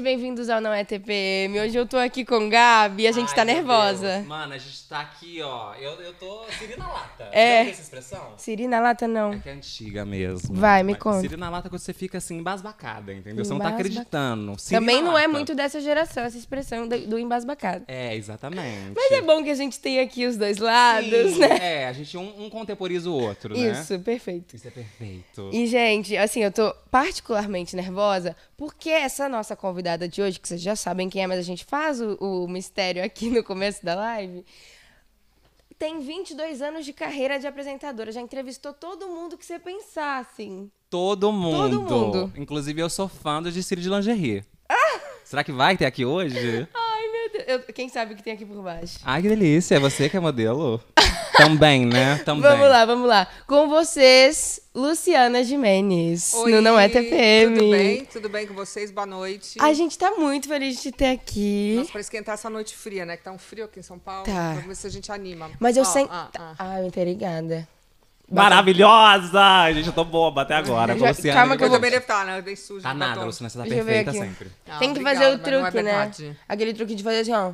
bem-vindos ao Não É TPM. Hoje eu tô aqui com Gabi e a gente tá Ai, tá nervosa. Mano, a gente tá aqui, ó. Eu, eu tô Siri na lata. É. Você essa expressão? Siri na lata, não. É que é antiga mesmo. Vai, me Mas, conta. Siri na lata é quando você fica assim, embasbacada, entendeu? Você não tá acreditando. Siri Também não é lata. é muito dessa geração, essa expressão do, do embasbacado. É, exatamente. Mas é bom que a gente tenha aqui os dois lados, Sim, né? É, a gente um, um contemporiza o outro, né? Isso, perfeito. Isso é perfeito. E, gente, assim, eu tô particularmente nervosa porque essa nossa convidada convidada de hoje, que vocês já sabem quem é, mas a gente faz o, o mistério aqui no começo da live, tem 22 anos de carreira de apresentadora. Já entrevistou todo mundo que você pensasse assim. Todo mundo. Todo mundo. Inclusive, eu sou fã do desfile de lingerie. Ah! Será que vai ter aqui hoje? Ah! Eu, quem sabe o que tem aqui por baixo? Ai, que delícia. É você que é modelo? Também, né? Também. Vamos lá, vamos lá. Com vocês, Luciana Jimenez, Oi, no Não É TPM. Tudo bem? Tudo bem com vocês? Boa noite. A gente tá muito feliz de te ter aqui. Nossa, pra esquentar essa noite fria, né? Que tá um frio aqui em São Paulo. Tá. Vamos ver se a gente anima. Mas eu oh, sempre... Ah, ah. ah, eu tô ligada. Maravilhosa! Gente, eu tô boba até agora. Já, Luciana, calma que eu vou beretar, né? Eu dei sujo. Tá, tá nada, Luciana, você tá Deixa perfeita sempre. Não, Tem que fazer o é truque, é né? Aquele truque de fazer assim, ó.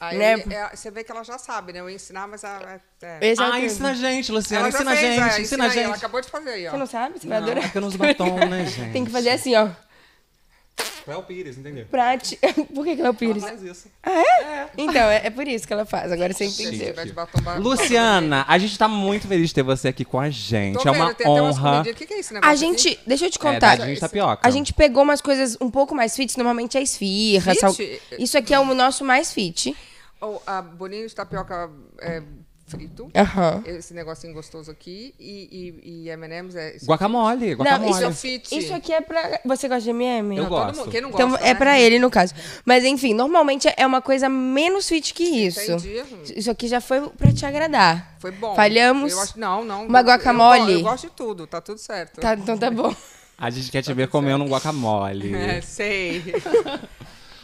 Aí né? é, você vê que ela já sabe, né? Eu ia ensinar, mas ela. É. é, é Ah, ensina a gente, Luciana. Ela Ensina a gente, é, ensina a Ela gente. acabou de fazer aí, ó. Você não sabe? Você vai adorar. é que eu não uso batom, né, gente? Tem que fazer assim, ó. Cléo é Pires, entendeu? Pra ti... Por que Cléo é Pires? Ela faz isso. Ah, é? é. Então, é, é, por isso que ela faz. Agora você entendeu. Luciana, a gente tá muito feliz de ter você aqui com a gente. Tô é uma vendo, honra. O que, que, é esse negócio? A gente. Assim? Deixa eu te contar. É, da gente tapioca. Tá a gente pegou umas coisas um pouco mais fit, normalmente é esfirra. Sal... Isso aqui é o nosso mais fit. Oh, a bolinho de tapioca. É frito. Uhum. Esse negocinho gostoso aqui. E, e, e M&M's é... Guacamole, guacamole. Não, isso, é isso aqui é pra... Você gosta de M&M? Eu não, gosto. Mundo, quem não então, gosta, então né? é pra ele, no caso. Mas enfim, normalmente é uma coisa menos fit que isso. Entendi. Isso aqui já foi pra te agradar. Foi bom. Falhamos. Acho... não, não. Uma guacamole. Eu, eu, gosto de tudo, tá tudo certo. Tá, então tá bom. A gente quer te ver comendo um guacamole. É, sei.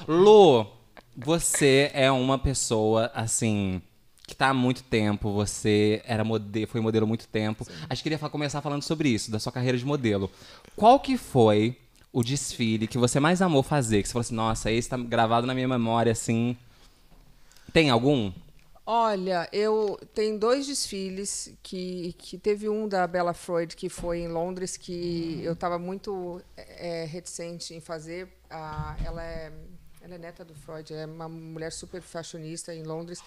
Lu, você é uma pessoa, assim, que tá há muito tempo, você era modelo, foi modelo há muito tempo. Sim. Acho que queria começar falando sobre isso, da sua carreira de modelo. Qual que foi o desfile que você mais amou fazer? Que você falou assim, nossa, esse tá gravado na minha memória, assim. Tem algum? Olha, eu tem dois desfiles que, que teve um da Bella Freud que foi em Londres que eu estava muito é, reticente em fazer. Ah, ela é ela é neta do Freud, é uma mulher super fashionista em Londres,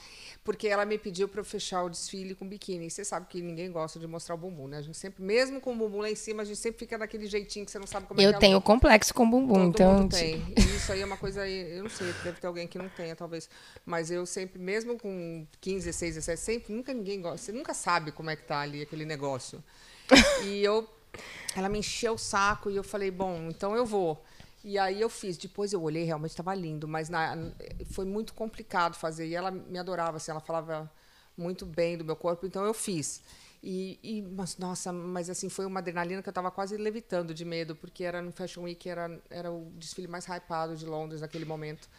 porque ela me pediu para eu fechar o desfile com biquíni. você sabe que ninguém gosta de mostrar o bumbum, né? A gente sempre, mesmo com o bumbum lá em cima, a gente sempre fica daquele jeitinho que você não sabe como é eu é que Eu tenho complexo com bumbum, Todo então. Mundo tem. Tipo... Isso aí é uma coisa aí, eu não sei, deve ter alguém que não tenha, talvez. Mas eu sempre, mesmo com 15, 16, 17, sempre, nunca ninguém gosta. Você nunca sabe como é que tá ali aquele negócio. E eu. Ela me encheu o saco e eu falei, bom, então eu vou. E aí eu fiz. Depois eu olhei, realmente estava lindo, mas na, foi muito complicado fazer. E ela me adorava, assim, ela falava muito bem do meu corpo, então eu fiz. E, e mas, nossa, mas assim, foi uma adrenalina que eu estava quase levitando de medo, porque era no Fashion Week, era, era o desfile mais hypado de Londres naquele momento.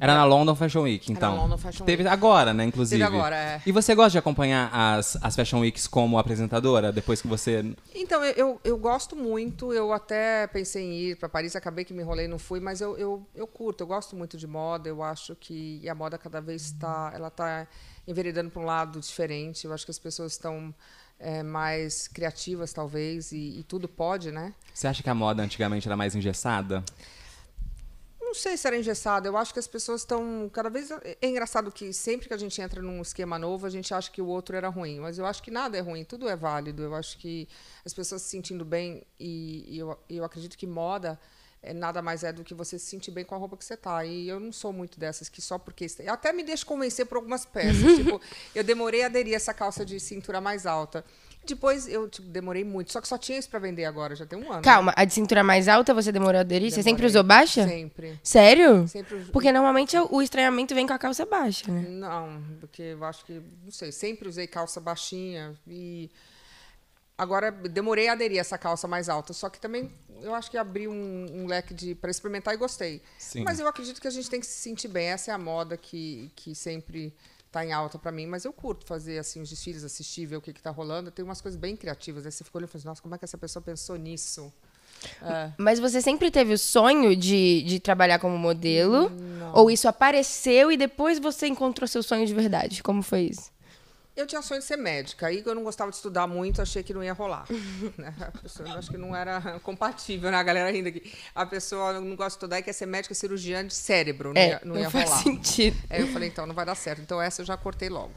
Era na London Fashion Week, então. Era na então. London Fashion Week. Teve agora, né, inclusive. Teve agora, é. E você gosta de acompanhar as, as Fashion Weeks como apresentadora, depois que você... Então, eu, eu gosto muito. Eu até pensei em ir para Paris, acabei que me enrolei não fui, mas eu, eu, eu curto. Eu gosto muito de moda. Eu acho que a moda cada vez está... Ela está enveredando para um lado diferente. Eu acho que as pessoas estão... É, mais criativas, talvez, e, e tudo pode, né? Você acha que a moda antigamente era mais engessada? não sei se era engessado. Eu acho que as pessoas estão cada vez. É, é engraçado que sempre que a gente entra num esquema novo, a gente acha que o outro era ruim. Mas eu acho que nada é ruim, tudo é válido. Eu acho que as pessoas se sentindo bem, e, e eu, eu acredito que moda é, nada mais é do que você se sentir bem com a roupa que você tá. E eu não sou muito dessas que só porque. Até me deixo convencer por algumas peças. tipo, eu demorei a aderir a essa calça de cintura mais alta. Depois eu tipo, demorei muito, só que só tinha isso pra vender agora, já tem um ano. Calma, a de cintura mais alta você demorou a aderir? Você sempre usou baixa? Sempre. Sério? Sempre us- Porque normalmente é o estranhamento vem com a calça baixa, né? Não, porque eu acho que, não sei, sempre usei calça baixinha e agora demorei a aderir a essa calça mais alta, só que também eu acho que abri um, um leque de para experimentar e gostei. Sim. Mas eu acredito que a gente tem que se sentir bem, essa é a moda que, que sempre tá em alta para mim, mas eu curto fazer assim os desfiles, assistir, ver o que está rolando. Tem umas coisas bem criativas. Aí você ficou olhando e falou, assim, nossa, como é que essa pessoa pensou nisso? É. Mas você sempre teve o sonho de, de trabalhar como modelo? Não. Ou isso apareceu e depois você encontrou seu sonho de verdade? Como foi isso? Eu tinha sonho de ser médica. aí eu não gostava de estudar muito, achei que não ia rolar. né? pessoa, acho que não era compatível, né? A galera ainda aqui. A pessoa ah, não gosta de estudar e quer ser médica cirurgiã de cérebro. Não é, ia, não, não ia faz rolar. sentido. É, eu falei, então, não vai dar certo. Então, essa eu já cortei logo.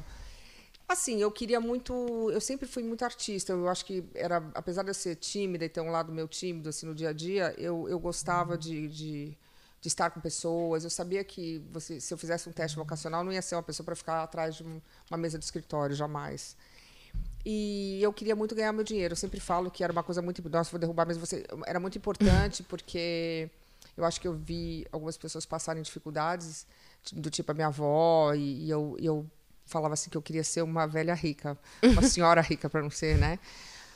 Assim, eu queria muito. Eu sempre fui muito artista. Eu acho que era. Apesar de eu ser tímida e ter um lado meu tímido, assim, no dia a dia, eu, eu gostava de, de de estar com pessoas. Eu sabia que você, se eu fizesse um teste vocacional, não ia ser uma pessoa para ficar atrás de uma mesa de escritório, jamais. E eu queria muito ganhar meu dinheiro. Eu sempre falo que era uma coisa muito. Nossa, vou derrubar, mas você. Era muito importante, porque eu acho que eu vi algumas pessoas passarem dificuldades, do tipo a minha avó, e, e eu, eu falava assim que eu queria ser uma velha rica, uma senhora rica, para não ser, né?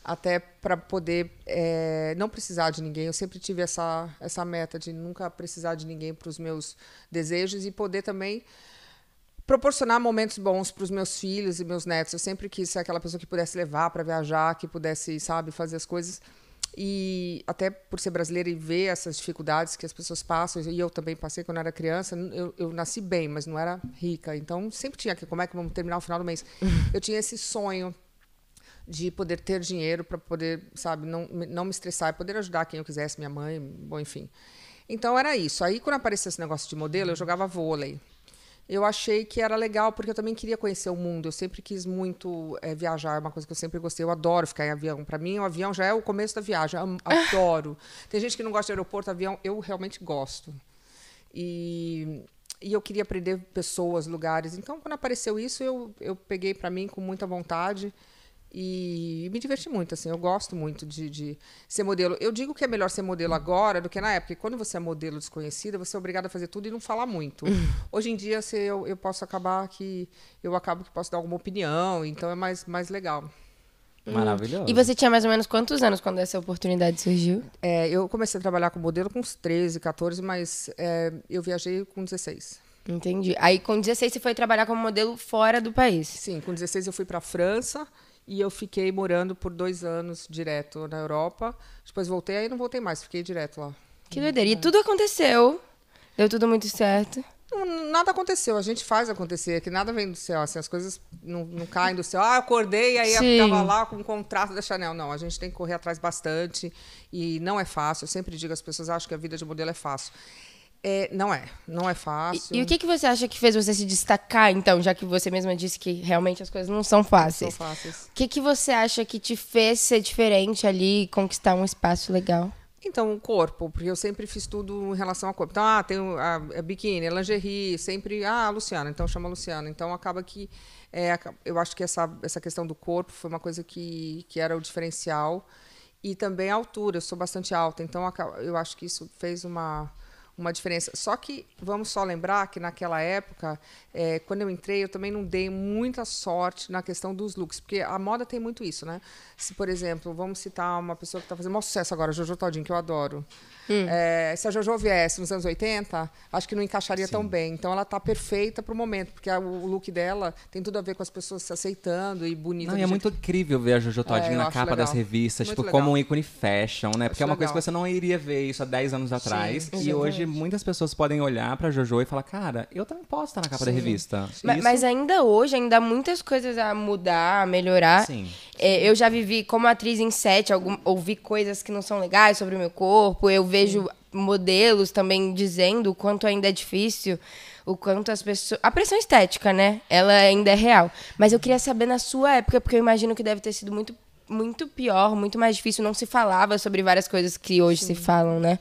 até para poder é, não precisar de ninguém. Eu sempre tive essa, essa meta de nunca precisar de ninguém para os meus desejos e poder também proporcionar momentos bons para os meus filhos e meus netos. Eu sempre quis ser aquela pessoa que pudesse levar para viajar, que pudesse, sabe, fazer as coisas. E até por ser brasileira e ver essas dificuldades que as pessoas passam, e eu também passei quando eu era criança, eu, eu, nasci bem, mas não era rica. Então sempre tinha que, como é que vamos terminar o final do mês? Eu tinha esse sonho de poder ter dinheiro para poder, sabe, não, não me estressar e poder ajudar quem eu quisesse, minha mãe, bom, enfim. Então era isso. Aí quando apareceu esse negócio de modelo, eu uhum. jogava vôlei. Eu achei que era legal, porque eu também queria conhecer o mundo. Eu sempre quis muito é, viajar, é uma coisa que eu sempre gostei. Eu adoro ficar em avião. Para mim, o avião já é o começo da viagem. Eu adoro. Tem gente que não gosta de aeroporto, avião. Eu realmente gosto. E, e eu queria aprender pessoas, lugares. Então, quando apareceu isso, eu, eu peguei para mim com muita vontade. E me diverti muito, assim, eu gosto muito de, de, ser modelo. Eu digo que é melhor ser modelo agora do que na época, porque quando você é modelo desconhecida, você é obrigada a fazer tudo e não falar muito. Hoje em dia, se eu, eu posso acabar que. Eu acabo que posso dar alguma opinião, então é mais, mais legal. Hum. Maravilhoso. E você tinha mais ou menos quantos anos quando essa oportunidade surgiu? É, eu comecei a trabalhar com modelo com uns 13, 14, mas é, eu viajei com 16. Entendi. Aí com 16 você foi trabalhar como modelo fora do país? Sim, com 16 eu fui para a França. E eu fiquei morando por dois anos direto na Europa. Depois voltei, aí não voltei mais, fiquei direto lá. Que doideira. E tudo aconteceu. Deu tudo muito certo. Nada aconteceu, a gente faz acontecer, que nada vem do céu, assim, as coisas não, não caem do céu. Ah, acordei e aí Sim. eu tava lá com um contrato da Chanel. Não, a gente tem que correr atrás bastante e não é fácil. Eu sempre digo, as pessoas acham que a vida de modelo é fácil. É, não é, não é fácil. E, e, o que, que você acha que fez você se destacar, então, já que você mesma disse que realmente as coisas não são fáceis? Não são fáceis. O que, que você acha que te fez ser diferente ali e conquistar um espaço legal? Então, o corpo, porque eu sempre fiz tudo em relação ao corpo. Então, ah, tem a, a é biquíni, a é lingerie, sempre, ah, a Luciana, então chama a Luciana. Então, acaba que, é, eu acho que essa, essa questão do corpo foi uma coisa que, que era o diferencial. E também a altura, eu sou bastante alta, então eu acho que isso fez uma uma diferença. Só que vamos só lembrar que naquela época, é, quando eu entrei, eu também não dei muita sorte na questão dos looks, porque a moda tem muito isso, né? Se, por exemplo, vamos citar uma pessoa que está fazendo um sucesso agora, Jojo Todinho, que eu adoro. Hum. É, se a Jojo viesse nos anos 80, acho que não encaixaria Sim. tão bem. Então ela tá perfeita pro momento, porque a, o look dela tem tudo a ver com as pessoas se aceitando e bonita. Não, e é muito incrível ver a Jojo todinha é, na capa legal. das revistas, muito tipo, legal. como um ícone fashion, né? Porque é uma legal. coisa que você não iria ver isso há 10 anos atrás. Sim, e hoje muitas pessoas podem olhar pra Jojo e falar, cara, eu também posso estar na capa Sim. da revista. Mas, mas, ainda hoje, ainda há muitas coisas a mudar, a melhorar. Sim. É, eu já vivi como atriz em set, ouvi coisas que não são legais sobre o meu corpo, eu vi vejo modelos também dizendo o quanto ainda é difícil, o quanto as pessoas. A pressão estética, né? Ela ainda é real. Mas eu queria saber na sua época, porque eu imagino que deve ter sido muito, muito pior, muito mais difícil. Não se falava sobre várias coisas que hoje Sim. se falam, né?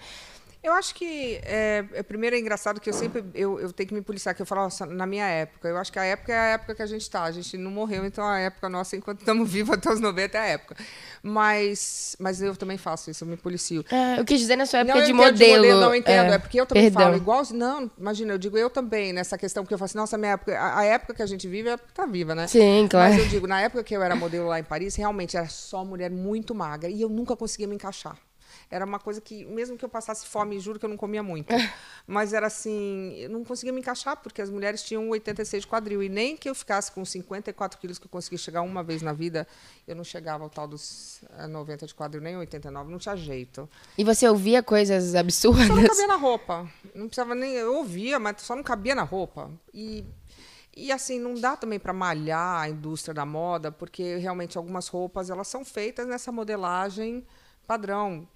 Eu acho que, é, é, primeiro, é engraçado que eu sempre eu, eu tenho que me policiar, que eu falo, nossa, na minha época. Eu acho que a época é a época que a gente está. A gente não morreu, então a época nossa, enquanto estamos vivos até os 90, é a época. Mas, mas eu também faço isso, eu me policio. É, eu quis dizer na sua época não, de, modelo. de modelo. Não, entendo. É, é porque eu também perdão. falo igual. Não, imagina, eu digo eu também, nessa questão que eu falo assim, nossa, minha época, a, a época que a gente vive é porque tá viva, né? Sim, claro. Mas eu digo, na época que eu era modelo lá em Paris, realmente era só mulher muito magra e eu nunca conseguia me encaixar. Era uma coisa que, mesmo que eu passasse fome, juro que eu não comia muito. Mas era assim, eu não conseguia me encaixar, porque as mulheres tinham 86 de quadril. E nem que eu ficasse com 54 quilos, que eu consegui chegar uma vez na vida, eu não chegava ao tal dos 90 ah, de quadril, nem 89, não tinha jeito. E você ouvia coisas absurdas? Só não cabia na roupa. Não precisava nem. Eu ouvia, mas só não cabia na roupa. E e assim, não dá também para malhar a indústria da moda, porque realmente algumas roupas elas são feitas nessa modelagem padrão.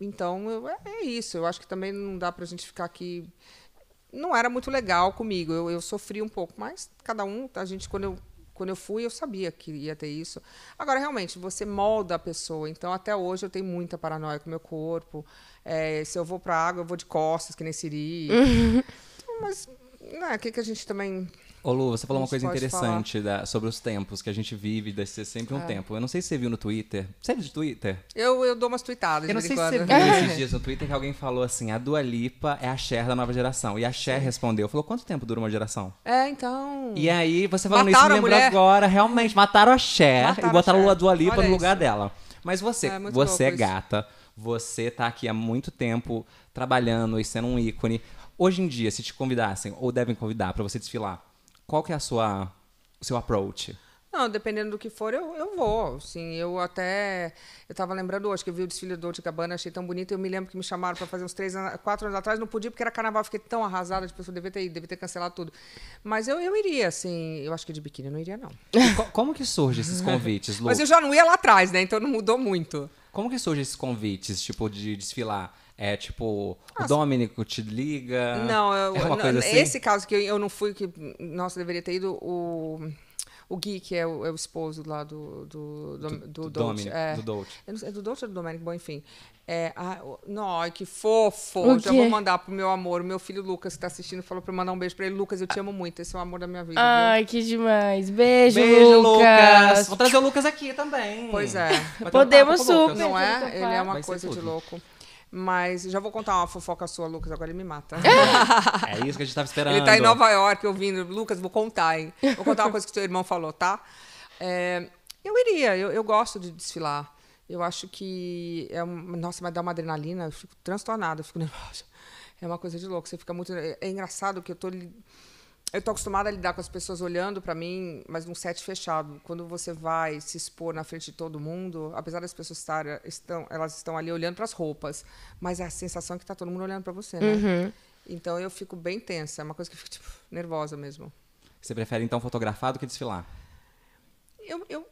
Então, é, é isso. Eu acho que também não dá para a gente ficar aqui. Não era muito legal comigo. Eu, eu sofri um pouco, mas cada um, a gente, quando eu quando eu fui, eu sabia que ia ter isso. Agora, realmente, você molda a pessoa. Então, até hoje, eu tenho muita paranoia com o meu corpo. É, se eu vou pra água, eu vou de costas, que nem Siri. Mas, né, o né, que, que a gente também Ô Lu, você falou uma coisa interessante da, sobre os tempos que a gente vive, de ser sempre um é. tempo. Eu não sei se você viu no Twitter. Você é de Twitter? Eu, eu dou umas tweetadas. Eu não sei se você viu esses dias no Twitter que alguém falou assim: a Dua Lipa é a Cher da nova geração. E a Cher Sim. respondeu: falou, quanto tempo dura uma geração? É, então. E aí, você falando mataram isso, me lembrou agora, realmente, mataram a Cher mataram e botaram a, Cher. a Dua Lipa Olha no lugar isso. dela. Mas você, é, você é gata, você tá aqui há muito tempo trabalhando e sendo um ícone. Hoje em dia, se te convidassem, ou devem convidar para você desfilar qual que é a sua, o seu approach? Não, dependendo do que for, eu, eu vou. Sim, eu até. Eu estava lembrando hoje que eu vi o desfile do Dolce Cabana, achei tão bonito. Eu me lembro que me chamaram para fazer uns três, quatro anos atrás, não podia porque era carnaval, fiquei tão arrasada de tipo, pessoa, devia ter ido, devia ter cancelado tudo. Mas eu, eu iria, assim. Eu acho que de biquíni eu não iria, não. Co como que surgem esses convites, Lu? Mas eu já não ia lá atrás, né? Então não mudou muito. Como que surgem esses convites, tipo, de desfilar? É tipo, nossa. o Domênico te liga. Não, eu, é uma não, coisa assim? esse caso que eu, eu, não fui, que, nossa, deveria ter ido o. O Gui, que é o, é o esposo lá do, do, do, do, do Dolce. Dominic, é, do Dolce. é do Dolce ou do Domênico? Bom, enfim. É, ah, não, que fofo. O Já vou mandar pro meu amor. O meu filho Lucas, que tá assistindo, falou pra eu mandar um beijo pra ele. Lucas, eu te amo muito. Esse é o amor da minha vida. Ai, viu? que demais. Beijo, beijo Lucas. Lucas. Vou trazer o Lucas aqui também. Pois é. Podemos um super. Não é? Ele é uma Vai coisa de louco. Mas já vou contar uma fofoca sua, Lucas, agora ele me mata. É, é isso que a gente estava esperando. Ele está em Nova York ouvindo. Lucas, vou contar, hein? Vou contar uma coisa que seu irmão falou, tá? É, eu iria, eu, eu gosto de desfilar. Eu acho que é um, nossa, mas dá uma adrenalina, eu fico transtornada, eu fico nervosa. É uma coisa de louco, você fica muito é engraçado que eu tô eu tô acostumada a lidar com as pessoas olhando para mim, mas num set fechado. Quando você vai se expor na frente de todo mundo, apesar das pessoas estarem, estão, elas estão ali olhando para as roupas, mas é a sensação é que tá todo mundo olhando para você, né? Uhum. Então eu fico bem tensa, é uma coisa que eu fico tipo, nervosa mesmo. Você prefere então fotografar do que desfilar? Eu, eu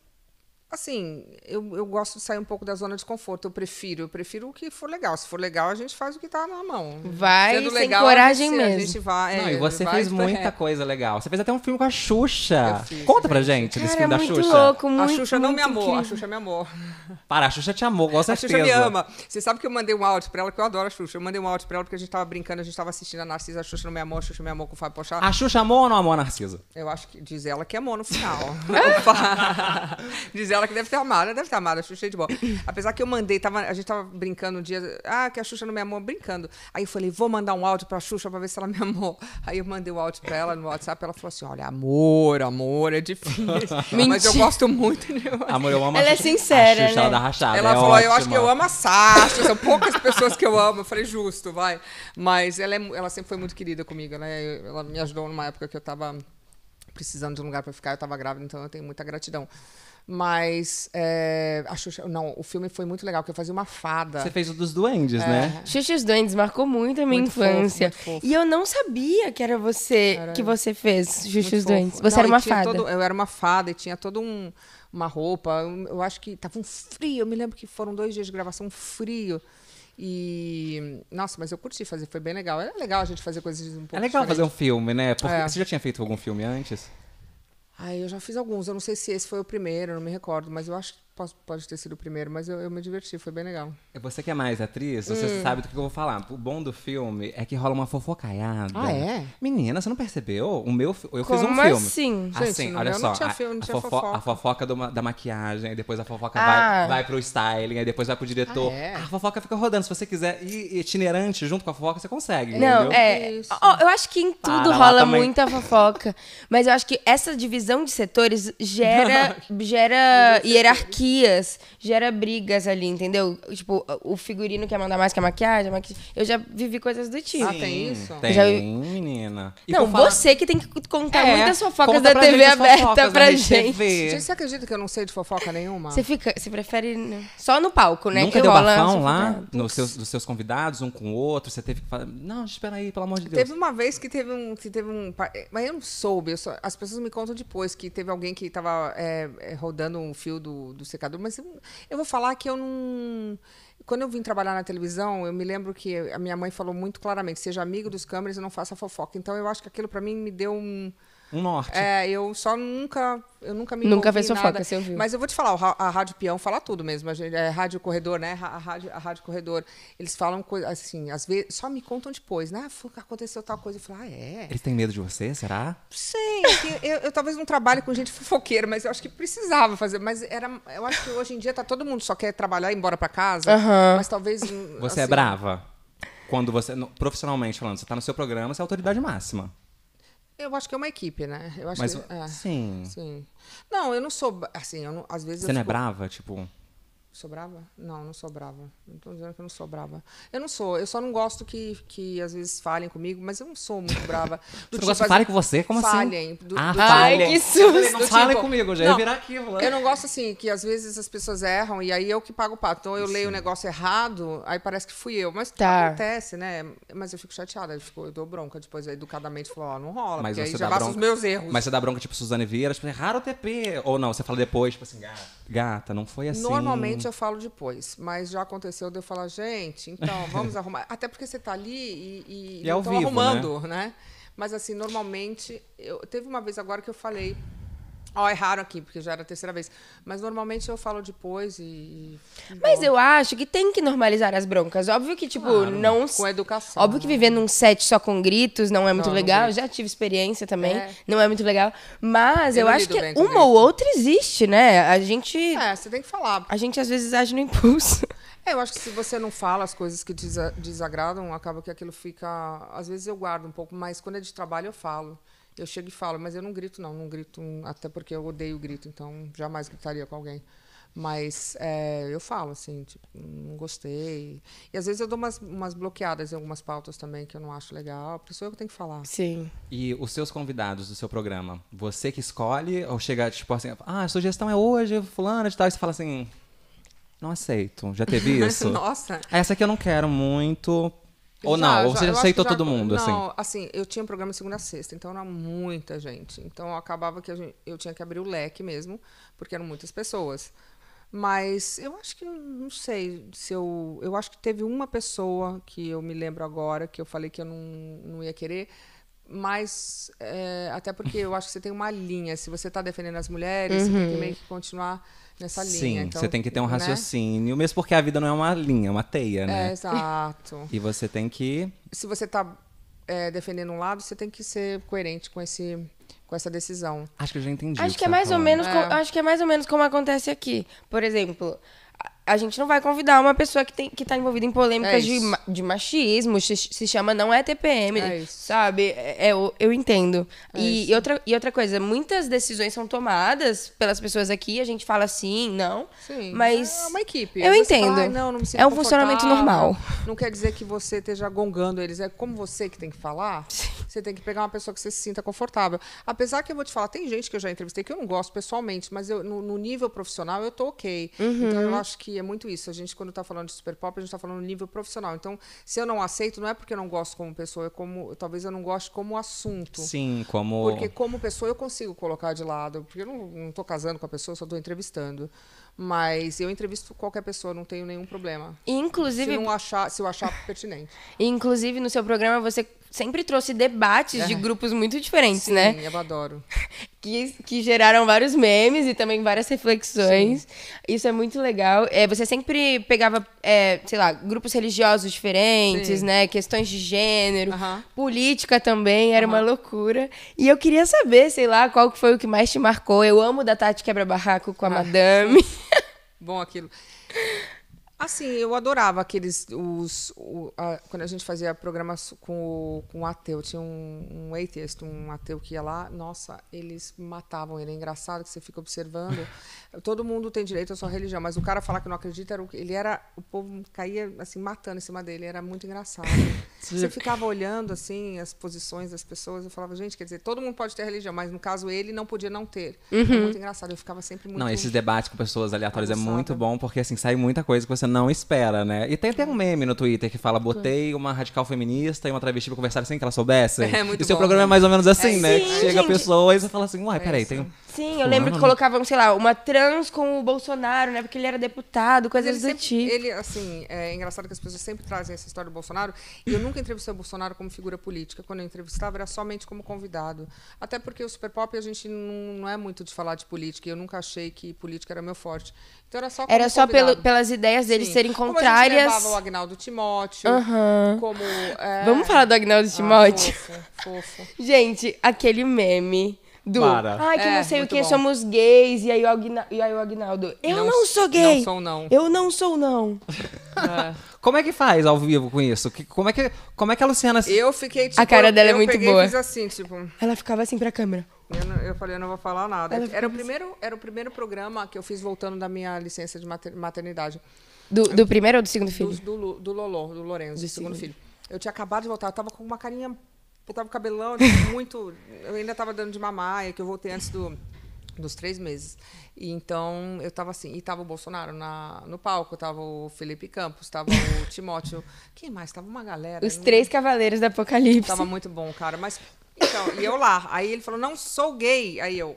Assim, eu, eu gosto de sair um pouco da zona de conforto. Eu prefiro, eu prefiro o que for legal. Se for legal, a gente faz o que tá na mão. Vai Sendo sem legal, coragem gente, mesmo. A gente vai, Não, é, e você vai, fez muita é. coisa legal. Você fez até um filme com a Xuxa. Fiz, Conta pra gente desse filme é da muito Xuxa. Louco, muito, a Xuxa não me amou, incrível. a Xuxa me amou. Para, a Xuxa te amou, com certeza. A Xuxa me ama. Você sabe que eu mandei um áudio pra ela, que eu adoro a Xuxa. Eu mandei um áudio pra ela porque a gente tava brincando, a gente tava assistindo a Narcisa, a Xuxa não me amou, a Xuxa me amou com o Fábio Pochá. A Xuxa amou ou não amou a Narcisa? Eu acho que diz ela que amou no final. diz ela dela que deve ter amado. Ela deve ter amado, a Xuxa é de boa Apesar que eu mandei, tava, a gente tava brincando um dia, ah, que a Xuxa não me amou, brincando. Aí eu falei, vou mandar um áudio pra Xuxa pra ver se ela me amou. Aí eu mandei o um áudio pra ela no WhatsApp, ela falou assim: olha, amor, amor, é difícil. mas eu gosto muito. Amor, eu amo ela Xuxa. Ela é sincera. A Xuxa, né? ela dá rachada. Ela é falou, ótima. eu acho que eu amo a Sasha, são poucas pessoas que eu amo. Eu falei, justo, vai. Mas ela, é, ela sempre foi muito querida comigo, né? Ela me ajudou numa época que eu tava precisando de um lugar para ficar, eu estava grávida, então eu tenho muita gratidão. Mas é, a Xuxa, não, o filme foi muito legal, porque eu fazia uma fada. Você fez o dos duendes, é. né? Xuxa os duendes marcou muito a minha muito infância. Fofo, fofo. E eu não sabia que era você era... que você fez Xuxa os duendes. Você não, era uma fada. Todo, eu era uma fada e tinha todo um uma roupa. Eu, acho que tava um frio, eu me lembro que foram dois dias de gravação um frio. E. Nossa, mas eu curti fazer, foi bem legal. Era legal a gente fazer coisas um pouco. É legal fazer um filme, né? Porque é. você já tinha feito algum filme antes? Aí eu já fiz alguns, eu não sei se esse foi o primeiro, não me recordo, mas eu acho que Posso, pode ter sido o primeiro, mas eu, eu, me diverti, foi bem legal. É você que é mais atriz, você hum. sabe do que eu vou falar. O bom do filme é que rola uma fofocaiada. Ah, é? Menina, você não percebeu? O meu, eu Como fiz um assim? filme. Gente, assim, olha só. filme, a, fofoca. a fofoca do, da maquiagem, depois a fofoca ah. vai, vai pro styling, aí depois vai pro diretor. Ah, é? A fofoca fica rodando. Se você quiser ir itinerante junto com a fofoca, você consegue. Não, entendeu? é. Oh, eu acho que em tudo Para rola muita fofoca. mas eu acho que essa divisão de setores gera, gera hierarquia gera brigas ali, entendeu? Tipo, o figurino quer mandar mais que a maquiagem, a maquiagem. Eu já vivi coisas do tipo. Sim, ah, tem isso? Tem, já... menina. E não, você que tem que contar é, muitas fofocas da TV aberta pra gente. gente. Você acredita que eu não sei de fofoca nenhuma? Você fica, você prefere só no palco, né? Nunca que deu rola, bafão lá, nos seus, dos seus convidados, um com o outro, você teve que falar, não, espera aí, pelo amor de Deus. Teve uma vez que teve um, que teve um, eh, mas eu não soube, eu só, as pessoas me contam depois que teve alguém que tava é, rodando um fio do, do secador, mas eu vou falar que eu não. Quando eu vim trabalhar na televisão, eu me lembro que a minha mãe falou muito claramente: seja amigo dos câmeras e não faça fofoca. Então eu acho que aquilo para mim me deu um um norte. É, eu só nunca, eu nunca me Nunca vi fofoca, você ouviu. Mas eu vou te falar, a Rádio Peão fala tudo mesmo. A, gente, é, Rádio Corredor, né? A Rádio, a Rádio Corredor. Eles falam coisa assim, às vezes, só me contam depois, né? Ah, aconteceu tal coisa. Eu falo, ah, é. Eles têm medo de você, será? Sim, é eu, eu, eu, talvez não trabalhe com gente fofoqueira, mas eu acho que precisava fazer. Mas era, eu acho que hoje em dia tá todo mundo só quer trabalhar e ir embora pra casa. Mas talvez. Você é assim, é brava? Quando você, profissionalmente falando, você tá no seu programa, você é autoridade máxima. Eu acho que é uma equipe, né? Eu acho Mas, que, é, sim. sim. Não, eu não sou. Assim, eu não, às vezes. Você não é fico... é brava? Tipo. Sobrava? Não, não sobrava. Não estou dizendo que não sobrava. Eu não sou. Eu só não gosto que, que às vezes falem comigo, mas eu não sou muito brava. Do tipo, falem com você? Como assim? Do, ah, do, falhem. Tipo, que susto. Tipo, não falem tipo, comigo, já não, ia virar aquilo. Né? Eu não gosto, assim, que às vezes as pessoas erram e aí eu que pago o pato. Então eu Sim. leio o negócio errado, aí parece que fui eu. Mas tá. acontece, né? Mas eu fico chateada. Eu, fico, eu dou bronca depois, educadamente, falo, ó, oh, não rola. Mas porque aí já bronca, os meus erros. Mas você dá bronca, tipo, Suzane Vieira, tipo, erraram é o TP. Ou não, você fala depois, tipo assim, gata, gata não foi assim. Normalmente eu falo depois, mas já aconteceu de eu falar, gente, então vamos arrumar. Até porque você está ali e, e, e estão é né? arrumando, né? né? Mas assim, normalmente, eu, teve uma vez agora que eu falei Ó, oh, é raro aqui, porque já era a terceira vez. Mas normalmente eu falo depois e. Mas eu acho que tem que normalizar as broncas. Óbvio que, tipo, claro, não. Com educação. Óbvio que né? viver num set só com gritos não é muito não, legal. Não já tive experiência também. É. Não é muito legal. Mas eu, eu acho que uma ou outra existe, né? A gente. É, você tem que falar. A gente às vezes age no impulso. É, eu acho que se você não fala as coisas que desagradam, acaba que aquilo fica. Às vezes eu guardo um pouco, mas quando é de trabalho eu falo. Eu chego e falo, mas eu não grito, não, não grito, até porque eu odeio grito, então jamais gritaria com alguém. Mas é, eu falo, assim, tipo, não gostei. E às vezes eu dou umas, umas bloqueadas em algumas pautas também que eu não acho legal. Por isso é eu tenho que falar. Sim. E os seus convidados do seu programa, você que escolhe ou chega, tipo assim, ah, a sugestão é hoje, fulana de tal, e você fala assim, não aceito. Já teve isso? Nossa. Essa aqui eu não quero muito. Ou já, não, ou você aceitou já, todo mundo, não, assim? Não, assim, eu tinha um programa segunda a sexta, então era muita gente. Então acabava que gente, eu tinha que abrir o leque mesmo, porque eram muitas pessoas. Mas eu acho que não sei se eu. Eu acho que teve uma pessoa que eu me lembro agora que eu falei que eu não, não ia querer. Mas é, até porque eu acho que você tem uma linha. Se você está defendendo as mulheres, uhum. você tem que uhum. meio que continuar nessa linha. Sim, então, você tem que ter um né? raciocínio, né? mesmo porque a vida não é uma linha, é uma teia, né? É, exato. E você tem que. Se você está é, defendendo um lado, você tem que ser coerente com esse com essa decisão. Acho que eu já entendi. Acho que, que é tá mais ou menos, é. Com, acho que é mais ou menos como acontece aqui. Por exemplo, a gente não vai convidar uma pessoa que, tem, que tá envolvida em polêmicas é de, de machismo, se, se, chama não é TPM, é sabe? É, é eu entendo. É e, e, outra, e outra coisa, muitas decisões são tomadas pelas pessoas aqui, a gente fala sim, não. Sim, mas. É uma equipe. Eu entendo. Fala, ah, não, não é um funcionamento normal. Não quer dizer que você esteja gongando eles, é como você que tem que falar. Você tem que pegar uma pessoa que você se sinta confortável. Apesar que eu vou te falar, tem gente que eu já entrevistei que eu não gosto pessoalmente, mas eu, no, no nível profissional eu tô ok. Uhum. Então eu acho que é muito isso. A gente, quando está falando de super pop, a gente está falando no nível profissional. Então, se eu não aceito, não é porque eu não gosto como pessoa, é como. Talvez eu não goste como assunto. Sim, como. Porque como pessoa eu consigo colocar de lado. Porque eu não, estou casando com a pessoa, só estou entrevistando. Mas eu entrevisto qualquer pessoa, não tenho nenhum problema. Inclusive. Se, não achar, se eu achar pertinente. Inclusive, no seu programa, você sempre trouxe debates é. de grupos muito diferentes, Sim, né? Sim, eu adoro. Que, que geraram vários memes e também várias reflexões. Sim. Isso é muito legal. É, você sempre pegava, é, sei lá, grupos religiosos diferentes, Sim. né? Questões de gênero, uh -huh. política também, era uh -huh. uma loucura. E eu queria saber, sei lá, qual foi o que mais te marcou. Eu amo da Tati Quebra Barraco com a ah. Madame. Bom aquilo. Assim, eu adorava aqueles. Os, o, a, quando a gente fazia programas com, com ateu, tinha um, um atheist, um ateu que ia lá, nossa, eles matavam ele. É engraçado que você fica observando. Todo mundo tem direito à sua religião, mas o cara falar que não acredita, era, ele era. O povo caía assim, matando em cima dele, era muito engraçado. você ficava olhando assim as posições das pessoas, eu falava, gente, quer dizer, todo mundo pode ter religião, mas no caso ele não podia não ter. Uhum. É muito engraçado, eu ficava sempre muito. Não, esses debates com pessoas aleatórias é muito bom, porque assim, sai muita coisa que você você não espera, né? E tem até um meme no Twitter que fala: botei uma radical feminista e uma travesti pra conversar sem que ela soubesse. É muito e seu bom, programa é né? é mais ou menos assim, é, né? Sim, Chega gente. pessoas e fala assim: uai, é peraí, é tem. Sim, eu lembro que colocavam, sei lá, uma trans com o Bolsonaro, né? Porque ele era deputado, coisas do sempre, tipo. Ele, assim, é engraçado que as pessoas sempre trazem essa história do Bolsonaro. E eu nunca entrevistei o Bolsonaro como figura política. Quando eu entrevistava, era somente como convidado. Até porque o Super Pop a gente não, não é muito de falar de política. E eu nunca achei que política era meu forte. Então era só Era só pelo, pelas ideias dele serem contrárias. Como a gente o Agnaldo Timóteo. Uhum. Como. É... Vamos falar do Agnaldo ah, Timóteo? Ah, fofo, fofo. gente, aquele meme do. Para. Ai, que é, não sei o que, bom. somos gays. E aí, o Agnaldo. e aí o Eu não, não, sou gay. Não sou não. Eu não sou não. É. Como é que faz ao vivo com isso? Como é que, como é que a Luciana. Eu fiquei tipo. A cara dela é eu, é muito boa. assim, tipo. Ela ficava assim pra câmera. Eu, não, eu, falei, eu não vou falar nada. era o, assim. primeiro, era o primeiro programa que eu fiz voltando da minha licença de maternidade. Do, do primeiro ou do segundo filho? Do, do, do Lolô, do Lorenzo, do segundo, segundo filho. Eu tinha acabado de voltar, eu tava com uma carinha eu tava cabelão, muito. Eu ainda tava dando de mamar, é que eu voltei antes do, dos três meses. E então eu tava assim, e tava o Bolsonaro na, no palco, tava o Felipe Campos, tava o Timóteo. Quem mais? Tava uma galera. Os não... Né? três cavaleiros do Apocalipse. Tava muito bom, cara. Mas. Então, e eu lá. Aí ele falou, não sou gay. Aí eu.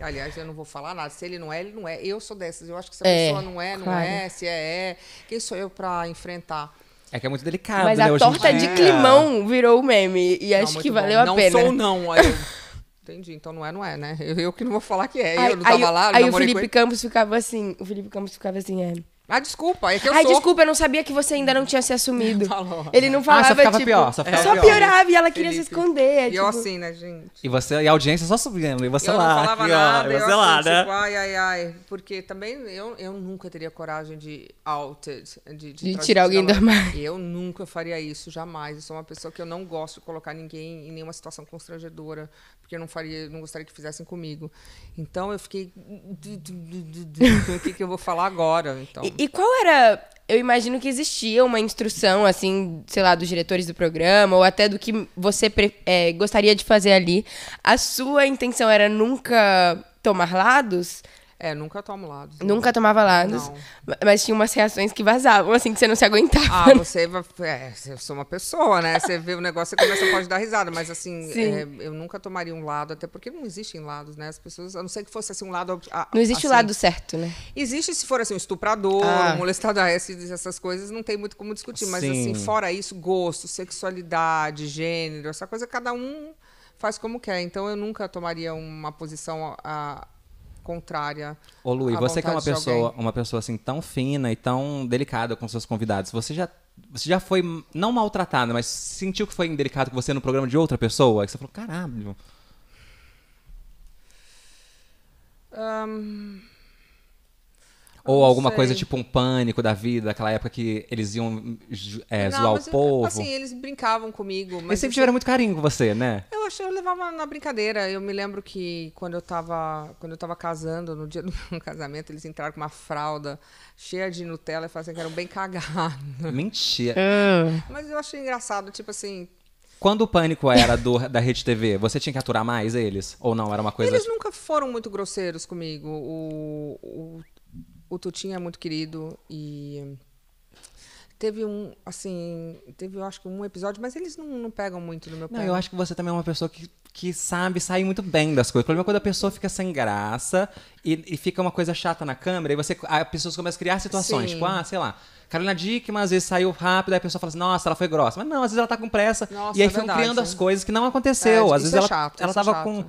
Aliás, eu não vou falar nada. Se ele não é, ele não é. Eu sou dessas. Eu acho que se a é, pessoa não é, não é. Se é, é. Quem sou eu para enfrentar? É que é muito delicado, Mas né? a torta de dia- climão virou o meme. E acho que bom. valeu a não pena. sou não. Aí eu- Entendi, então não é, não é, né? Eu, eu que não vou falar que é. eu não tava lá, aí não o Felipe Campos ficava assim, o Felipe Campos ficava assim, é. Ah, desculpa, é que eu Ai, sou. desculpa, eu não sabia que você ainda não tinha se assumido. Falou. Tá Ele não falava, ah, só ficava tipo, pior, só ficava é, só piorava e ela queria Felipe. se esconder. E tipo... eu assim, né, gente? E, você, e a audiência só subindo, e você eu lá. Eu não falava aqui, nada, e você eu lá, assim, né? Tipo, ai, ai, ai. Porque também eu, eu nunca teria coragem de alter de, de, de tirar alguém do mar. Eu nunca faria isso, jamais. Eu sou uma pessoa que eu não gosto de colocar ninguém em nenhuma situação constrangedora, porque eu não faria, não gostaria que fizessem comigo. Então eu fiquei. O que, que eu vou falar agora? Então. E, qual era. Eu imagino que existia uma instrução, assim, sei lá, dos diretores do programa, ou até do que você é, gostaria de fazer ali. A sua intenção era nunca tomar lados? É, nunca tomo lados. Nunca não. tomava lados. Não. Mas tinha umas reações que vazavam, assim, que você não se aguentava. Ah, né? você. É, eu sou uma pessoa, né? Você vê o negócio, você começa, pode dar risada. Mas, assim, é, eu nunca tomaria um lado, até porque não existem lados, né? As pessoas, a não ser que fosse assim um lado. A, não existe assim, o lado certo, né? Existe se for assim, um estuprador, ah. um molestado a ah, essas coisas, não tem muito como discutir. Mas, assim, Sim. assim, fora isso, gosto, sexualidade, gênero, essa coisa, cada um faz como quer. Então eu nunca tomaria uma posição a, contrária. Ô, Luiz, você que é uma pessoa, uma pessoa assim tão fina e tão delicada com seus convidados, você já você já foi não maltratada, mas sentiu que foi indelicado com você no programa de outra pessoa? Aí você falou, caralho. Um... Ou alguma sei. coisa tipo um pânico da vida, aquela época que eles iam é, não, zoar o povo. assim, eles brincavam comigo. Mas eles sempre eu, tiveram muito carinho com você, né? Eu acho que eu levava na brincadeira. Eu me lembro que quando eu tava, quando eu tava casando, no dia do meu casamento, eles entraram com uma fralda cheia de Nutella e falaram assim que eram bem cagados. Mentira. É. Mas eu achei engraçado, tipo assim, quando o pânico era do, da Rede TV, você tinha que aturar mais eles? Ou não? Era uma coisa. Eles nunca foram muito grosseiros comigo. O, o, o Tutinho é muito querido e teve um, assim, teve eu acho que um episódio, mas eles não, não pegam muito no meu pé. Não, eu acho que você também é uma pessoa que, que sabe sair muito bem das coisas. O problema é quando a pessoa fica sem graça e, e fica uma coisa chata na câmera e você, a pessoas começam a criar situações, Sim. tipo, ah, sei lá. Carolina Dickman, às vezes saiu rápido, aí a pessoa fala assim, nossa, ela foi grossa. Mas não, às vezes ela tá com pressa. Nossa, e aí é criando as coisas que não aconteceu. É, às vezes é ela, chato, ela é tava é com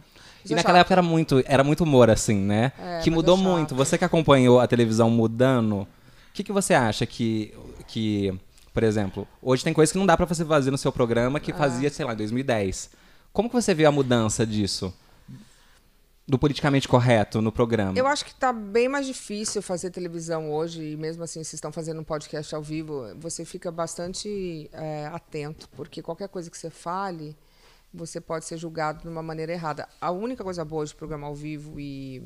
e naquela época era muito, era muito humor, assim, né? É, que mudou muito. Você que acompanhou a televisão mudando, o que, que você acha que, que. Por exemplo, hoje tem coisa que não dá para você fazer no seu programa que é. fazia, sei lá, em 2010. Como que você viu a mudança disso? do politicamente correto no programa? Eu acho que está bem mais difícil fazer televisão hoje, e mesmo assim, se estão fazendo um podcast ao vivo, você fica bastante é, atento, porque qualquer coisa que você fale você pode ser julgado de uma maneira errada. A única coisa boa de programa ao vivo e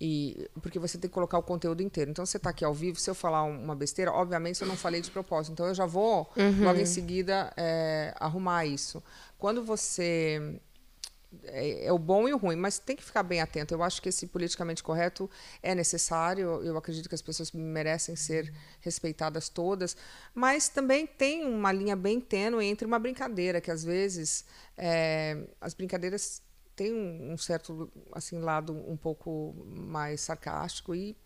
e, porque você tem que colocar o conteúdo inteiro. Então, você está aqui ao vivo, se eu falar uma besteira, obviamente eu não falei de propósito. Então, eu já vou uhum. logo em uhum. seguida é, arrumar isso. Quando você é, é, o bom e o ruim, mas tem que ficar bem atento. Eu acho que esse politicamente correto é necessário, eu acredito que as pessoas merecem ser respeitadas todas, mas também tem uma linha bem tênue entre uma brincadeira, que às vezes é, as brincadeiras têm um, um certo assim, lado um pouco mais sarcástico e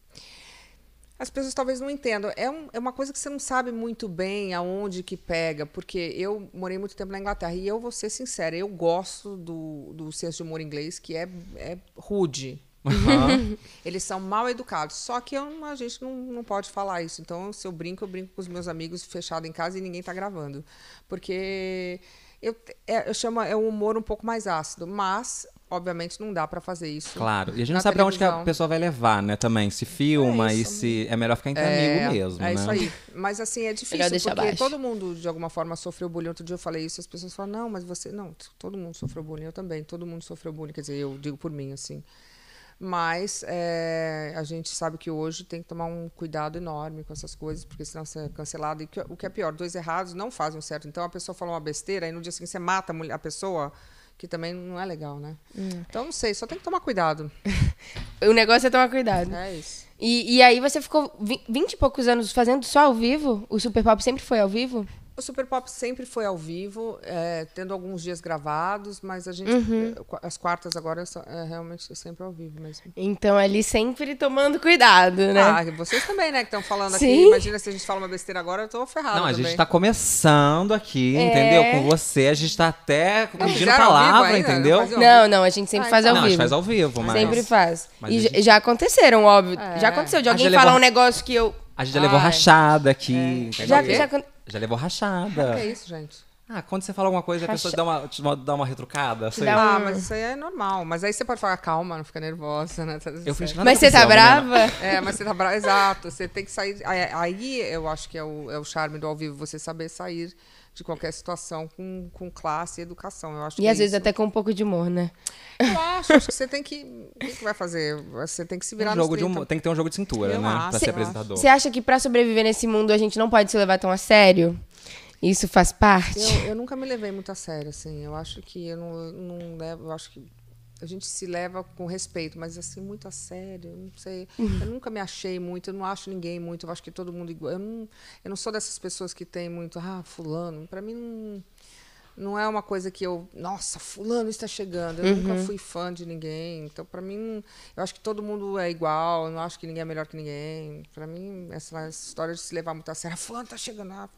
as pessoas talvez não entendam. É, um, é, uma coisa que você não sabe muito bem aonde que pega, porque eu morei muito tempo na Inglaterra e eu vou ser sincera, eu gosto do, do senso de humor inglês, que é, é rude. Uhum. Eles são mal educados, só que eu, é a gente não, não pode falar isso. Então, se eu brinco, eu brinco com os meus amigos fechado em casa e ninguém tá gravando. Porque eu, é, eu chamo, é um humor um pouco mais ácido, mas obviamente não dá para fazer isso. Claro, e a gente não sabe para onde que a pessoa vai levar, né, também. Se filma é e se é melhor ficar entre é, amigo mesmo, É né? isso aí. Mas assim é difícil porque todo mundo de alguma forma sofreu bullying. Outro dia eu falei isso, as pessoas falam: "Não, mas você não, todo mundo sofreu bullying, eu também, todo mundo sofreu bullying". Quer dizer, eu digo por mim assim. Mas é, a gente sabe que hoje tem que tomar um cuidado enorme com essas coisas, porque senão você é cancelado. E que, o que é pior, dois errados não fazem certo. Então a pessoa fala uma besteira e no dia seguinte você mata a, mulher, a pessoa que também não é legal, né? Hum. Então não sei, só tem que tomar cuidado. o negócio é tomar cuidado. É isso. E, e aí você ficou vinte e poucos anos fazendo só ao vivo? O Super Pop sempre foi ao vivo? O Super Pop sempre foi ao vivo, é, tendo alguns dias gravados, mas a gente. Uhum. É, as quartas agora é, é realmente é sempre ao vivo mesmo. Então, ali sempre tomando cuidado, né? Ah, vocês também, né, que estão falando Sim. aqui. Imagina se a gente fala uma besteira agora, eu tô ferrado. Não, a também. gente tá começando aqui, é... entendeu? Com você, a gente tá até pedindo palavra, entendeu? Não, não, a gente sempre ah, faz então. ao não, vivo. Não, a gente faz ao vivo, mas. Sempre faz. Mas e gente... já aconteceram, óbvio. É. Já aconteceu de alguém falar levou... um negócio que eu a gente já Ai. levou ah, é. rachada aqui. É. Já, já, já, levou rachada. O que é isso, gente? Ah, quando você fala alguma coisa, Racha... a pessoa dá uma, te dá uma retrucada. Assim. Ah, mas isso aí é normal. Mas aí você pode falar, calma, não fica nervosa, né? Tá eu fiz mas você tá né? brava? É, mas você tá brava, exato. Você tem que sair. Aí eu acho que é o, é o charme do ao vivo, você saber sair de qualquer situação com, com classe e educação. Eu acho e às é vezes isso. até com um pouco de humor, né? Eu acho, acho que você tem que. O que, vai fazer? Você tem que se virar um jogo de humor. Tem que ter um jogo de cintura, eu né? Acho, pra ser apresentador. Você acha que para sobreviver nesse mundo a gente não pode se levar tão a sério? Isso faz parte? Eu, eu nunca me levei muito a sério, assim. Eu acho que eu não, não levo. Eu acho que a gente se leva com respeito, mas assim, muito a sério, não sei. Uhum. Eu nunca me achei muito, eu não acho ninguém muito, eu acho que todo mundo igual. Eu não, eu não sou dessas pessoas que tem muito, ah, fulano. Para mim não, não é uma coisa que eu, nossa, fulano está chegando. Eu uhum. nunca fui fã de ninguém. Então, para mim, eu acho que todo mundo é igual, eu não acho que ninguém é melhor que ninguém. Para mim, essa história de se levar muito a sério, ah, fulano está chegando, ah,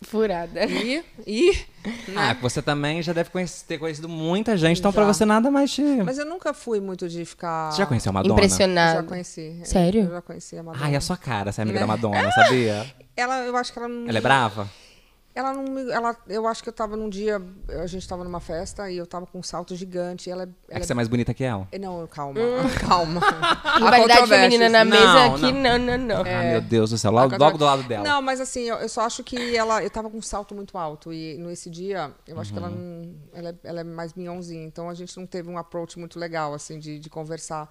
Furada. E, e né? Ah, você também já deve conhecer, ter conhecido muita gente, então para você nada mais te... Mas eu nunca fui muito de ficar... Você já conheceu a Madonna? Impressionada. Eu já conheci. Sério? Eu já conheci a Madonna. Ai, é a sua cara, essa é amiga né? da Madonna, sabia? Ela, eu acho que ela não... Ela é brava? Ela não me, ela, eu acho que eu tava num dia, a gente tava numa festa e eu tava com um salto gigante. ela, é, é ela é que você é mais bonita que ela. É, não, calma, hum. calma. Rivalidade feminina na mesa não, aqui, não, não, não. Ah, meu Deus do céu, logo, logo do lado dela. Não, mas assim, eu, eu, só acho que ela, eu tava com um salto muito alto e nesse dia, eu acho uhum. que ela uhum. não, ela, ela é mais minhãozinha, então a gente não teve um approach muito legal, assim, de, de conversar.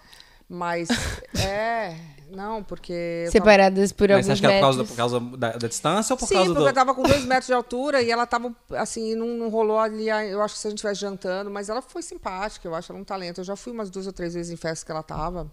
Mas é. Não, porque. Separadas por alguns Mas você acha que era por causa, da, por causa da, da distância ou por Sim, causa do. Sim, porque eu tava com dois metros de altura e ela tava, assim, não, não rolou ali. Eu acho que se a gente estivesse jantando, mas ela foi simpática, eu acho ela um talento. Eu já fui umas duas ou três vezes em festas que ela tava.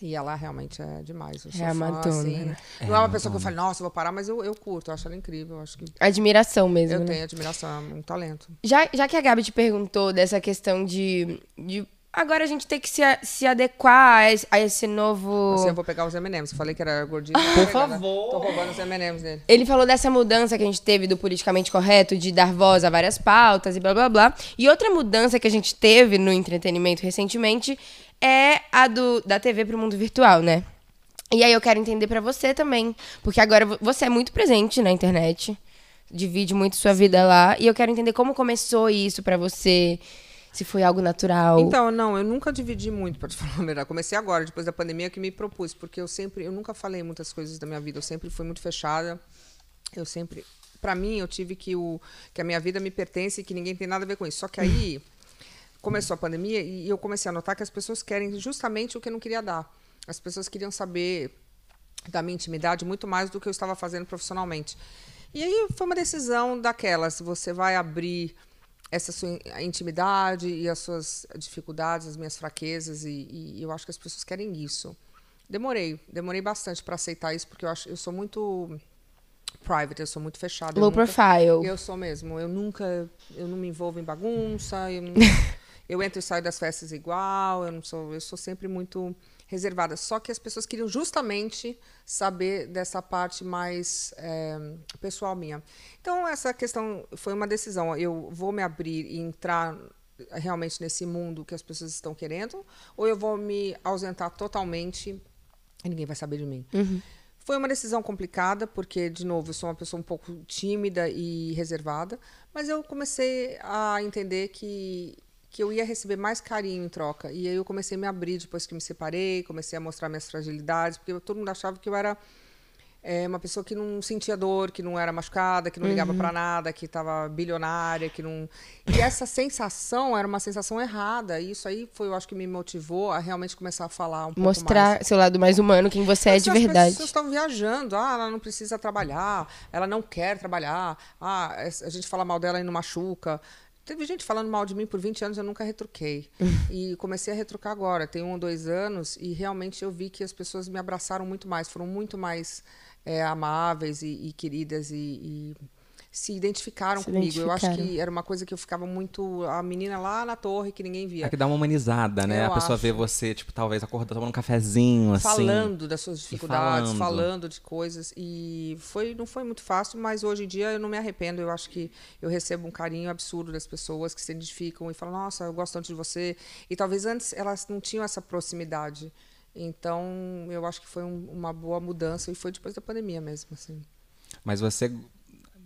E ela realmente é demais. é a Assim. Né? Não é, uma é pessoa que eu falo, nossa, vou parar, mas eu, eu curto, eu acho ela incrível. acho que... Admiração mesmo. Eu né? tenho admiração, é um talento. Já, já que a Gabi te perguntou dessa questão de, de Agora a gente tem que se, se adequar a esse, novo. Assim, eu vou pegar os MMs. Eu falei que era gordinho. Por né? favor. Tô roubando os MMs dele. Ele falou dessa mudança que a gente teve do politicamente correto, de dar voz a várias pautas e blá blá blá. E outra mudança que a gente teve no entretenimento recentemente é a do, da TV pro mundo virtual, né? E aí eu quero entender para você também, porque agora você é muito presente na internet, divide muito sua vida lá, e eu quero entender como começou isso para você se foi algo natural. Então, não, eu nunca dividi muito, para te falar melhor Comecei agora, depois da pandemia, que me propus, porque eu sempre, eu nunca falei muitas coisas da minha vida, eu sempre fui muito fechada. Eu sempre, para mim, eu tive que o que a minha vida me pertence e que ninguém tem nada a ver com isso. Só que aí começou a pandemia e eu comecei a notar que as pessoas querem justamente o que eu não queria dar. As pessoas queriam saber da minha intimidade muito mais do que eu estava fazendo profissionalmente. E aí foi uma decisão daquelas, você vai abrir essa sua intimidade e as suas dificuldades, as minhas fraquezas, e, e eu acho que as pessoas querem isso. Demorei, demorei bastante para aceitar isso, porque eu, acho, eu sou muito private, eu sou muito fechada. Low eu nunca, profile. Eu sou mesmo. Eu nunca, eu não me envolvo em bagunça, eu, eu entro e saio das festas igual, eu não sou, eu sou sempre muito reservada. Só que as pessoas queriam justamente saber dessa parte mais é, pessoal minha. Então, essa questão foi uma decisão. Eu vou me abrir e entrar realmente nesse mundo que as pessoas estão querendo, ou eu vou me ausentar totalmente e ninguém vai saber de mim. Uhum. Foi uma decisão complicada, porque, de novo, eu sou uma pessoa um pouco tímida e reservada, mas eu comecei a entender que que eu ia receber mais carinho em troca. E aí eu comecei a me abrir depois que me separei, comecei a mostrar minhas fragilidades, porque todo mundo achava que eu era é, uma pessoa que não sentia dor, que não era machucada, que não ligava uhum. para nada, que estava bilionária, que não. E essa sensação era uma sensação errada. E isso aí foi, eu acho, que me motivou a realmente começar a falar um Mostrar pouco mais. Mostrar seu lado mais humano, quem você é Mas é de verdade. As pessoas estão viajando. Ah, ela não precisa trabalhar, ela não quer trabalhar. Ah, a gente fala mal dela e não machuca. Teve gente falando mal de mim por 20 anos, eu nunca retruquei. e comecei a retrucar agora, tem um ou dois anos, e realmente eu vi que as pessoas me abraçaram muito mais, foram muito mais é, amáveis e, e queridas e, e se identificaram se comigo. Eu acho que era uma coisa que eu ficava muito. A menina lá na torre que ninguém via. É que dá uma humanizada, né? Eu a pessoa acho. vê você, tipo, talvez acordando, tomando um cafezinho, assim. Falando das suas dificuldades, falando. falando. de coisas. E foi, não foi muito fácil, mas hoje em dia eu não me arrependo. Eu acho que eu recebo um carinho absurdo das pessoas que se identificam e falam, nossa, eu gosto tanto de você. E talvez antes elas não tinham essa proximidade. Então, eu acho que foi um, uma boa mudança e foi depois da pandemia mesmo, assim. Mas você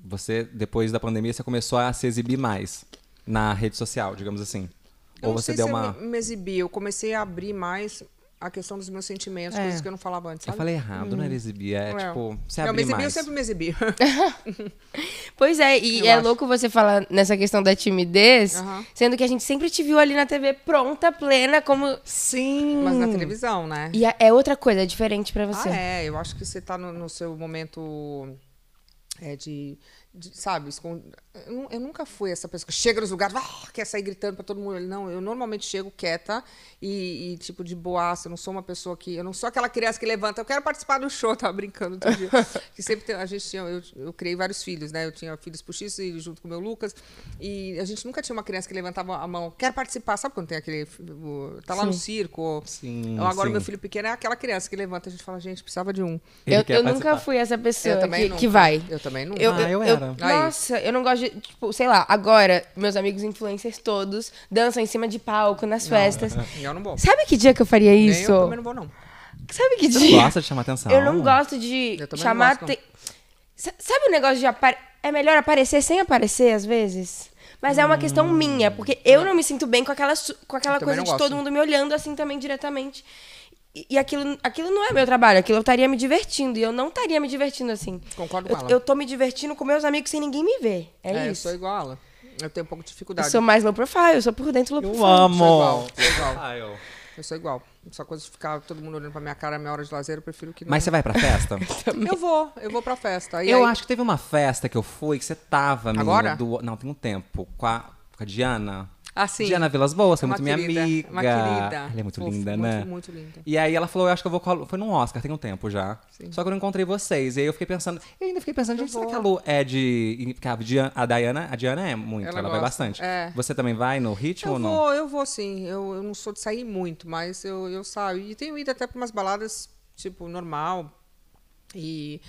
você, depois da pandemia, você começou a se exibir mais na rede social, digamos assim. Eu Ou você deu uma. Eu me exibi, eu comecei a abrir mais a questão dos meus sentimentos, é. coisas que eu não falava antes. Sabe? Eu falei errado, hum. não era hum. exibir. É, é. tipo, você abrir mais. Eu sempre me exibi. pois é, e eu é acho. louco você falar nessa questão da timidez, uh -huh. sendo que a gente sempre te viu ali na TV pronta, plena, como. Sim. Mas na televisão, né? E é, é outra coisa, é diferente para você. Ah, é, eu acho que você tá no, no seu momento é de sabe, eu, nunca fui essa pessoa que chega nos lugares, ah, quer sair gritando para todo mundo. Não, eu normalmente chego quieta e, e, tipo, de boaça. Eu não sou uma pessoa que. Eu não sou aquela criança que levanta, eu quero participar do show, tava brincando todo dia. que sempre tem, a gente tinha. Eu, eu criei vários filhos, né? Eu tinha filhos postiços junto com o meu Lucas. E a gente nunca tinha uma criança que levantava a mão, quero participar. Sabe quando tem aquele. Tá lá sim. no circo. Sim. Ou agora sim. meu filho pequeno é aquela criança que levanta. A gente fala, gente, precisava de um. Ele eu, eu nunca fui essa pessoa que, que, vai. Eu também não. Eu, ah, eu, eu, cara. Nossa, eu não gosto de. Tipo, sei lá, agora, meus amigos influencers todos dançam em cima de palco, nas festas. E é, é. eu não vou. Sabe que dia que eu faria isso? Nem eu também não vou, não. Sabe que dia? Você gosta de chamar atenção. Eu não gosto de eu chamar. Não gosto, Sabe o negócio de. Apare... É melhor aparecer sem aparecer, às vezes? Mas é uma hum. questão minha, porque eu não me sinto bem com aquela, com aquela coisa de todo mundo me olhando assim também diretamente. E, aquilo, aquilo não é meu trabalho, aquilo eu estaria me divertindo. E eu não estaria me divertindo assim. Concordo com ela. Eu tô me divertindo com meus amigos sem ninguém me ver. É, é isso. Eu sou igual a ela. Eu tenho um pouco de dificuldade. Eu sou mais low profile, eu sou por dentro low profile. Eu amo. Eu igual, sou igual. Ah, eu. sou igual. Só coisa de ficar todo mundo olhando pra minha cara, é minha hora de lazer, eu prefiro que não. Mas você vai pra festa? eu vou, eu vou pra festa. E eu aí... acho que teve uma festa que eu fui, que você tava, menina. Agora? Do... Não, tem um tempo. Com a, com a Diana. Assim, Diana Vilas Boas, é muito querida, minha é amiga. Uma querida. Ela é muito linda, muito, né? Muito, muito linda. E aí ela falou, eu acho que eu vou Foi num Oscar, tem um tempo já. Sim. Só que eu não encontrei vocês. E aí eu fiquei pensando, eu ainda fiquei pensando, gente, será que a Lu é de. a Diana, a Diana é muito, ela, ela vai bastante. É. Você também vai no ritmo eu ou não? Vou, eu vou sim. Eu, eu não sou de sair muito, mas eu, eu saio. E tenho ido até para umas baladas, tipo, normal. E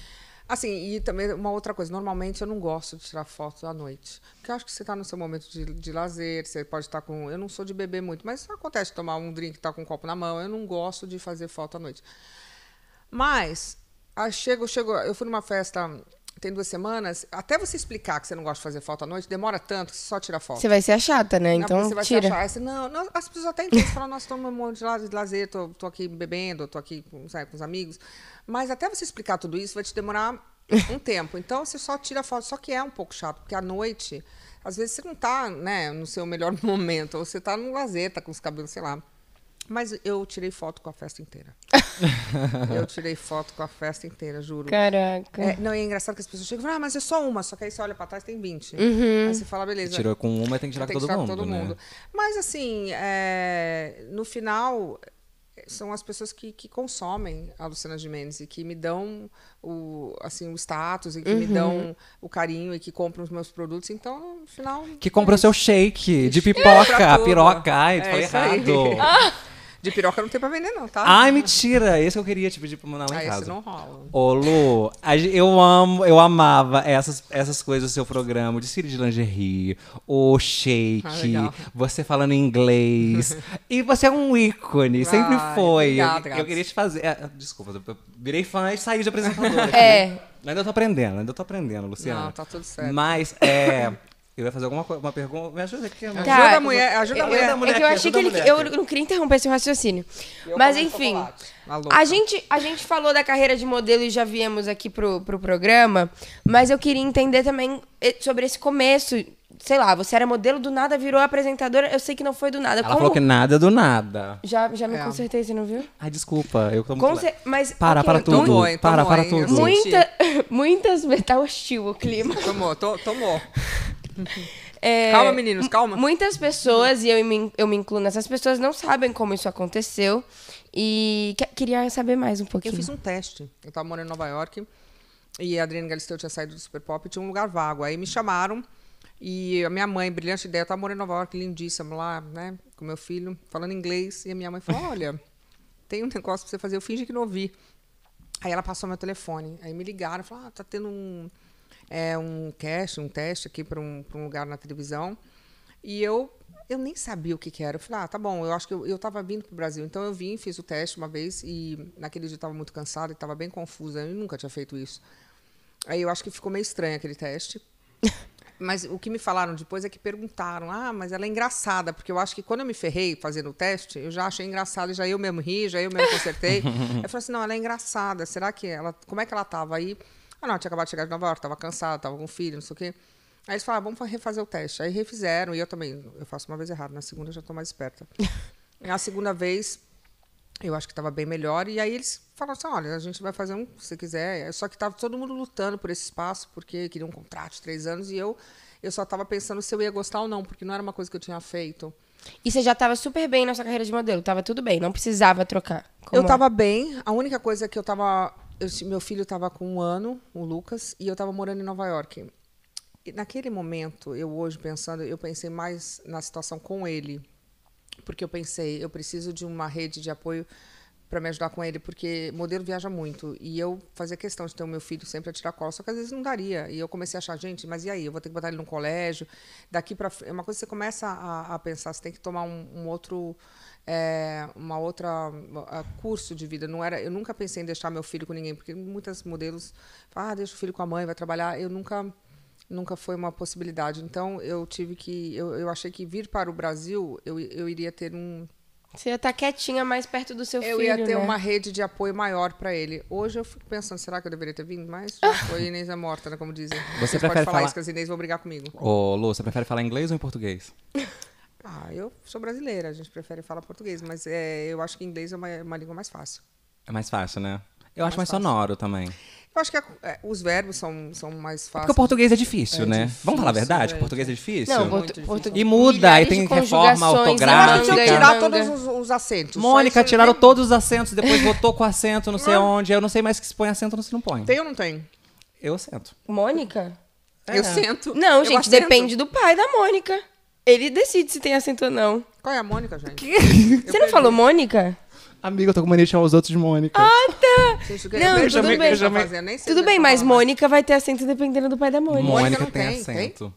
Assim, e também uma outra coisa, normalmente eu não gosto de tirar foto à noite. Porque eu acho que você está no seu momento de, de lazer, você pode estar tá com. Eu não sou de beber muito, mas acontece tomar um drink e tá com um copo na mão. Eu não gosto de fazer foto à noite. Mas, chego, ah, chego, eu fui numa festa tem duas semanas, até você explicar que você não gosta de fazer foto à noite, demora tanto que você só tira foto. Você vai ser a chata, né? Então, não, você vai tira. Ser a chata. Não, não, as pessoas até entendem, falam, nós tomamos um monte de lazer, tô, tô aqui bebendo, tô aqui sabe, com os amigos. Mas até você explicar tudo isso vai te demorar um tempo. Então você só tira foto. Só que é um pouco chato, porque à noite, às vezes você não está né, no seu melhor momento, ou você está no lazer, tá com os cabelos, sei lá. Mas eu tirei foto com a festa inteira. eu tirei foto com a festa inteira, juro. Caraca. É, não, é engraçado que as pessoas chegam e falam, ah, mas é só uma. Só que aí você olha pra trás tem 20. Uhum. Aí você fala, beleza. Você tirou com uma, tem que tirar, tem com, todo que tirar mundo, com todo né? mundo. Mas assim, é, no final, são as pessoas que, que consomem a Luciana Gimenez e que me dão o, assim, o status e que uhum. me dão o carinho e que compram os meus produtos. Então, no final. Que compra é o seu shake de pipoca, piroca. Ai, é, falei errado. De piroca não tem pra vender, não, tá? Ai, mentira! Esse eu queria te pedir pra mandar lá ah, em casa. Esse não rola. Ô, Lu, eu amo, eu amava essas, essas coisas do seu programa, de desfile de lingerie, o shake, ah, você falando inglês. e você é um ícone, sempre ah, foi. Obrigada, eu, eu, queria te fazer. É, desculpa, eu virei fã e saí de apresentadora. é. Ainda tô aprendendo, ainda tô aprendendo, Luciana. Não, tá tudo certo. Mas é, ele vai fazer alguma uma pergunta. Me ajuda aqui, Tá, ajuda a mulher, ajuda a mulher. Eu, é que eu achei que ele. Eu não queria interromper esse raciocínio. Mas enfim. Tá a gente, a gente falou da carreira de modelo e já viemos aqui pro, pro programa. Mas eu queria entender também eh, sobre esse começo. Sei lá, você era modelo, do nada virou apresentadora. Eu sei que não foi do nada. Ela Como... falou que nada é do nada. Já, já me é. consertei, você não viu? Ai, desculpa. Eu tô muito... Conce... Mas, para, okay. para tudo. Tomou, hein, para, tomou, para, para tudo. Muita, muitas... Tá hostil o clima. Tomou, to, tomou. É, calma, meninos, calma. Muitas pessoas, e eu me, eu me incluo nessas pessoas, não sabem como isso aconteceu. E que, queria saber mais um pouquinho. Eu fiz um teste. Eu tava morando em Nova York e a Adriana Galisteu tinha saído do Super Pop e tinha um lugar vago. Aí me chamaram e a minha mãe, brilhante ideia, eu tava morando em Nova York, lindíssima lá, né, com meu filho, falando inglês. E a minha mãe falou: Olha, tem um negócio pra você fazer. Eu fingi que não ouvi. Aí ela passou meu telefone. Aí me ligaram, falaram: Ah, tá tendo um é, um cast, um teste aqui para um, um lugar na televisão. E eu eu nem sabia o que, que era. Eu falei, ah, tá bom, eu acho que eu, estava vindo para o Brasil. Então eu vim, fiz o teste uma vez e naquele dia eu estava muito cansada e estava bem confusa. Eu nunca tinha feito isso. Aí eu acho que ficou meio estranho aquele teste. mas o que me falaram depois é que perguntaram: ah, mas ela é engraçada, porque eu acho que quando eu me ferrei fazendo o teste, eu já achei engraçada, já eu mesmo ri, já eu mesmo consertei. eu falei assim: não, ela é engraçada, será que ela. Como é que ela tava aí? Ah, não, tinha acabado de chegar de Nova York, tava cansado, tava com filho, não sei o quê. Aí eles falaram, ah, vamos refazer o teste. Aí refizeram, e eu também, eu faço uma vez errado, na segunda eu já tô mais esperta. na segunda vez, eu acho que estava bem melhor, e aí eles falaram assim, olha, a gente vai fazer um, se quiser. Só que estava todo mundo lutando por esse espaço, porque queria um contrato de três anos, e eu, eu só estava pensando se eu ia gostar ou não, porque não era uma coisa que eu tinha feito. E você já estava super bem na sua carreira de modelo, estava tudo bem, não precisava trocar. Como eu é? estava bem, a única coisa é que eu estava eu, meu filho estava com um ano, o Lucas, e eu estava morando em Nova York. E naquele momento, eu hoje pensando, eu pensei mais na situação com ele, porque eu pensei, eu preciso de uma rede de apoio para me ajudar com ele, porque modelo viaja muito. E eu fazia questão de ter o meu filho sempre a tirar cola, só que às vezes não daria. E eu comecei a achar, gente, mas e aí? Eu vou ter que botar ele no colégio. Daqui para é uma coisa que você começa a, a pensar, você tem que tomar um, um outro é, uma outra uh, curso de vida. Não era, eu nunca pensei em deixar meu filho com ninguém, porque muitas modelos, ah, deixa o filho com a mãe, vai trabalhar. Eu nunca nunca foi uma possibilidade. Então eu tive que, eu, eu achei que vir para o Brasil eu, eu iria ter um você ia estar tá quietinha mais perto do seu eu filho. Eu ia ter né? uma rede de apoio maior para ele. Hoje eu fico pensando, será que eu deveria ter vindo? Mas foi Inês é morta, né? Como dizem. Você Vocês prefere falar, falar isso, que as Inês vão brigar comigo. Ô, Lu, você prefere falar inglês ou em português? Ah, eu sou brasileira, a gente prefere falar português, mas é, eu acho que inglês é uma, uma língua mais fácil. É mais fácil, né? Eu é acho mais, mais sonoro também. Eu acho que a, é, os verbos são, são mais fáceis. É porque o português é difícil, é né? Difícil, Vamos falar a verdade? É, o português é difícil? Não, portu difícil. e muda, e tem reforma né? autográfica. Mônica tirar todos né? os, os acentos. Mônica, tiraram tem... todos os acentos, depois votou com acento, não sei não. onde. Eu não sei mais se põe acento ou se não põe. Tem ou não tem? Eu sento. Mônica? Eu ah. sento. Não, gente, depende do pai da Mônica. Ele decide se tem acento ou não. Qual é a Mônica, gente? Você não falou Mônica? Amiga, eu tô com mania de chamar os outros de Mônica. Ah, tá! Não, tudo bem. Eu já nem Tudo bem, mas Mônica vai ter acento dependendo do pai da Mônica. Mônica, Mônica não tem, tem acento.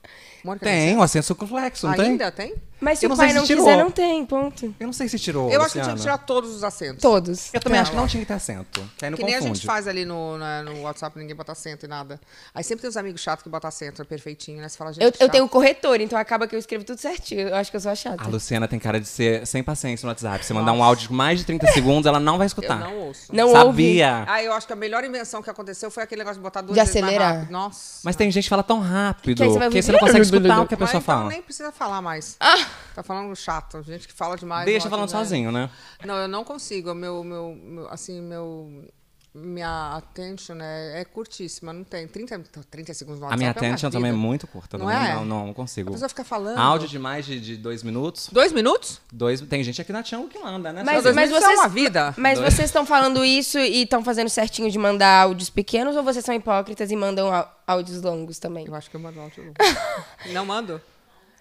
Mônica Tem, o assento Circunflexo, não tem? Ainda tem? Mas se Eu o pai não tirou. quiser, não tem, ponto. Eu não sei se tirou, Eu acho que tinha que tirar todos os assentos. Todos. Eu também acho que não tinha que ter acento. Que aí não Que nem a gente faz ali no, no WhatsApp, ninguém bota acento e nada. Aí sempre tem uns amigos chatos que botam acento, é perfeitinho, né? Você fala, gente, Eu, eu chato. tenho corretor, então acaba que eu escrevo tudo certinho. Eu acho que eu sou a chata. A Luciana tem cara de ser sem paciência no WhatsApp. Você mandar um áudio de mais de 30 segundos, ela não vai Eu escutar. não ouço. Não ouve. Sabia. Ah, eu acho que a melhor invenção que aconteceu foi aquele negócio de botar duas De vezes acelerar. Nossa. Mas tem gente que fala tão rápido Que você não consegue escutar tipo, tipo, o que a pessoa então, fala. Então, nem precisa falar mais. Ah. Tá falando chato, gente que fala demais. Deixa falando sozinho, né? Não, eu não consigo. Meu, meu, meu assim, meu minha attention é, é, curtíssima, não tem 30, 30 segundos no A minha é attention é também é muito curta, não, não é? é? Não, não, consigo. A pessoa fica falando. Áudio de mais de, de dois minutos. Dois minutos? Dois, tem gente aqui na Tchão que manda, né? Mas, mas é vocês, é uma vida. Mas dois. vocês estão falando isso e estão fazendo certinho de mandar áudios pequenos ou vocês são hipócritas e mandam áudios longos também? Eu acho que eu mando áudio longo. não mando?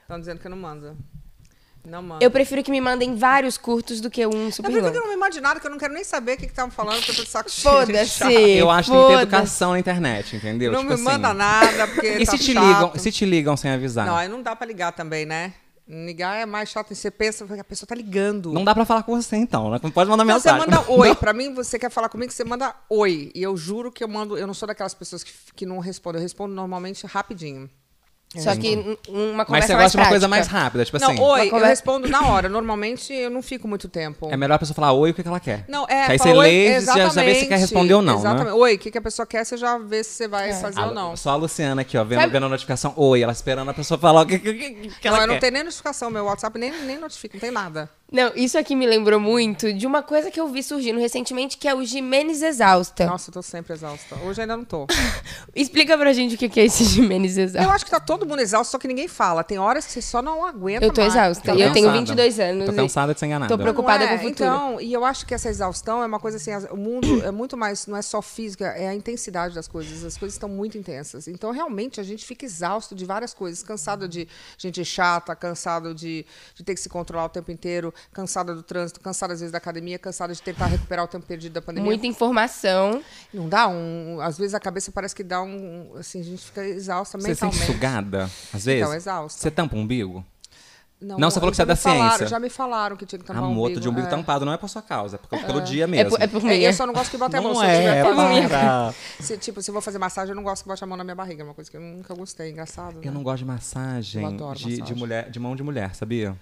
Estão dizendo que eu não mando. Não manda. Eu prefiro que me mandem vários curtos do que um super Eu prefiro que não me mande nada, que eu não quero nem saber o que estão falando, porque eu tô de saco cheio. Foda-se. Eu acho que tem que ter educação na internet, entendeu? Não tipo me assim. manda nada, porque E tá se, te chato. ligam, se te ligam sem avisar? Não, aí não dá pra ligar também, né? Ligar é mais chato, você pensa, a pessoa tá ligando. Não dá pra falar com você, então, né? Pode mandar Então, mensagem. você manda oi. Pra mim, você quer falar comigo, você manda oi. E eu juro que eu mando. Eu não sou daquelas pessoas que, que não respondem. Eu respondo normalmente rapidinho. Só é. que uma conversa Mas você gosta de uma coisa mais rápida, tipo não, assim. Oi, conversa... eu respondo na hora. Normalmente eu não fico muito tempo. É melhor a pessoa falar oi o que, ela quer. Não, é. Aí você lê e já, já vê se quer responder ou não. Né? Exatamente. Né? Oi, o que, a pessoa quer, você já vê se você vai é. fazer a, ou não. Só a Luciana aqui, ó, vendo, vendo a notificação. Oi, ela esperando a pessoa falar o que, que, que ela não, quer. Não, eu não tenho nem notificação, meu WhatsApp nem, nem notifica, não tem nada. Não, isso aqui me lembrou muito de uma coisa que eu vi surgindo recentemente, que é o Jimenez Exausta. Nossa, eu tô sempre exausta. Hoje ainda não tô. Explica pra gente o que é esse Jimenez Exausta. Eu acho que tá todo mundo exausto, só que ninguém fala. Tem horas que você só não aguenta Eu tô mais. exausta. e eu tenho 22 anos. Tô cansada de ser enganada. Tô preocupada é, com o futuro. Então, e eu acho que essa exaustão é uma coisa assim, o mundo é muito mais, não é só física, é a intensidade das coisas. As coisas estão muito intensas. Então, realmente, a gente fica exausto de várias coisas. Cansado de gente chata, cansado de, de ter que se controlar o tempo inteiro cansada do trânsito, cansada às vezes da academia, cansada de tentar recuperar o tempo perdido da pandemia. Muita informação. Não dá um. Às vezes a cabeça parece que dá um. Assim, a gente fica exausta mentalmente. Você sente sugada, às vezes? Então, exausta. Você tampa o umbigo? Não, não, você falou que você é da falaram, ciência. Já me falaram que tinha que tampar Amor, ah, o umbigo. moto de umbigo é. tampado não é por sua causa, é, é. pelo é. dia é mesmo. É, é por, mim. É, eu só não gosto que bote a mão. Não se é, eu tiver para. Se, tipo, se eu vou fazer massagem, eu não gosto que bote a mão na minha barriga. É uma coisa que eu nunca gostei, engraçado. Eu né? não gosto de massagem. Eu adoro de, massagem. De, mulher, de mão de mulher, sabia?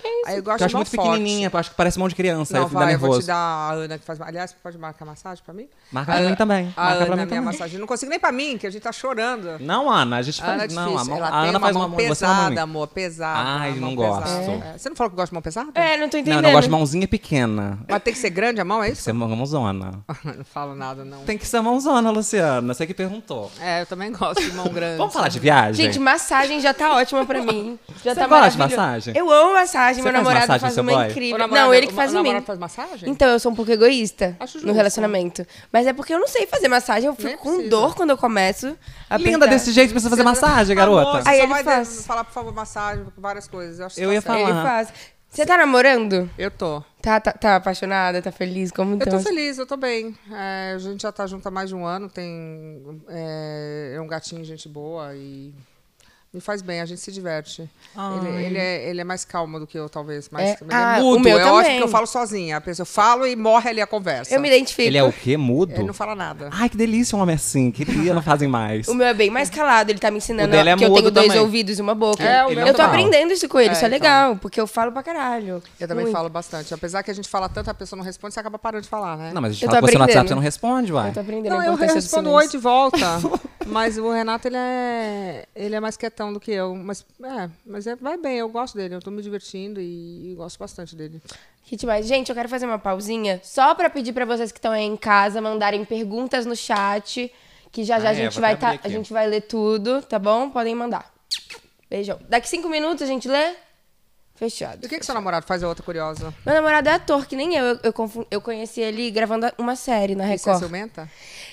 Que isso? Aí eu gosto eu acho muito forte. pequenininha, acho que parece mão de criança. Não, aí eu vai, eu vou te dar a Ana que faz. Aliás, pode marcar massagem pra mim? Marca a, pra mim também. A Marca Ana, pra mim minha também. massagem. Não consigo nem pra mim, que a gente tá chorando. Não, Ana, a gente faz. É não, a, a Ana faz mão, mão pesada, amor, pesada. Ai, não gosto. É, você não falou que gosta de mão pesada? É, não tô entendendo. Não, eu gosto de mãozinha pequena. Mas tem que ser grande a mão, é isso? Tem que ser mãozona. Ah, não falo nada, não. Tem que ser mãozona, Luciana. Você que perguntou. É, eu também gosto de mão grande. Vamos falar de viagem? Gente, massagem já tá ótima pra mim. Já Você tá gosta de massagem? Eu amo massagem massagem, meu namorado faz uma incrível. não, ele que faz em mim. namorado faz massagem? Então, eu sou um pouco egoísta no relacionamento. Mas é porque eu não sei fazer massagem, eu fico com dor quando eu começo. a Linda desse jeito, precisa fazer massagem, garota. Aí ele faz. falar, por favor, massagem, várias coisas. Eu, acho que ia tá falar. Ele faz. Você tá namorando? Eu tô. Tá, tá, tá apaixonada? Tá feliz? Como então? Eu tô então? feliz, eu tô bem. É, a gente já tá junto há mais de um ano, tem. É, é um gatinho, gente boa e e faz bem, a gente se diverte. Ele, ele, é, ele é mais calmo do que eu, talvez. Mas é, é ah, é mudo. O meu eu acho que eu falo sozinha. eu falo e morre ali a conversa. Eu me identifico. Ele é o quê? Mudo? Ele não fala nada. Ai, que delícia um homem assim. dia não fazem mais. o meu é bem mais calado. Ele tá me ensinando é que eu tenho dois também. ouvidos e uma boca. É, o meu é eu tô mal. aprendendo isso com ele. É, isso é então. legal, então. porque eu falo pra caralho. Eu também Muito. falo bastante. Apesar que a gente fala tanto, a pessoa não responde, você acaba parando de falar, né? Não, mas a gente eu fala com você no WhatsApp, você não responde, vai. Eu tô aprendendo. Não, eu respondo oi de volta. mas o Renato, ele é, ele é mais quietão questão do que eu, mas é, mas é, vai bem, eu gosto dele, eu tô me divertindo e, e gosto bastante dele. Que demais. Gente, eu quero fazer uma pausinha só para pedir para vocês que estão aí em casa mandarem perguntas no chat, que já já ah, a é, gente é, vai tá, a gente vai ler tudo, tá bom? Podem mandar. Beijão. Daqui cinco minutos a gente lê? Fechado. E o que, que seu namorado faz? É outra curiosa. Meu namorado é ator, que nem eu. Eu, eu, eu conheci ele gravando uma série na é Record. você é ciumenta?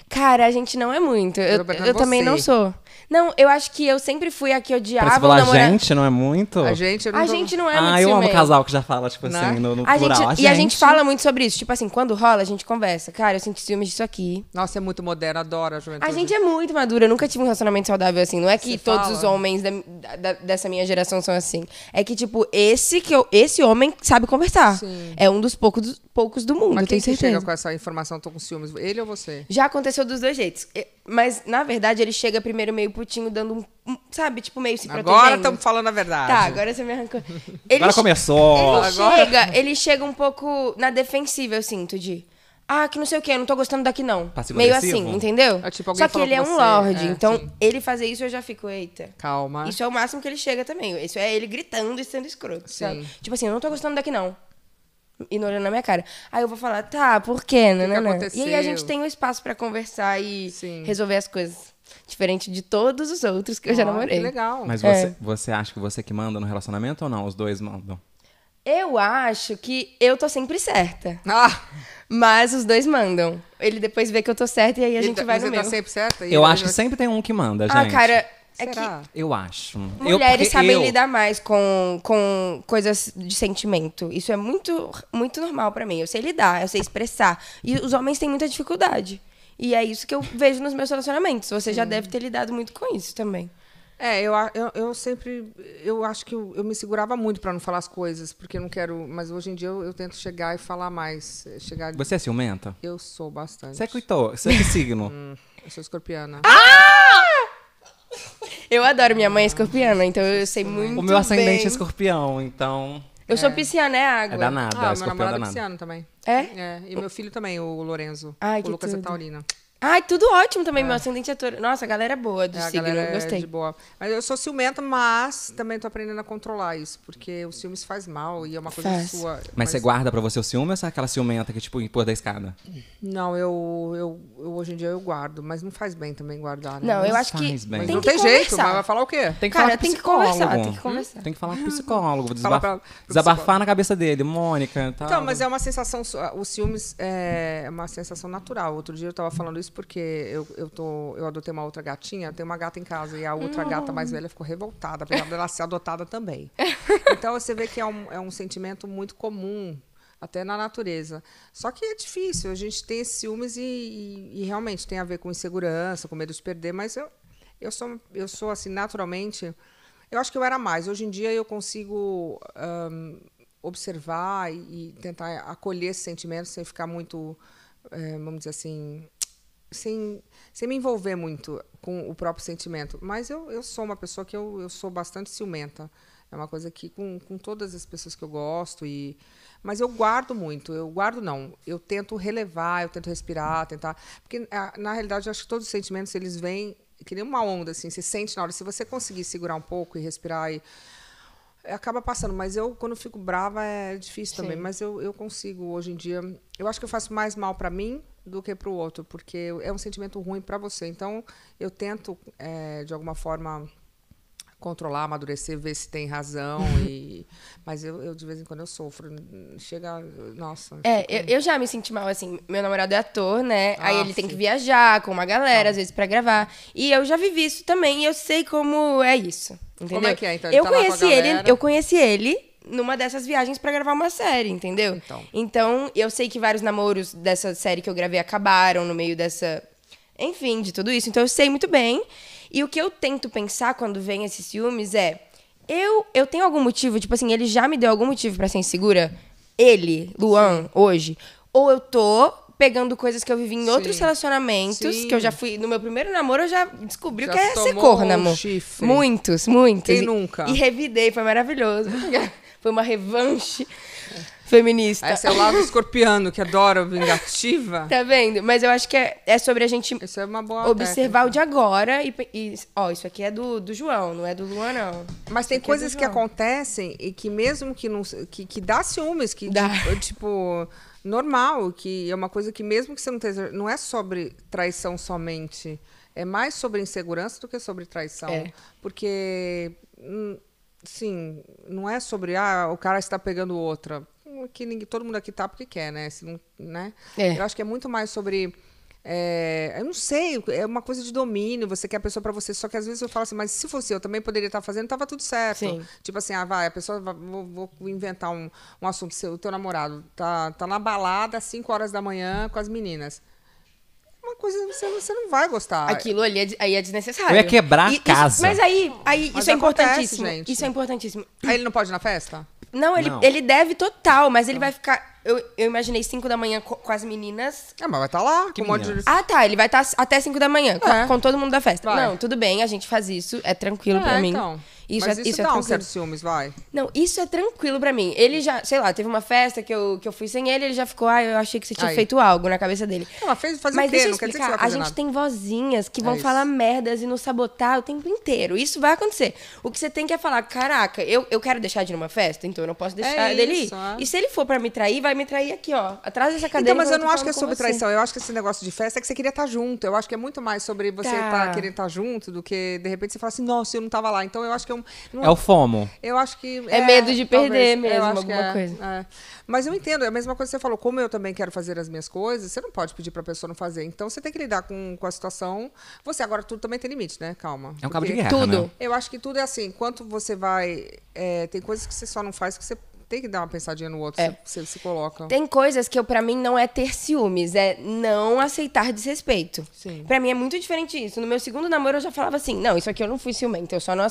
Cara, a gente não é muito. Eu, eu, eu também não sou. Não, eu acho que eu sempre fui aqui que odiava. Parece falar, namora... a gente não é muito? A gente, eu não a é tô... gente não é ah, muito. Ah, eu amo casal que já fala, tipo não. assim, né? no, no a plural. gente... E a gente fala muito sobre isso. Tipo assim, quando rola, a gente conversa. Cara, eu sinto ciúmes disso aqui. Nossa, é muito moderno, adoro a juventude. A gente é muito madura. Eu nunca tive um relacionamento saudável assim. Não é que Você todos fala? os homens da, da, dessa minha geração são assim. É que, tipo, esse, que eu, esse homem sabe conversar. Sim. É um dos poucos, poucos do mundo, Mas quem tenho certeza. chega com essa informação, tô com ciúmes? Ele ou você? Já aconteceu dos dois jeitos. Eu, mas, na verdade, ele chega primeiro meio putinho, dando um. sabe, tipo, meio se protegendo. Agora estamos falando a verdade. Tá, agora você me arrancou. Ele agora começou. Ele agora... chega, ele chega um pouco na defensiva, eu sinto, de. Ah, que não sei o que, não tô gostando daqui, não. Tá meio assim, entendeu? É, tipo, Só que ele é um lorde, é, então sim. ele fazer isso eu já fico, eita. Calma. Isso é o máximo que ele chega também. Isso é ele gritando e sendo escroto, sim. sabe? Tipo assim, eu não tô gostando daqui, não ignorando na minha cara. Aí eu vou falar, tá, por quê? Não, não, não. E aí a gente tem um espaço para conversar e Sim. resolver as coisas. Diferente de todos os outros que eu oh, já namorei. Que legal. Mas é. você, é. você acha que você que manda no relacionamento ou não? Os dois mandam? Eu acho que eu tô sempre certa. Ah! Mas os dois mandam. Ele depois vê que eu tô certa e aí a gente e tá, vai no você tá meu. Tá sempre certa? eu acho que sempre tem um que manda, ah, gente. Ah, cara, é Será? que eu acho. Mulheres eu, sabem eu... lidar mais com, com coisas de sentimento. Isso é muito, muito normal para mim. Eu sei lidar, eu sei expressar. E os homens têm muita dificuldade. E é isso que eu vejo nos meus relacionamentos. Você Sim. já deve ter lidado muito com isso também. É, eu, eu, eu sempre. Eu acho que eu, eu me segurava muito para não falar as coisas, porque eu não quero. Mas hoje em dia eu, eu tento chegar e falar mais. Chegar... Você é ciumenta? Eu sou bastante. Você é que, você é que signo? hum, eu sou escorpiana. Ah! Eu adoro, minha mãe é escorpiana, então eu sei muito. O meu ascendente é bem. é escorpião, então. Eu sou é. pisciana, né, água? É danada, ah, é meu escorpião namorado é danado. pisciano também. É? É, e meu filho também, o Lorenzo. Ai, o que Lucas é tudo. a Taurina. Ai, tudo ótimo também. É. Meu ascendente é touro. Nossa, a galera é boa do é, signo. Gostei. É de boa. Mas eu sou ciumenta, mas também tô aprendendo a controlar isso. Porque o ciúmes faz mal e é uma coisa faz. sua. Mas, mas, você guarda pra você o ciúme ou é aquela ciumenta que, tipo, empurra da escada? Não, eu, eu, eu, hoje em dia eu guardo. Mas não faz bem também guardar, né? Não, eu acho que. Mas tem não que tem jeito, mas vai falar o quê? Tem que Cara, falar com tem que conversar, tem que conversar. Tem que falar com o psicólogo, desabafar, Fala desabafar na cabeça dele, Mônica. Tal. Então, mas é uma sensação. O ciúmes é, é uma sensação natural. Outro dia eu tava falando isso porque eu, eu, tô, eu adotei uma outra gatinha, tem tenho uma gata em casa, e a outra hum. gata mais velha ficou revoltada, apesar dela ser adotada também. Então você vê que é um, é um sentimento muito comum até na natureza. Só que é difícil, a gente tem ciúmes e, e, e, realmente tem a ver com insegurança, com medo de perder, mas eu, eu, sou, eu sou assim, naturalmente. Eu acho que eu era mais. Hoje em dia eu consigo um, observar e, tentar acolher esses sentimentos sem ficar muito, eh, vamos dizer assim, sem, sem me envolver muito com o próprio sentimento. Mas eu, eu sou uma pessoa que eu, eu sou bastante ciumenta. É uma coisa que com, com todas as pessoas que eu gosto e mas eu guardo muito, eu guardo não, eu tento relevar, eu tento respirar, tentar, porque ah, na realidade eu acho que todos os sentimentos eles vêm que nem uma onda assim, você sente na hora, se você conseguir segurar um pouco e respirar e acaba passando, mas eu quando fico brava é difícil Sim. também, mas eu, eu consigo hoje em dia. Eu acho que eu faço mais mal para mim do que para o outro, porque é um sentimento ruim para você. Então eu tento é, de alguma forma controlar, amadurecer, ver se tem razão. e... Mas eu, eu, de vez em quando, eu sofro. Chega. Nossa. É, fico... eu, eu, já me senti mal, assim. Meu namorado é ator, né? Ah, Aí ele sim. Ah, tem que viajar com uma galera, às vezes, para gravar. E eu já vivi isso também, e eu sei como é isso. Entendeu? Como é que é, então? Ele eu tá conheci ele, eu conheci ele numa dessas viagens para gravar uma série, entendeu? Então. então, eu sei que vários namoros dessa série que eu gravei acabaram no meio dessa. Enfim, de tudo isso. Então, eu sei muito bem. E o que eu tento pensar quando vem esses ciúmes é: eu, eu tenho algum motivo, tipo assim, ele já me deu algum motivo para ser insegura? Ele, Luan, Sim. hoje. Ou eu tô pegando coisas que eu vivi em Sim. outros relacionamentos, Sim. que eu já fui. No meu primeiro namoro, eu já descobri o que é ser corna, amor. muitos, muitos. Quem e, nunca? E revidei, foi maravilhoso. foi uma revanche feminista. Esse é o lado escorpiano que adora vingativa. Tá vendo? Mas eu acho que é, é sobre a gente é uma boa observar técnica. o de agora e, e, ó, isso aqui é do, do João, não é do Luan, não. Mas tem é coisas é que acontecem e que mesmo que não. que, que dá ciúmes, que dá. Tipo, tipo normal, que é uma coisa que mesmo que você não tenha, não é sobre traição somente, é mais sobre insegurança do que sobre traição, é. porque hum, sim, não é sobre ah, o cara está pegando outra que ninguém, todo mundo aqui tá porque quer, né? Se não, né? É. Eu acho que é muito mais sobre. É, eu não sei, é uma coisa de domínio, você quer a pessoa para você, só que às vezes eu falo assim, mas se fosse eu também poderia estar tá fazendo, tava tudo certo. Sim. Tipo assim, ah, vai, a pessoa, vou, vou, inventar um, um assunto, seu, o teu namorado tá, tá na balada às 5 horas da manhã com as meninas uma coisa você, você não vai gostar. Aquilo ali é, aí é desnecessário. Eu ia quebrar a casa. Isso, mas aí, aí mas isso é importantíssimo. Gente. Isso é importantíssimo. Aí ele não pode ir na festa? Não, ele, Não. ele deve total, mas ele tá. vai ficar. Eu, eu imaginei 5 da manhã com, as meninas. Ah, mas vai estar tá lá, que com um de... Ah, tá. Ele vai estar tá até 5 da manhã, com, é. com todo mundo da festa. Vai. Não, tudo bem, a gente faz isso. É tranquilo é, pra mim. então. Isso Mas é, isso, isso é dá um certo ciúmes, vai. Não, isso é tranquilo pra mim. Ele já, sei lá, teve uma festa que eu, que eu fui sem ele, ele já ficou, ah, eu achei que você tinha Aí. feito algo na cabeça dele. Ela fez fazer Mas o quê? Deixa eu explicar, não quer dizer que a gente nada. tem vozinhas que vão é falar merdas e nos sabotar o tempo inteiro. Isso vai acontecer. O que você tem que é falar, caraca, eu, eu quero deixar de ir numa festa, então eu não posso deixar é dele isso, ir. É. E se ele for pra me trair, vai me trair aqui, ó, atrás dessa então, cadeira. Então, mas eu, não acho que é sobre traição. Eu acho que esse negócio de festa é que você queria estar tá junto. Eu acho que é muito mais sobre você tá. tá. querendo estar tá junto do que, de repente, você falar assim, nossa, eu não tava lá. Então, eu acho que é um não, É o FOMO. Eu acho que. É, é medo de perder talvez, mesmo, alguma é, coisa. É. Mas eu entendo, é a mesma coisa que você falou, como eu também quero fazer as minhas coisas, você não pode pedir pra pessoa não fazer. Então você tem que lidar com, com a situação. Você, agora, tudo também tem limite, né? Calma. É um cabo de guerra. Né? Tudo. Né? Eu acho que tudo é assim. Quanto você vai. É, tem coisas que você só não faz que você tem que dar uma pensadinha no outro, é. se, se coloca. Tem coisas que eu para mim não é ter ciúmes, é não aceitar desrespeito. Para mim é muito diferente isso. No meu segundo namoro eu já falava assim: "Não, isso aqui eu não fui ciumento. eu só não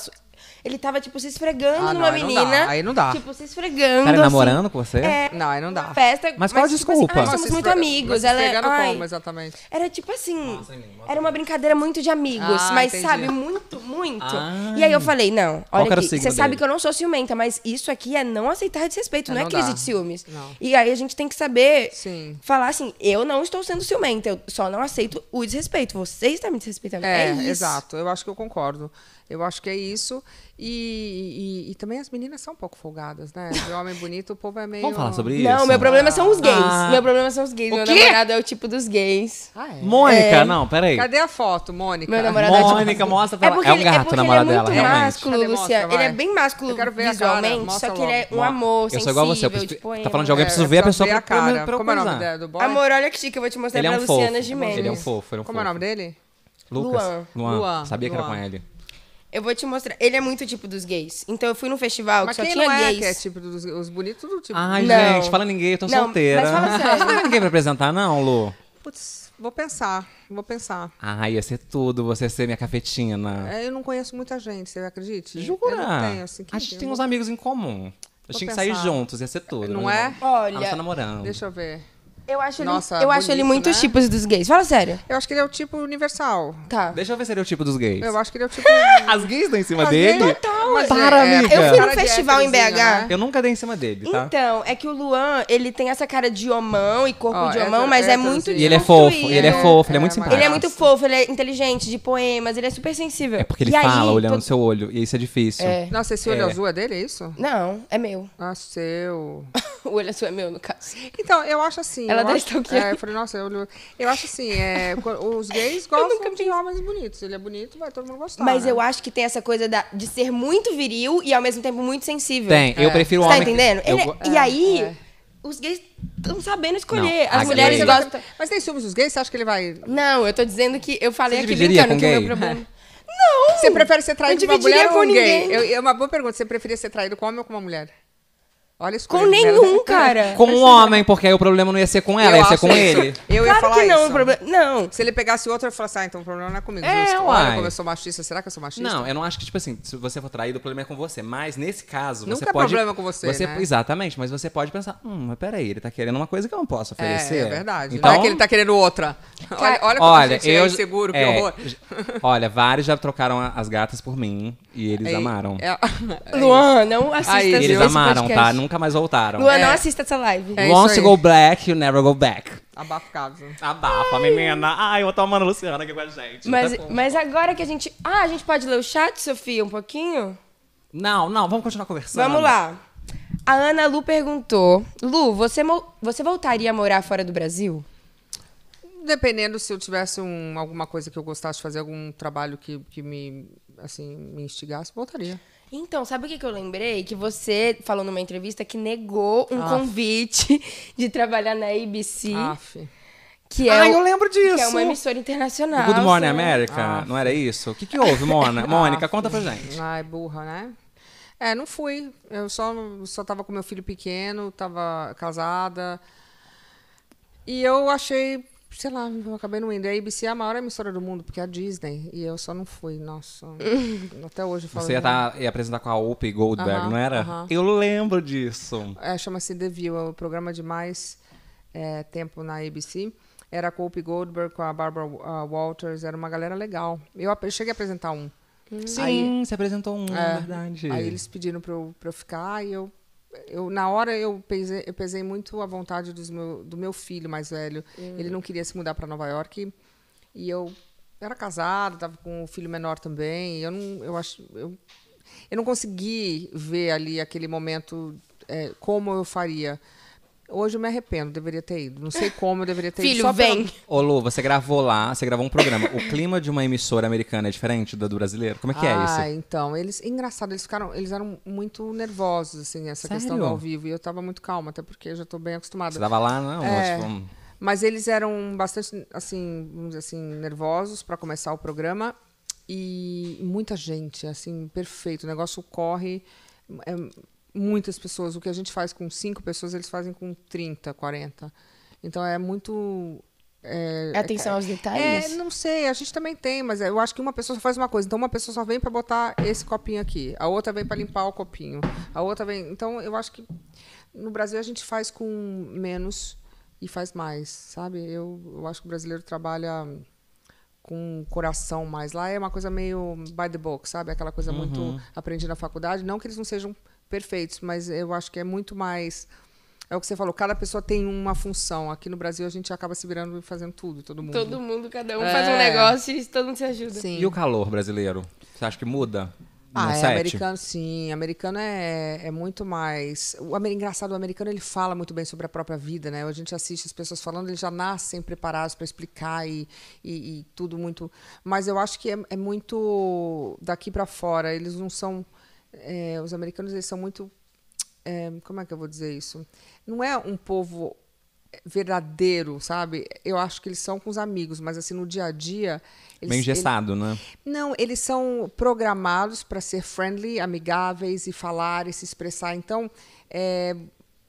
ele tava, tipo, se esfregando ah, não, numa aí menina. Não dá. Aí não dá. Tipo, se esfregando. Cara, assim. namorando com você? É. Não, aí não dá. Festa. Mas, mas qual a tipo, assim, desculpa? Assim, nós somos muito amigos. Ela é. como, exatamente? Era tipo assim. Nossa, era uma brincadeira muito de amigos. Ah, mas, entendi. sabe, muito, muito. E aí eu falei, não, olha aqui, você dele? sabe que eu não sou ciumenta, mas isso aqui é não aceitar desrespeito, não, ah, não é crise dá. de ciúmes. Não. E aí a gente tem que saber Sim. falar assim, eu não estou sendo ciumenta, eu só não aceito o desrespeito. Você está me desrespeitando. É, é isso. Exato, eu acho que eu concordo. Eu acho que é isso. E, e, e, também as meninas são um pouco folgadas, né? De homem bonito, o povo é meio. Vamos falar sobre isso? Não, meu problema são os gays. Ah. Meu problema são os gays. O meu quê? namorado é o tipo dos gays. Ah, é? Mônica, é. não, peraí. Cadê a foto, Mônica? Meu namorado Mônica, é tipo... Assim. mostra é pra é ela. É, um é gato é o namorado dela, realmente. Ele é muito másculo, Luciano. ele é bem másculo visualmente, só que ele é um amor sensível. Eu sou igual você. Eu preciso, tipo, tá falando de alguém, eu preciso é, ver a pessoa. Ver a cara. Como é o nome dela, Amor, olha aqui que eu vou te mostrar pra Luciana Gimenez. Ele é um fofo, ele é um fofo. Como é o nome dele? Lucas. Luan. Luan. Sabia que era com ele. Eu vou te mostrar. Ele é muito tipo dos gays. Então eu fui num festival mas que só tinha não é gays. Que é tipo dos os bonitos do tipo. Ai, não. gente, fala ninguém, eu tô não, solteira. Mas fala sério. não tem ninguém pra apresentar, não, Lu? Putz, vou pensar, vou pensar. Ah, ia ser tudo, você ser minha cafetina. É, eu não conheço muita gente, você acredita? Jura? Eu não tenho, assim, A gente tem, tem uns amigos em comum. A gente tinha que sair juntos, ia ser tudo. Não né? é? Olha. Ah, tá namorando. Deixa eu ver. Eu acho, Nossa, ele, eu bonito, acho ele muitos né? tipos dos gays. Fala sério. Eu acho que ele é o tipo universal. Tá. Deixa eu ver se ele é o tipo dos gays. Eu acho que ele é o tipo. As gays dão em cima As dele? Total. Mas Para, é, amiga. Eu fui num festival em BH. Né? Eu nunca dei em cima dele, tá? Então, é que o Luan, ele tem essa cara de homão e corpo oh, de é homão, é, mas é, é muito E ele é fofo, ele é fofo, ele é muito é simpático. Ele é muito fofo, ele é inteligente, de poemas, ele é super sensível. É porque ele e fala aí, olhando no seu olho, e isso é difícil. É. Nossa, esse olho azul é dele, é isso? Não, é meu. Ah, seu. o olho azul é meu, no caso. Então, eu acho assim. Ela deixou stalkeando. É, eu falei, nossa, eu, eu acho assim, é, os gays gostam de homens bonitos. Ele é bonito, vai todo mundo gostar. Mas né? eu acho que tem essa coisa da, de ser muito viril e ao mesmo tempo muito sensível. Tem, eu é. prefiro Você tá homem. Tá entendendo? Que... É e é, aí os gays estão sabendo escolher. Não, As mulheres gay. gostam. Mas tem ciúmes dos gays? Você acha que ele vai. Não, eu tô dizendo que. Eu falei aqui brincando que o meu problema. Não! Você prefere ser traído com uma mulher com ou com um ninguém. gay? Eu, é uma boa pergunta. Você preferia ser traído com homem ou com uma mulher? Olha isso Com nenhum, cara. Com um homem, porque aí o problema não ia ser com ela, eu ia ser com isso. ele. Eu ia claro falar que não, isso. O problema... Não. Se ele pegasse outro, eu falasse assim, ah, então o problema não é comigo. É, como eu sou machista, será que eu sou machista? Não, eu não acho que, tipo assim, se você for traído, o problema é com você. Mas nesse caso, Nunca você é pode... Nunca é problema com você, você né? Exatamente, mas você pode pensar, hum, mas peraí, ele tá querendo uma coisa que eu não posso oferecer. É, é verdade. Então... Não é que ele tá querendo outra. Olha, olha como olha, gente é eu... é inseguro, é, que horror. Olha, vários já trocaram as gatas por mim e eles aí, amaram. É, é... Luan, não assista Aí, eles amaram, tá? Nunca nunca mais voltaram. Luan, não é. assista essa live. É Once you go black, you never go back. Abafa casa. Abafa, Ai. menina. Ai, eu tô amando a Luciana aqui com a gente. Mas, tá mas agora que a gente. Ah, a gente pode ler o chat, Sofia, um pouquinho? Não, não, vamos continuar conversando. Vamos lá. A Ana Lu perguntou: Lu, você, você voltaria a morar fora do Brasil? Dependendo se eu tivesse um, alguma coisa que eu gostasse de fazer, algum trabalho que, que me, assim, me instigasse, voltaria. Então, sabe o que, que eu lembrei? Que você falou numa entrevista que negou um Aff. convite de trabalhar na ABC. Aff. Que é ah, o, eu lembro disso. Que é uma emissora internacional. O Good Morning America, não era isso? O que, que houve, Mona? Mônica, conta pra gente. Ai, ah, é burra, né? É, não fui. Eu só, só tava com meu filho pequeno, tava casada. E eu achei sei lá, eu acabei não indo. E a ABC é a maior emissora do mundo, porque é a Disney. E eu só não fui, nossa. até hoje eu falo. Você ia, tá, ia apresentar com a Opie Goldberg, uh -huh, não era? Uh -huh. Eu lembro disso. É, chama-se The View, é o programa de mais é, tempo na ABC. Era com a Opie Goldberg, com a Barbara uh, Walters, era uma galera legal. Eu cheguei a apresentar um. Sim, aí, você apresentou um, é. é, verdade. Aí eles pediram pra eu, pra eu ficar e eu eu, na hora eu pesei, eu pesei muito a vontade meu, do meu filho mais velho. Hum. Ele não queria se mudar para Nova York e eu era casada, estava com o filho menor também. eu não, eu acho, eu, eu não consegui ver ali aquele momento é, como eu faria. Hoje eu me arrependo, deveria ter ido. Não sei como eu deveria ter Filho, ido. Filho, vem. Pelo... Ô, Lu, você gravou lá, você gravou um programa. O clima de uma emissora americana é diferente do, do brasileiro? Como é que ah, é isso? Ah, então, eles... Engraçado, eles ficaram... Eles eram muito nervosos, assim, essa Sério? questão do ao vivo. E eu tava muito calma, até porque eu já tô bem acostumada. Você tava lá, não? É... Tipo, um... Mas eles eram bastante, assim, vamos dizer assim, nervosos para começar o programa. E muita gente, assim, perfeito. O negócio corre... É, muitas pessoas. O que a gente faz com cinco pessoas, eles fazem com 30, 40. Então é muito. É, é, Atenção é, aos detalhes? É, não sei, a gente também tem, mas é, eu acho que uma pessoa só faz uma coisa. Então, uma pessoa só vem para botar esse copinho aqui, a outra vem para limpar o copinho, a outra vem. Então, eu acho que no Brasil a gente faz com menos e faz mais, sabe? Eu, eu acho que o brasileiro trabalha com coração mais. Lá é uma coisa meio by the book, sabe? Aquela coisa uhum. muito aprendida na faculdade. Não que eles não sejam perfeitos, mas eu acho que é muito mais. É o que você falou, cada pessoa tem uma função. Aqui no Brasil a gente acaba se virando e fazendo tudo, todo mundo. Todo mundo, cada um é. faz um negócio e todo mundo se ajuda. Sim. E o calor brasileiro? Você acha que muda? Ah, é, americano, sim. Americano é, é muito mais. O engraçado, o americano ele fala muito bem sobre a própria vida, né? A gente assiste as pessoas falando, eles já nascem preparados para explicar e, e, e, tudo muito. Mas eu acho que é, é muito daqui para fora. Eles não são é, os americanos eles são muito. É, como é que eu vou dizer isso? Não é um povo verdadeiro, sabe? Eu acho que eles são com os amigos, mas assim no dia a dia, eles, bem gestado né? Não, eles são programados para ser friendly, amigáveis e falar e se expressar. Então, é,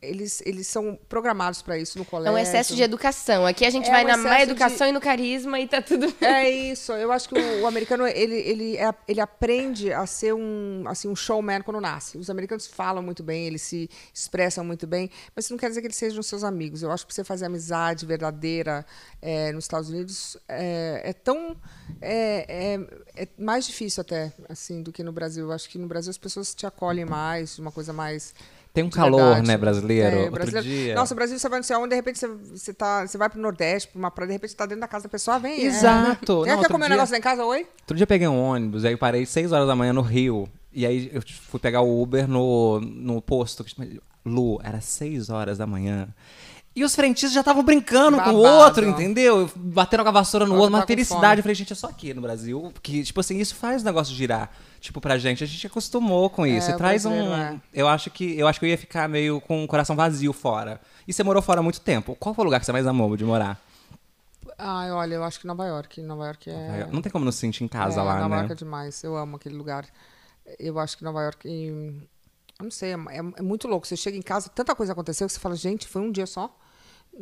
eles, eles são programados para isso no colégio. É um excesso de educação. Aqui a gente é vai um na má educação de... e no carisma e tá tudo bem. É isso. Eu acho que o, o, americano, ele, ele, é, ele aprende a ser um, assim, um showman quando nasce. Os americanos falam muito bem, eles se expressam muito bem, mas isso não quer dizer que eles sejam seus amigos. Eu acho que você fazer amizade verdadeira é, nos Estados Unidos é, é tão... É, é, mais difícil até, assim, do que no Brasil. Eu acho que no Brasil as pessoas te acolhem mais, uma coisa mais tem um calor, verdade. né, brasileiro? É, Dia. Nossa, o Brasil, você vai no céu onde, de repente você, você, tá, você vai pro Nordeste, pra uma praia, de repente você tá dentro da casa da pessoa, ah, vem. É. Exato. É. Não, quer comer dia, um negócio lá em casa, oi? Outro dia eu peguei um ônibus, aí eu parei 6 horas da manhã no Rio. E aí eu fui pegar o Uber no, no posto. Lu, era 6 horas da manhã. E os frentistas já estavam brincando Babado. com o outro, entendeu? Bateram com a vassoura no outro, uma tá felicidade. Eu falei, gente, é só aqui no Brasil. porque tipo assim, isso faz o negócio girar. Tipo, pra gente, a gente acostumou com isso. É, traz um. É. Eu acho que eu acho que eu ia ficar meio com o coração vazio fora. E você morou fora há muito tempo. Qual foi o lugar que você mais amou de morar? Ai, olha, eu acho que Nova York. Nova York é. Nova York. Não tem como não se sentir em casa é, lá, Nova né? Nova York é demais. Eu amo aquele lugar. Eu acho que Nova York. E... Eu não sei, é, é, é muito louco. Você chega em casa, tanta coisa aconteceu que você fala, gente, foi um dia só.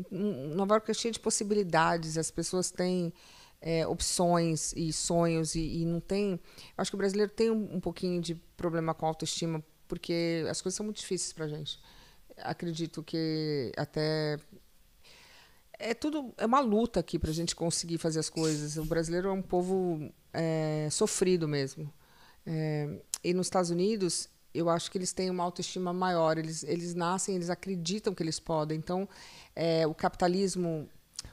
Nova York é cheia de possibilidades, as pessoas têm é, opções e sonhos e, e, não tem. Acho que o brasileiro tem um, um, pouquinho de problema com a autoestima, porque as coisas são muito difíceis para gente. Acredito que até é tudo é uma luta aqui para a gente conseguir fazer as coisas. O brasileiro é um povo é, sofrido mesmo. É, e nos Estados Unidos eu acho que eles têm uma autoestima maior. Eles, eles nascem, eles acreditam que eles podem. Então, é, o capitalismo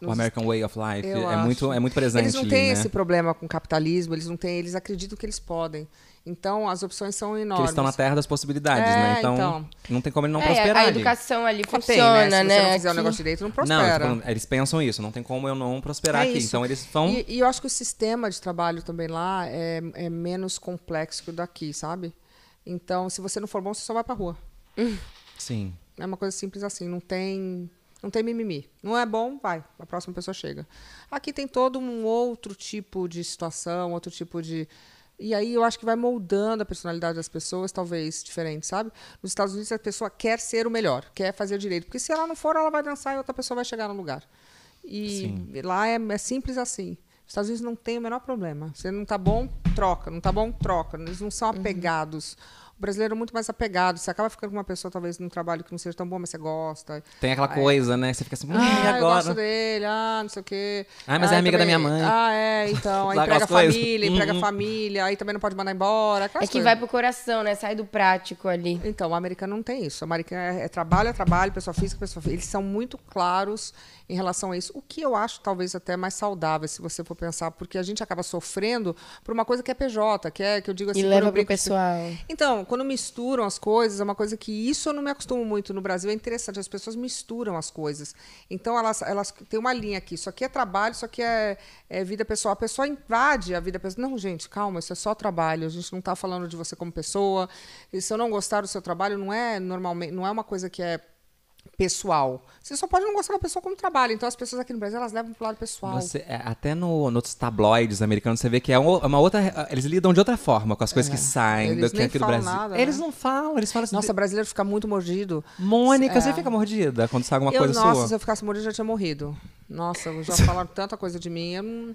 o American Way of Life é muito, é muito presente. Eles não têm ali, né? esse problema com o capitalismo, eles não têm, eles acreditam que eles podem. Então, as opções são enormes. eles estão na terra das possibilidades, né? é, né? Então, então, não tem como ele não é, prosperar. A educação ali funciona, tem, né? Se né? você não fizer o um negócio direito, não prospera. Não, eles pensam isso, não tem como eu não prosperar é aqui. Isso. Então, eles estão. E, e, eu acho que o sistema de trabalho também lá é, é menos complexo que o daqui, sabe? Então, se você não for bom, você só vai pra rua. Sim. É uma coisa simples assim, não tem não tem mimimi. Não é bom, vai. A próxima pessoa chega. Aqui tem todo um outro tipo de situação, outro tipo de. E aí eu acho que vai moldando a personalidade das pessoas, talvez diferente, sabe? Nos Estados Unidos a pessoa quer ser o melhor, quer fazer direito. Porque se ela não for, ela vai dançar e outra pessoa vai chegar no lugar. E Sim. lá é, é simples assim. Nos Estados Unidos não tem o menor problema. Você não tá bom, troca. Não tá bom, troca. Eles não são uhum. apegados. Uhum o brasileiro é muito mais apegado. Você acaba ficando com uma pessoa, talvez, num trabalho que não seja tão bom, mas você gosta. Tem aquela Aí, coisa, né? Você fica assim, ah, agora. Eu gosto dele, ah, não sei o quê. Ah, mas é amiga também... da minha mãe. Ah, é, então. Aí emprega a família, emprega a uhum. família, aí também não pode mandar embora. É que coisas. vai pro coração, né? Sai do prático ali. Então, o americano não tem isso. O americano é, é trabalho, é trabalho, pessoa física, pessoa física. Eles são muito claros em relação a isso. O que eu acho talvez até mais saudável, se você for pensar, porque a gente acaba sofrendo por uma coisa que é PJ, que é que eu digo assim. E leva pro pessoal. Então, quando misturam as coisas, é uma coisa que isso eu não me acostumo muito no Brasil, é interessante, as pessoas misturam as coisas. Então elas, elas têm uma linha aqui, isso aqui é trabalho, isso aqui é, é vida pessoal. A pessoa invade a vida pessoal. Não, gente, calma, isso é só trabalho, a gente não está falando de você como pessoa. E se eu não gostar do seu trabalho, não é normalmente, não é uma coisa que é pessoal. Você só pode não gostar da pessoa como trabalha. Então as pessoas aqui no Brasil elas levam pro lado pessoal. Você, é, até no, nos tabloides americanos você vê que é, é uma outra. É, eles lidam de outra forma com as coisas é. que saem eles do que aqui no Brasil. Nada, né? Eles não falam, eles falam assim. Nossa, brasileiro fica muito mordido. Mônica, é. você fica mordida quando sai alguma eu, coisa nossa, sua? Nossa, se eu ficasse mordida, eu já tinha morrido. Nossa, já falaram tanta coisa de mim. Eu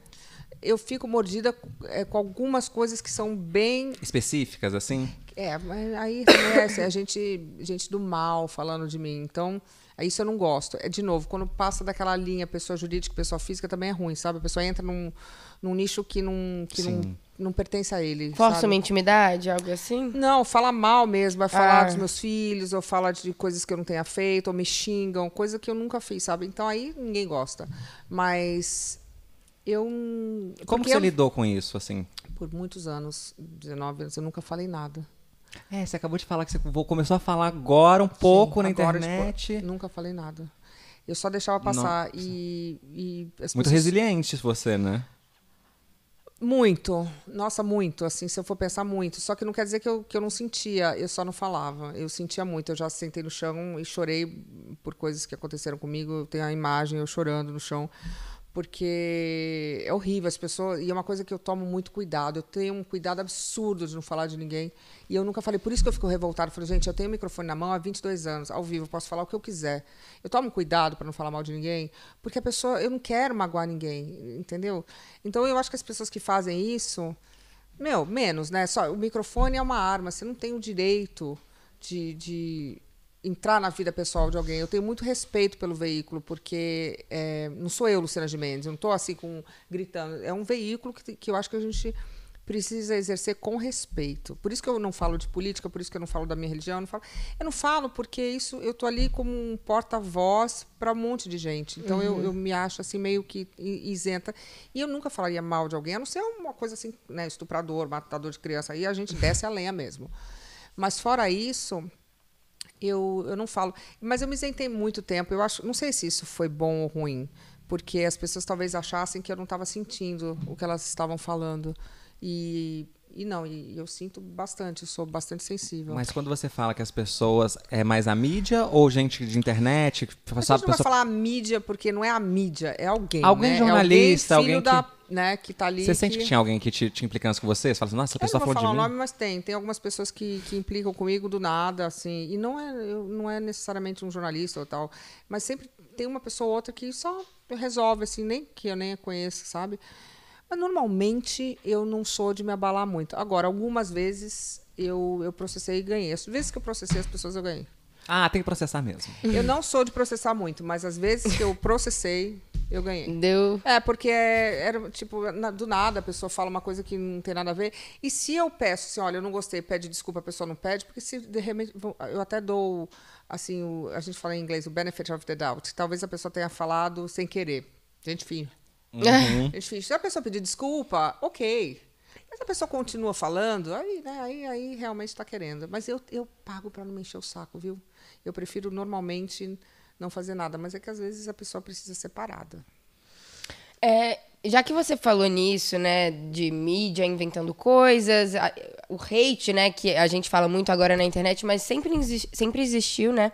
eu fico mordida é, com algumas coisas que são bem. Específicas, assim? É, mas aí né, é gente, gente do mal falando de mim. Então, é, isso eu não gosto. É, de novo, quando passa daquela linha pessoa jurídica, pessoa física, também é ruim, sabe? A pessoa entra num, num nicho que não. Que Sim. não não pertence a ele. Força sabe? uma intimidade, algo assim? Não, fala mal mesmo, vai falar ah. dos meus filhos, ou fala de coisas que eu não tenha feito, ou me xingam, coisa que eu nunca fiz, sabe? Então aí ninguém gosta. Mas eu. Como você eu, lidou com isso, assim? Por muitos anos, 19 anos, eu nunca falei nada. É, você acabou de falar que você começou a falar agora um pouco na agora, tipo, internet. Tipo, nunca falei nada. Eu só deixava passar e. pessoas... Muito resiliente você, né? Muito. Nossa, muito. Assim, se eu for pensar muito. Só que não quer dizer que eu, que eu não sentia, eu só não falava. Eu sentia muito. Eu já sentei no chão e chorei por coisas que aconteceram comigo. Tem tenho a imagem, eu chorando no chão porque é horrível as pessoas e é uma coisa que eu tomo muito cuidado eu tenho um cuidado absurdo de não falar de ninguém e eu nunca falei por isso que eu fico revoltado falei gente eu tenho o microfone na mão há 22 anos ao vivo posso falar o que eu quiser eu tomo cuidado para não falar mal de ninguém porque a pessoa eu não quero magoar ninguém entendeu então eu acho que as pessoas que fazem isso meu menos né só o microfone é uma arma você não tem o direito de, de entrar na vida pessoal de alguém. Eu tenho muito respeito pelo veículo, porque é, não sou eu, Luciana de Mendes, eu não estou assim com, gritando. É um veículo que, que eu acho que a gente precisa exercer com respeito. Por isso que eu não falo de política, por isso que eu não falo da minha religião, eu não falo, eu não falo porque isso eu tô ali como um porta-voz para um monte de gente. Então uhum. eu, eu, me acho assim meio que isenta e eu nunca falaria mal de alguém, a não ser uma coisa assim, né, estuprador, matador de criança, aí a gente desce a lenha mesmo. Mas fora isso, eu, eu não falo. Mas eu me isentei muito tempo. Eu acho, não sei se isso foi bom ou ruim, porque as pessoas talvez achassem que eu não estava sentindo o que elas estavam falando. E e não, e eu sinto bastante, eu sou bastante sensível. Mas quando você fala que as pessoas é mais a mídia ou gente de internet? A gente não vai falar a mídia porque não é a mídia, é alguém. Alguém né? É jornalista, é alguém, alguém da, Né, que tá ali. Você sente que tinha alguém que te, te implicância com você? Você fala assim, nossa, essa pessoa falou de mim. Eu não vou falar o nome, mas tem. Tem algumas pessoas que, que implicam comigo do nada, assim. E não é, não é necessariamente um jornalista ou tal. Mas sempre tem uma pessoa ou outra que só resolve, assim, nem que eu nem a conheço, sabe? Mas normalmente eu não sou de me abalar muito. Agora, algumas vezes eu, eu processei e ganhei. As vezes que eu processei as pessoas, eu ganhei. Ah, tem que processar mesmo. Eu não sou de processar muito, mas as vezes que eu processei, eu ganhei. Deu. É, porque é, era tipo, na, do nada a pessoa fala uma coisa que não tem nada a ver. E se eu peço assim, olha, eu não gostei, pede desculpa, a pessoa não pede, porque se de repente. Eu até dou, assim, o, a gente fala em inglês, o benefit of the doubt. Talvez a pessoa tenha falado sem querer. Gente fina. Uhum. É difícil. Se a pessoa pedir desculpa, ok. Mas a pessoa continua falando, aí, né, aí, aí realmente está querendo. Mas eu, eu pago para não me encher o saco, viu? Eu prefiro normalmente não fazer nada, mas é que às vezes a pessoa precisa ser parada. É, já que você falou nisso, né, de mídia inventando coisas, a, o hate, né, que a gente fala muito agora na internet, mas sempre, sempre existiu, né?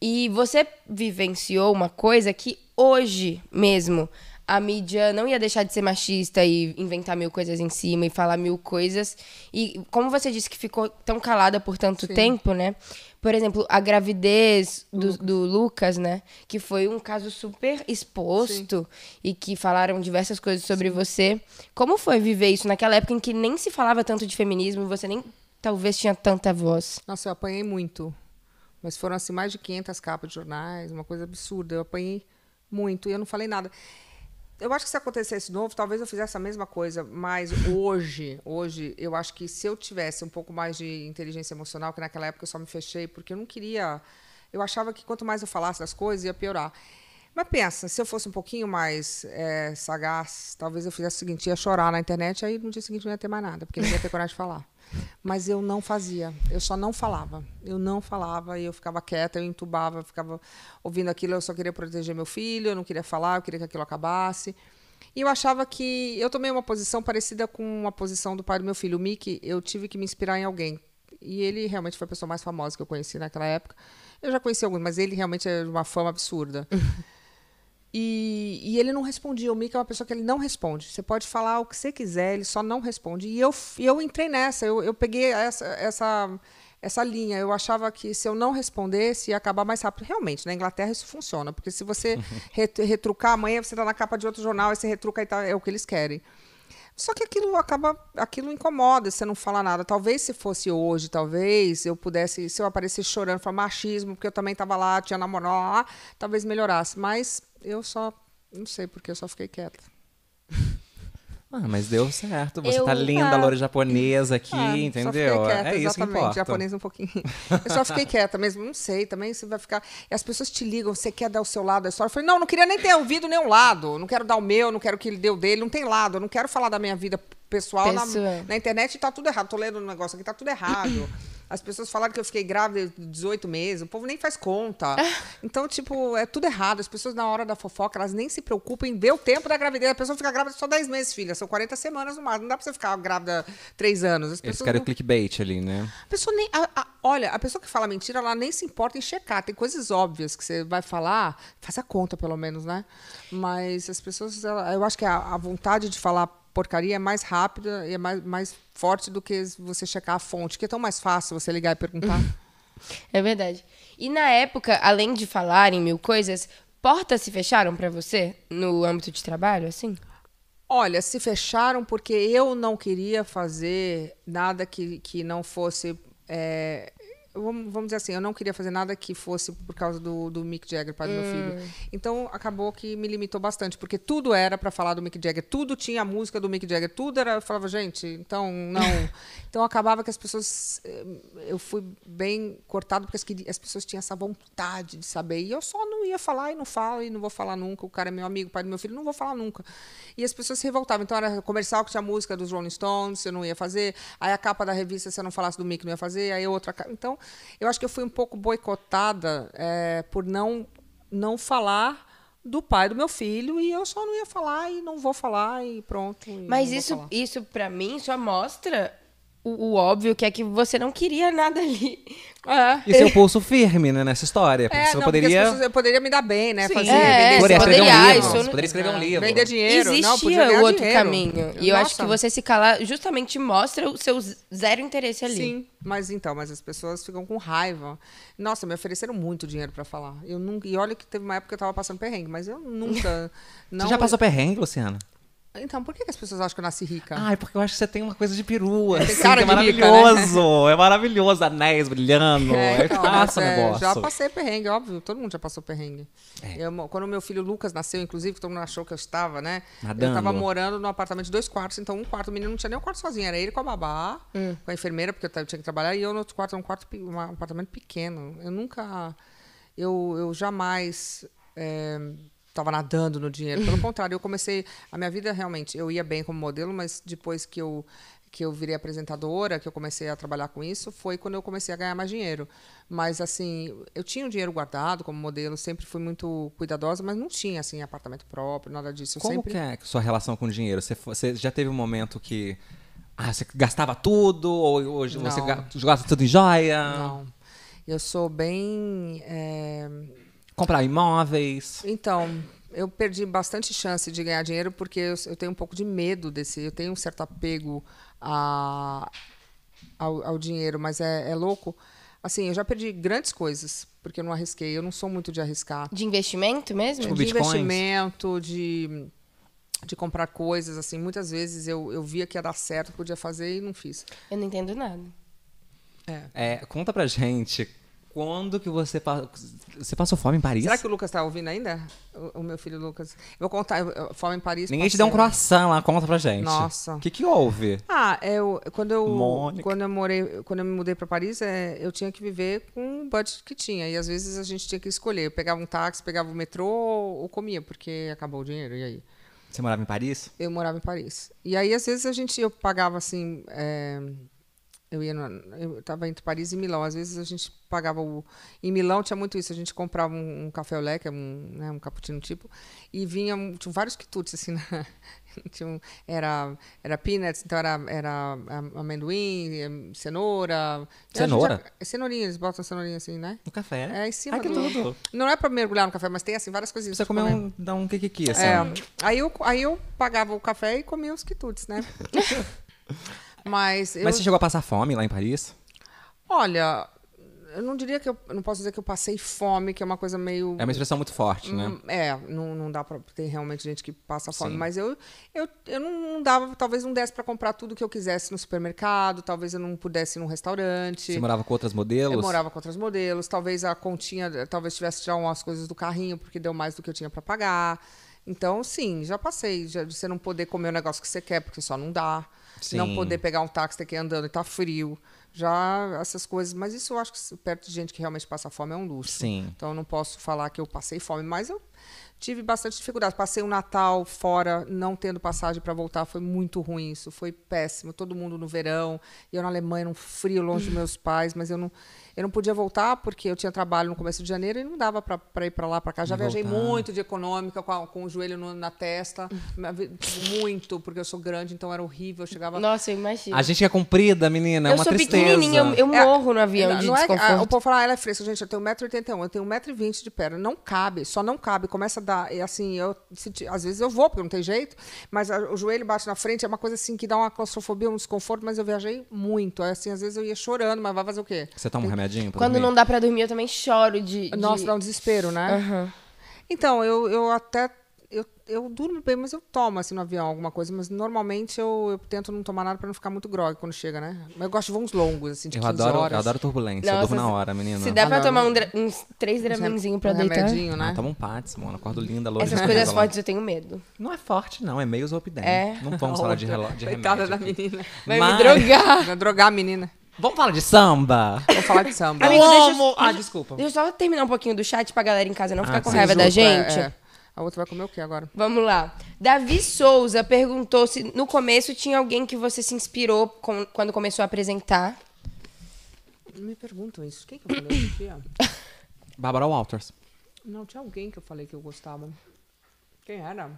E você vivenciou uma coisa que hoje mesmo a mídia não ia deixar de ser machista e inventar mil coisas em cima e falar mil coisas. E como você disse que ficou tão calada por tanto Sim. tempo, né? Por exemplo, a gravidez do, Lucas. do Lucas, né? Que foi um caso super exposto Sim. e que falaram diversas coisas sobre Sim. você. Como foi viver isso naquela época em que nem se falava tanto de feminismo, você nem talvez tinha tanta voz? Nossa, eu apanhei muito. Mas foram assim mais de 500 capas de jornais, uma coisa absurda. Eu apanhei muito e eu não falei nada eu acho que se acontecesse novo, talvez eu fizesse a mesma coisa, mas hoje, hoje, eu acho que se eu tivesse um pouco mais de inteligência emocional, que naquela época eu só me fechei, porque eu não queria. Eu achava que quanto mais eu falasse das coisas, ia piorar. Mas pensa, se eu fosse um pouquinho mais é, sagaz, talvez eu fizesse o seguinte: ia chorar na internet, aí no dia seguinte não ia ter mais nada, porque não ia ter coragem de falar. Mas eu não fazia, eu só não falava. Eu não falava e eu ficava quieta, eu entubava, eu ficava ouvindo aquilo, eu só queria proteger meu filho, eu não queria falar, eu queria que aquilo acabasse. E eu achava que. Eu tomei uma posição parecida com a posição do pai do meu filho, o Mickey. Eu tive que me inspirar em alguém. E ele realmente foi a pessoa mais famosa que eu conheci naquela época. Eu já conheci alguns, mas ele realmente é de uma fama absurda. E, e, ele não respondia. O Mika é uma pessoa que ele não responde. Você pode falar o que você quiser, ele só não responde. E eu, eu entrei nessa, eu, eu peguei essa, essa, essa linha. Eu achava que se eu não respondesse, ia acabar mais rápido. Realmente, na Inglaterra isso funciona, porque se você retrucar amanhã, você está na capa de outro jornal, e você retruca e tá, é o que eles querem. Só que aquilo acaba, aquilo incomoda, você não fala nada. Talvez se fosse hoje, talvez eu pudesse, se eu aparecesse chorando, falar machismo, porque eu também estava lá, tinha namorado, lá, talvez melhorasse. Mas eu só. Não sei porque, eu só fiquei quieta. Ah, mas deu certo. Você eu, tá linda, a loura japonesa aqui, ah, entendeu? Quieta, é isso que importa. Japonesa um pouquinho. Eu só fiquei quieta mesmo. Não sei, também você vai ficar... E as pessoas te ligam, você quer dar o seu lado da história? Eu falei, não, não queria nem ter ouvido nenhum lado. Não quero dar o meu, não quero que ele deu dele. Não tem lado. Eu não quero falar da minha vida pessoal na, na, internet. Tá tudo errado. Tô lendo um negócio aqui, tá tudo errado. As pessoas falaram que eu fiquei grávida 18 meses, o povo nem faz conta. Então, tipo, é tudo errado. As pessoas, na hora da fofoca, elas nem se preocupam em ver o tempo da gravidez. A pessoa fica grávida só 10 meses, filha. São 40 semanas no máximo. Não dá pra você ficar grávida 3 anos. Eles querem Esse cara não... é clickbait ali, né? A pessoa nem. A, a, olha, a pessoa que fala mentira, ela nem se importa em checar. Tem coisas óbvias que você vai falar, faz a conta, pelo menos, né? Mas as pessoas, eu acho que a, a vontade de falar porcaria é mais rápida e é mais, mais forte do que você checar a fonte, que é tão mais fácil você ligar e perguntar. É verdade. E na época, além de falarem mil coisas, portas se fecharam para você no âmbito de trabalho, assim? Olha, se fecharam porque eu não queria fazer nada que, que não fosse é, vamos dizer assim, eu não queria fazer nada que fosse por causa do, do Mick Jagger, pai do hum. meu filho. Hum. Então acabou que me limitou bastante, porque tudo era para falar do Mick Jagger, tudo tinha a música do Mick Jagger, tudo era. Eu falava, gente, então não. então acabava que as pessoas. Eh, eu fui bem cortado, porque as, as, pessoas tinham essa vontade de saber. E eu só não ia falar e não falo, e não vou falar nunca. O cara é meu amigo, pai do meu filho, não vou falar nunca. E as pessoas se revoltavam. Então era comercial que tinha música dos Rolling Stones, eu não ia fazer. Aí a capa da revista, se eu não falasse do Mick, não ia fazer. Aí outra. Então eu acho que eu fui um pouco boicotada é, por não, não falar do pai do meu filho e eu só não ia falar e não vou falar e pronto. Mas isso, isso para mim só mostra o, o, óbvio, que é que você não queria nada ali. Ah. E seu pulso firme, né, nessa história. Porque é, você não, poderia. Porque pessoas, eu poderia me dar bem, né? Sim. Fazer, é, ah, poderia, escrever um livro, isso, poderia escrever um livro. Vender dinheiro. Existia não, o outro dinheiro. caminho. E eu Nossa. acho que você se calar justamente mostra o seu zero interesse ali. Sim, mas então, mas as pessoas ficam com raiva. Nossa, me ofereceram muito dinheiro para falar. Eu nunca, e olha que teve uma época que eu tava passando perrengue, mas eu nunca. não... Você já passou perrengue, Luciana? Então, por que, que as pessoas acham que eu nasci rica? Ah, é porque eu acho que você tem uma coisa de perua. É, assim, cara é maravilhoso. Rica, né? É maravilhoso. Anéis brilhando. É, então, é o é, negócio. Já passei perrengue, óbvio. Todo mundo já passou perrengue. É. Eu, quando meu filho Lucas nasceu, inclusive, todo mundo achou que eu estava, né? Nadando. Eu estava morando num apartamento de dois quartos. Então, um quarto, o menino não tinha nem um quarto sozinho. Era ele com a babá, hum. com a enfermeira, porque eu tinha que trabalhar. E eu no outro quarto, era um, quarto, um apartamento pequeno. Eu nunca... Eu, eu jamais... É, estava nadando no dinheiro. Pelo contrário, eu comecei a minha vida realmente. Eu ia bem como modelo, mas depois que eu que eu virei apresentadora, que eu comecei a trabalhar com isso, foi quando eu comecei a ganhar mais dinheiro. Mas assim, eu tinha o dinheiro guardado como modelo, sempre fui muito cuidadosa, mas não tinha assim apartamento próprio, nada disso. Eu como sempre... que é a sua relação com o dinheiro? Você, você já teve um momento que ah, você gastava tudo ou hoje você gasta tudo em joia? Não. Eu sou bem é Comprar imóveis. Então, eu perdi bastante chance de ganhar dinheiro porque eu, eu, tenho um pouco de medo desse. Eu tenho um certo apego a, ao, ao dinheiro, mas é, é, louco. Assim, eu já perdi grandes coisas porque eu não arrisquei. Eu não sou muito de arriscar. De investimento mesmo? Tipo, de bitcoins. investimento, de, de comprar coisas. Assim, muitas vezes eu, eu via que ia dar certo, podia fazer e não fiz. Eu não entendo nada. É. É, conta pra gente quando que você passou. Você passou fome em Paris? Será que o Lucas tá ouvindo ainda? O, o meu filho Lucas. Eu vou contar eu, fome em Paris. Ninguém te deu um croissant lá, conta pra gente. Nossa. O que, que houve? Ah, eu. Quando eu. Mônica. Quando eu morei. Quando eu me mudei pra Paris, é, eu tinha que viver com o budget que tinha. E às vezes a gente tinha que escolher. Eu pegava um táxi, pegava o metrô ou, comia, porque acabou o dinheiro. E aí? Você morava em Paris? Eu morava em Paris. E aí, às vezes, a gente. Eu pagava assim. É, eu ia no, eu estava entre Paris e Milão. Às vezes a gente pagava o em Milão tinha muito isso. A gente comprava um, um café olé, que é um, né, um cappuccino tipo, e vinha tinha vários quitutes assim, Né? tinha um, era era peanuts, então era era amendoim, hum, cenoura, então cenoura, já, cenourinha, eles botam cenourinha assim, né? No café. É em cima. Ai, que do, tudo. Não é para mergulhar no café, mas tem assim várias coisinhas. Você comeu um dá um kikiki é, assim. É, aí eu aí eu pagava o café e comia os quitutes, né? Mas, eu... Mas você chegou a passar fome lá em Paris? Olha, eu não diria que eu não posso dizer que eu passei fome, que é uma coisa meio. É uma expressão muito forte, né? Hum, é, não, não dá para tem realmente gente que passa fome, Sim. mas eu, eu, eu não dava, talvez não desse para comprar tudo que eu quisesse no supermercado, talvez eu não pudesse ir num restaurante. Você morava com outras modelos? Eu morava com outras modelos, talvez a continha, talvez tivesse já umas coisas do carrinho porque deu mais do que eu tinha para pagar. Então, sim, já passei. Já, de você não poder comer o negócio que você quer, porque só não dá. Sim. não poder pegar um táxi, ter que ir andando e tá frio. Já essas coisas, mas isso eu acho que perto de gente que realmente passa fome é um luxo. Sim. Então eu não posso falar que eu passei fome, mas eu tive bastante dificuldade. Passei o um Natal fora, não tendo passagem para voltar, foi muito ruim isso, foi péssimo. Todo mundo no verão, e eu na Alemanha, num frio longe dos meus pais, mas eu não eu não podia voltar porque eu tinha trabalho no começo de janeiro e não dava para ir para lá, para cá. Já viajei voltar. muito de econômica, com, a, com o joelho no, na testa. muito, porque eu sou grande, então era horrível. Eu chegava. Nossa, eu imagino. A gente é comprida, menina. É eu é uma sou tristeza. pequenininha, eu, eu é, morro é, no avião. De não é ah, desconforto. é, a, o povo fala, ah, ela é fresca. Gente, eu tenho 1,81m, eu tenho 1,20m de perna. Não cabe, só não cabe. Começa a dar. e assim, eu, se, às vezes eu vou, porque não tem jeito, mas a, o joelho bate na frente. É uma coisa assim que dá uma claustrofobia, um desconforto, mas eu viajei muito. Assim, às vezes eu ia chorando, mas vai fazer o quê? Você toma tá um remédio? remedinho? Quando dormir? não dá pra dormir, eu também choro de. de... Nossa, dá um desespero, né? Uhum. Então, eu, eu até. Eu, eu durmo bem, mas eu tomo assim no avião alguma coisa. Mas normalmente eu, eu tento não tomar nada pra não ficar muito grog quando chega, né? Mas eu gosto de voos longos, assim, de eu 15 adoro, horas. Eu adoro turbulência, Nossa, eu durmo na hora, menina. Se dá pra tomar um, uns três draminzinhos pra um deitar. Remedinho, né? Ah, toma um patis, mano. Acordo linda, louca. Essas né? coisas fortes eu tenho medo. Não é forte, não. É meio zopidem. É. Não vamos falar de, relógio, de Coitada remédio. Coitada da menina. Vai mas... me drogar. Vai drogar a menina. Vamos falar de samba? Vamos falar de samba. Amigo, deixa, eu- Ah, desculpa. Deixa eu só terminar um pouquinho do chat pra galera em casa não ficar ah, com raiva da gente. É, é. A outra vai comer o quê agora? Vamos lá. Davi Souza perguntou se no começo tinha alguém que você se inspirou com- quando começou a apresentar. Não me perguntam isso. Quem que eu falei esse Bárbara Walters. Não, tinha alguém que eu falei que eu gostava. Quem era?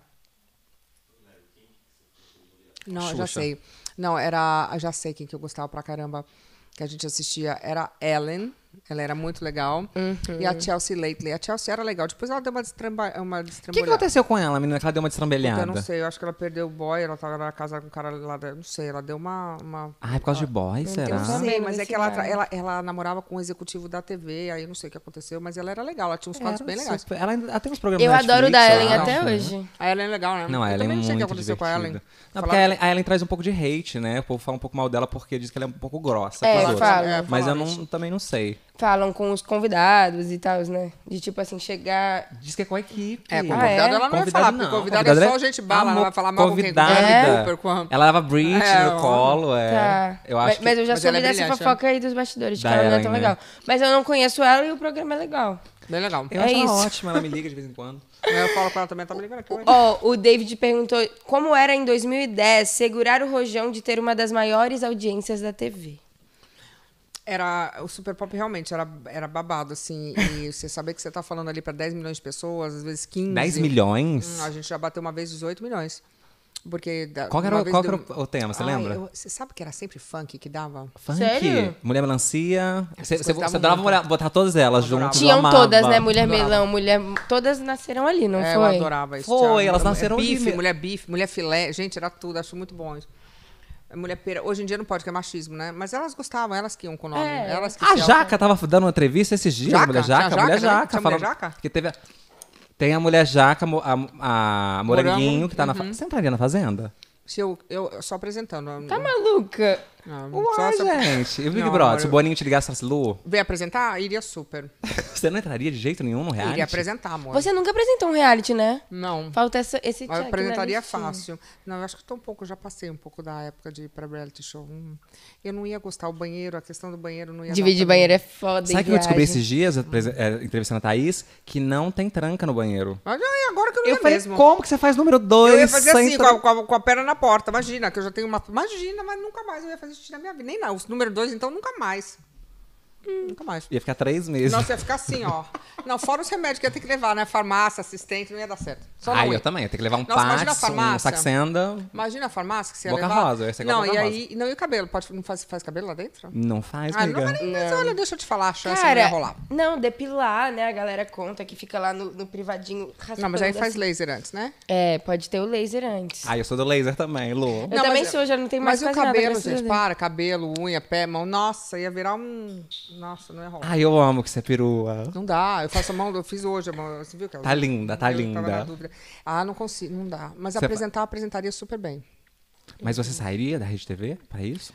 Não, eu já sei. Não, era. Eu já sei quem que eu gostava pra caramba que a gente assistia era Ellen, ela era muito legal. Uhum. E a uhum. Chelsea Lately. A Chelsea era legal. Depois ela deu uma, destramba, uma O que, que, aconteceu com ela, menina? Que ela deu uma destrambelhada? Eu não sei. Eu acho que ela perdeu o boy. Ela tava na casa com um cara lá. Não sei. Ela deu uma. uma ah, é por causa ela... de ah, boy? Será? Eu sei. mas é que ela, ela, ela, namorava com um executivo da TV. Aí não sei o que aconteceu. Mas ela era legal. Ela tinha uns quadros bem legais. Super... Ela, ainda tem uns programas Eu adoro Netflix, o da Ellen acho, até né? hoje. A Ellen é legal, né? Não, a Ellen é também é não sei o que aconteceu com a Ellen. Não, porque a Ellen, a Ellen, traz um pouco de hate, né? O povo fala um pouco mal dela porque diz que ela é um pouco grossa. É, fala, é, mas eu não, também não sei falam com os convidados e tal, né? De tipo assim, chegar. Diz que é com a equipe. É, com o ah, convidado é? ela não convidado, vai falar, não. convidado, convidado é só gente bala, ela vai falar mal convidada. com quem é. Ela leva bridge é, no colo, é. Tá. Eu acho mas, que... mas eu já mas soube é dessa né? fofoca aí dos bastidores, que ela não é tão né? legal. Mas eu não conheço ela e o programa é legal. Bem legal. Eu é acho isso. ela ótima, ela me liga de vez em quando. Eu falo pra ela também, tá me ligando aqui. Ó, oh, o David perguntou como era em 2010 segurar o rojão de ter uma das maiores audiências da TV. Era, o Super Pop realmente era, era babado, assim. E você saber que você tá falando ali para 10 milhões de pessoas, às vezes 15. 10 milhões? Hum, a gente já bateu uma vez 18 milhões. Porque da, qual era, qual deu... era o tema, você Ai, lembra? você sabe que era sempre funk que dava? Funk? Sério? Mulher melancia. Você, você, adorava mulher, botar todas elas junto. Tinham todas, né? Mulher adorava. melão, mulher. Todas nasceram ali, não é, foi? Eu adorava isso. Foi, elas é, é nasceram ali. Bife, mulher bife, mulher filé. Gente, era tudo, acho muito bom isso. Mulher pera. Hoje em dia não pode, que é machismo, né? Mas elas gostavam, elas que iam com o nome. É. Elas que a Jaca tava dando uma entrevista esses dias, Jaca? a mulher Jaca. Jaca a mulher Jaca. Né? falando... Jaca? Que teve a... Tem a mulher Jaca, a, a Moranguinho, que tá na. Uhum. Fa... Você entraria na Fazenda? Se eu, eu só apresentando. Tá maluca? Ah, Uai, só gente. E o Big não, Brother? Se o Boninho te ligasse e falasse, Lu... Vem apresentar? Iria super. Você não entraria de jeito nenhum no reality? Iria apresentar, amor. Você nunca apresentou um reality, né? Não. Falta essa, esse... Eu né? apresentaria fácil. Não, eu acho que eu tô um pouco... Já passei um pouco da época de ir pra reality show. Hum, eu não ia gostar. O banheiro, a questão do banheiro não ia Dividir banheiro é foda Sabe que eu descobri esses dias, é, entrevistando a Thaís, que não tem tranca no banheiro. Mas agora que eu não eu ia falei, mesmo. como que você faz número dois? Eu ia fazer assim, com, a, com, a, com a perna na porta. Imagina, que eu já tenho uma... Imagina, mas nunca mais eu ia fazer existir na minha vida. Nem não. Os número dois, então, nunca mais. Hum. Nunca mais. Ia ficar três meses. Não, ia ficar assim, ó. Não, fora os remédios que ia ter que levar, né? Farmácia, assistente, não ia dar certo. Só ah, eu também. Ia ter que levar um Nossa, um saxenda. Imagina a farmácia que você ia boca levar. Rosa, ia não, é e aí... Não, e o cabelo? Pode, não faz, faz cabelo lá dentro? Não faz, ah, não, mas olha, deixa eu te falar, a chance Cara, não ia rolar. Não, depilar, né? A galera conta que fica lá no, no privadinho Não, mas aí faz laser antes, né? É, pode ter o laser antes. Ah, eu sou do laser também, Lu. Eu não, também mas, sou, já não tem mais Mas o cabelo, nada, gente, para. Cabelo, unha, pé, mão. Nossa, ia virar um... Nossa, não é rola. Ai, ah, eu amo que você é perua. Não dá, eu faço a mão, eu fiz hoje a mão. Você viu que ela. É tá linda, tá eu linda. Ah, não consigo, não dá. Mas você apresentar, vai... apresentaria super bem. Mas você sairia da Rede TV para isso?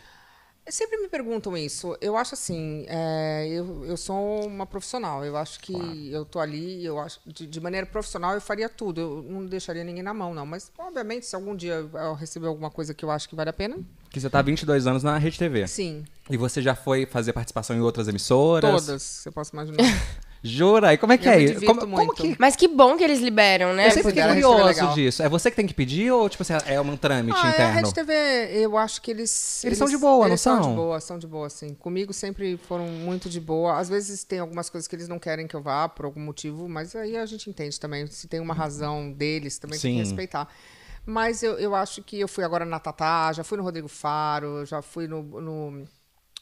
Sempre me perguntam isso. Eu acho assim, é, eu, eu sou uma profissional. Eu acho que claro. eu tô ali, eu acho de, de, maneira profissional eu faria tudo. Eu não deixaria ninguém na mão, não. Mas, obviamente, se algum dia eu receber alguma coisa que eu acho que vale a pena. Que você tá há 22 anos na Rede TV. Sim. E você já foi fazer participação em outras emissoras? Todas, você posso imaginar. Jura? E como é que eu é isso? Como, como que... Mas que bom que eles liberam, né? Eu sempre fiquei é curioso disso. É você que tem que pedir ou, tipo assim, é um trâmite ah, interno? É, a TV, eu acho que eles. Eles, eles são de boa, eles não são? São de boa, são de boa, sim. Comigo sempre foram muito de boa. Às vezes tem algumas coisas que eles não querem que eu vá por algum motivo, mas aí a gente entende também. Se tem uma razão deles, também sim. tem que respeitar. Mas eu, eu acho que eu fui agora na Tatá, já fui no Rodrigo Faro, já fui no, no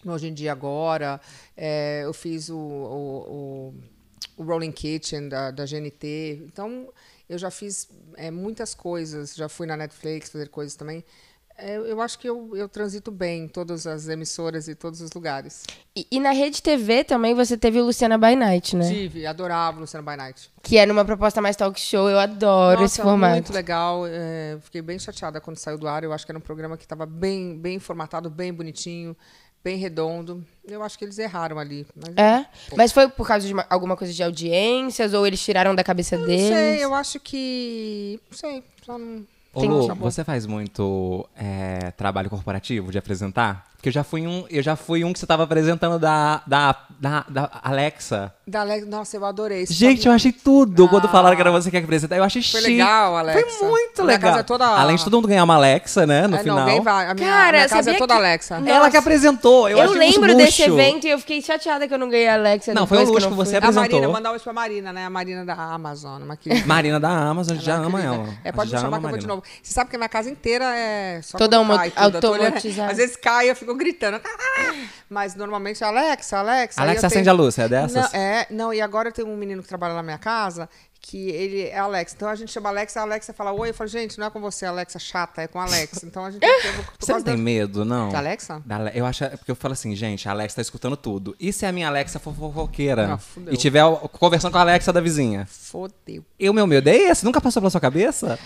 Hoje em dia, agora, é, eu fiz o, o, o, o Rolling Kitchen da, da GNT. Então, eu já fiz é, muitas coisas, já fui na Netflix fazer coisas também. É, eu acho que eu, eu transito bem em todas as emissoras e todos os lugares. E, e, na Rede TV também você teve o Luciana by Night, né? Tive, adorava o Luciana by Night. Que era uma proposta mais talk show, eu adoro Nossa, esse formato. Muito legal. É, fiquei bem chateada quando saiu do ar. Eu acho que era um programa que estava bem, bem formatado, bem bonitinho bem redondo. Eu acho que eles erraram ali. Mas... É? é mas foi por causa de uma, alguma coisa de audiências ou eles tiraram da cabeça eu deles? Não sei, eu acho que. Não sei, só não. Ô, Lu, você faz muito é, trabalho corporativo de apresentar? Que eu já fui um, eu já fui um que você estava apresentando da, da, da, da Alexa. Da Alexa, nossa, eu adorei. Isso Gente, eu achei tudo ah. quando falaram que era você que apresentar. Eu achei Foi chique. legal, Alexa. Foi muito é legal. É toda... Além de todo mundo ganhar uma Alexa, né, no é, final. Não, vai. A minha, Cara, minha casa é toda que... Alexa. Nossa. Ela que apresentou. Eu, eu lembro desse evento e eu fiquei chateada que eu não ganhei a Alexa. Não, foi o luxo que, você apresentou. A Marina, mandar um isso pra Marina, né? A Marina da Amazon. Uma Marina da Amazon, gente já ama ela. É, pode me chamar que eu vou de novo. Você sabe que a minha casa inteira é só Toda uma né? automatizada. Às vezes cai, eu fico gritando. Ah, ah, ah. Mas normalmente, Alexa, é Alexa. É Alexa acende tenho... a luz, é dessas? Não, é, não, e agora eu tenho um menino que trabalha na minha casa que ele é Alexa. Então a gente chama Alexa, a Alexa fala oi. Eu falo, gente, não é com você, Alexa, é chata, é com Alexa. Então a gente. você não tem medo, não? Da Alexa? Da, eu acho. Porque eu falo assim, gente, a Alexa tá escutando tudo. E se a minha Alexa for fofoqueira? Ah, e tiver conversando com a Alexa da vizinha? Fodeu. E o meu medo é esse? Nunca passou pela sua cabeça?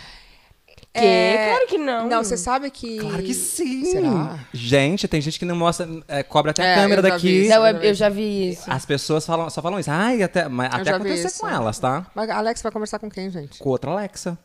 Quê? É... Claro que não. Não, você sabe que. Claro que sim. Será? Gente, tem gente que não mostra. É, cobra até a é, câmera daqui. Não, eu, é, eu, já vi isso. As pessoas falam, só falam isso. Ai, até, mas até acontecer com elas, tá? Mas a Alexa vai conversar com quem, gente? Com outra Alexa.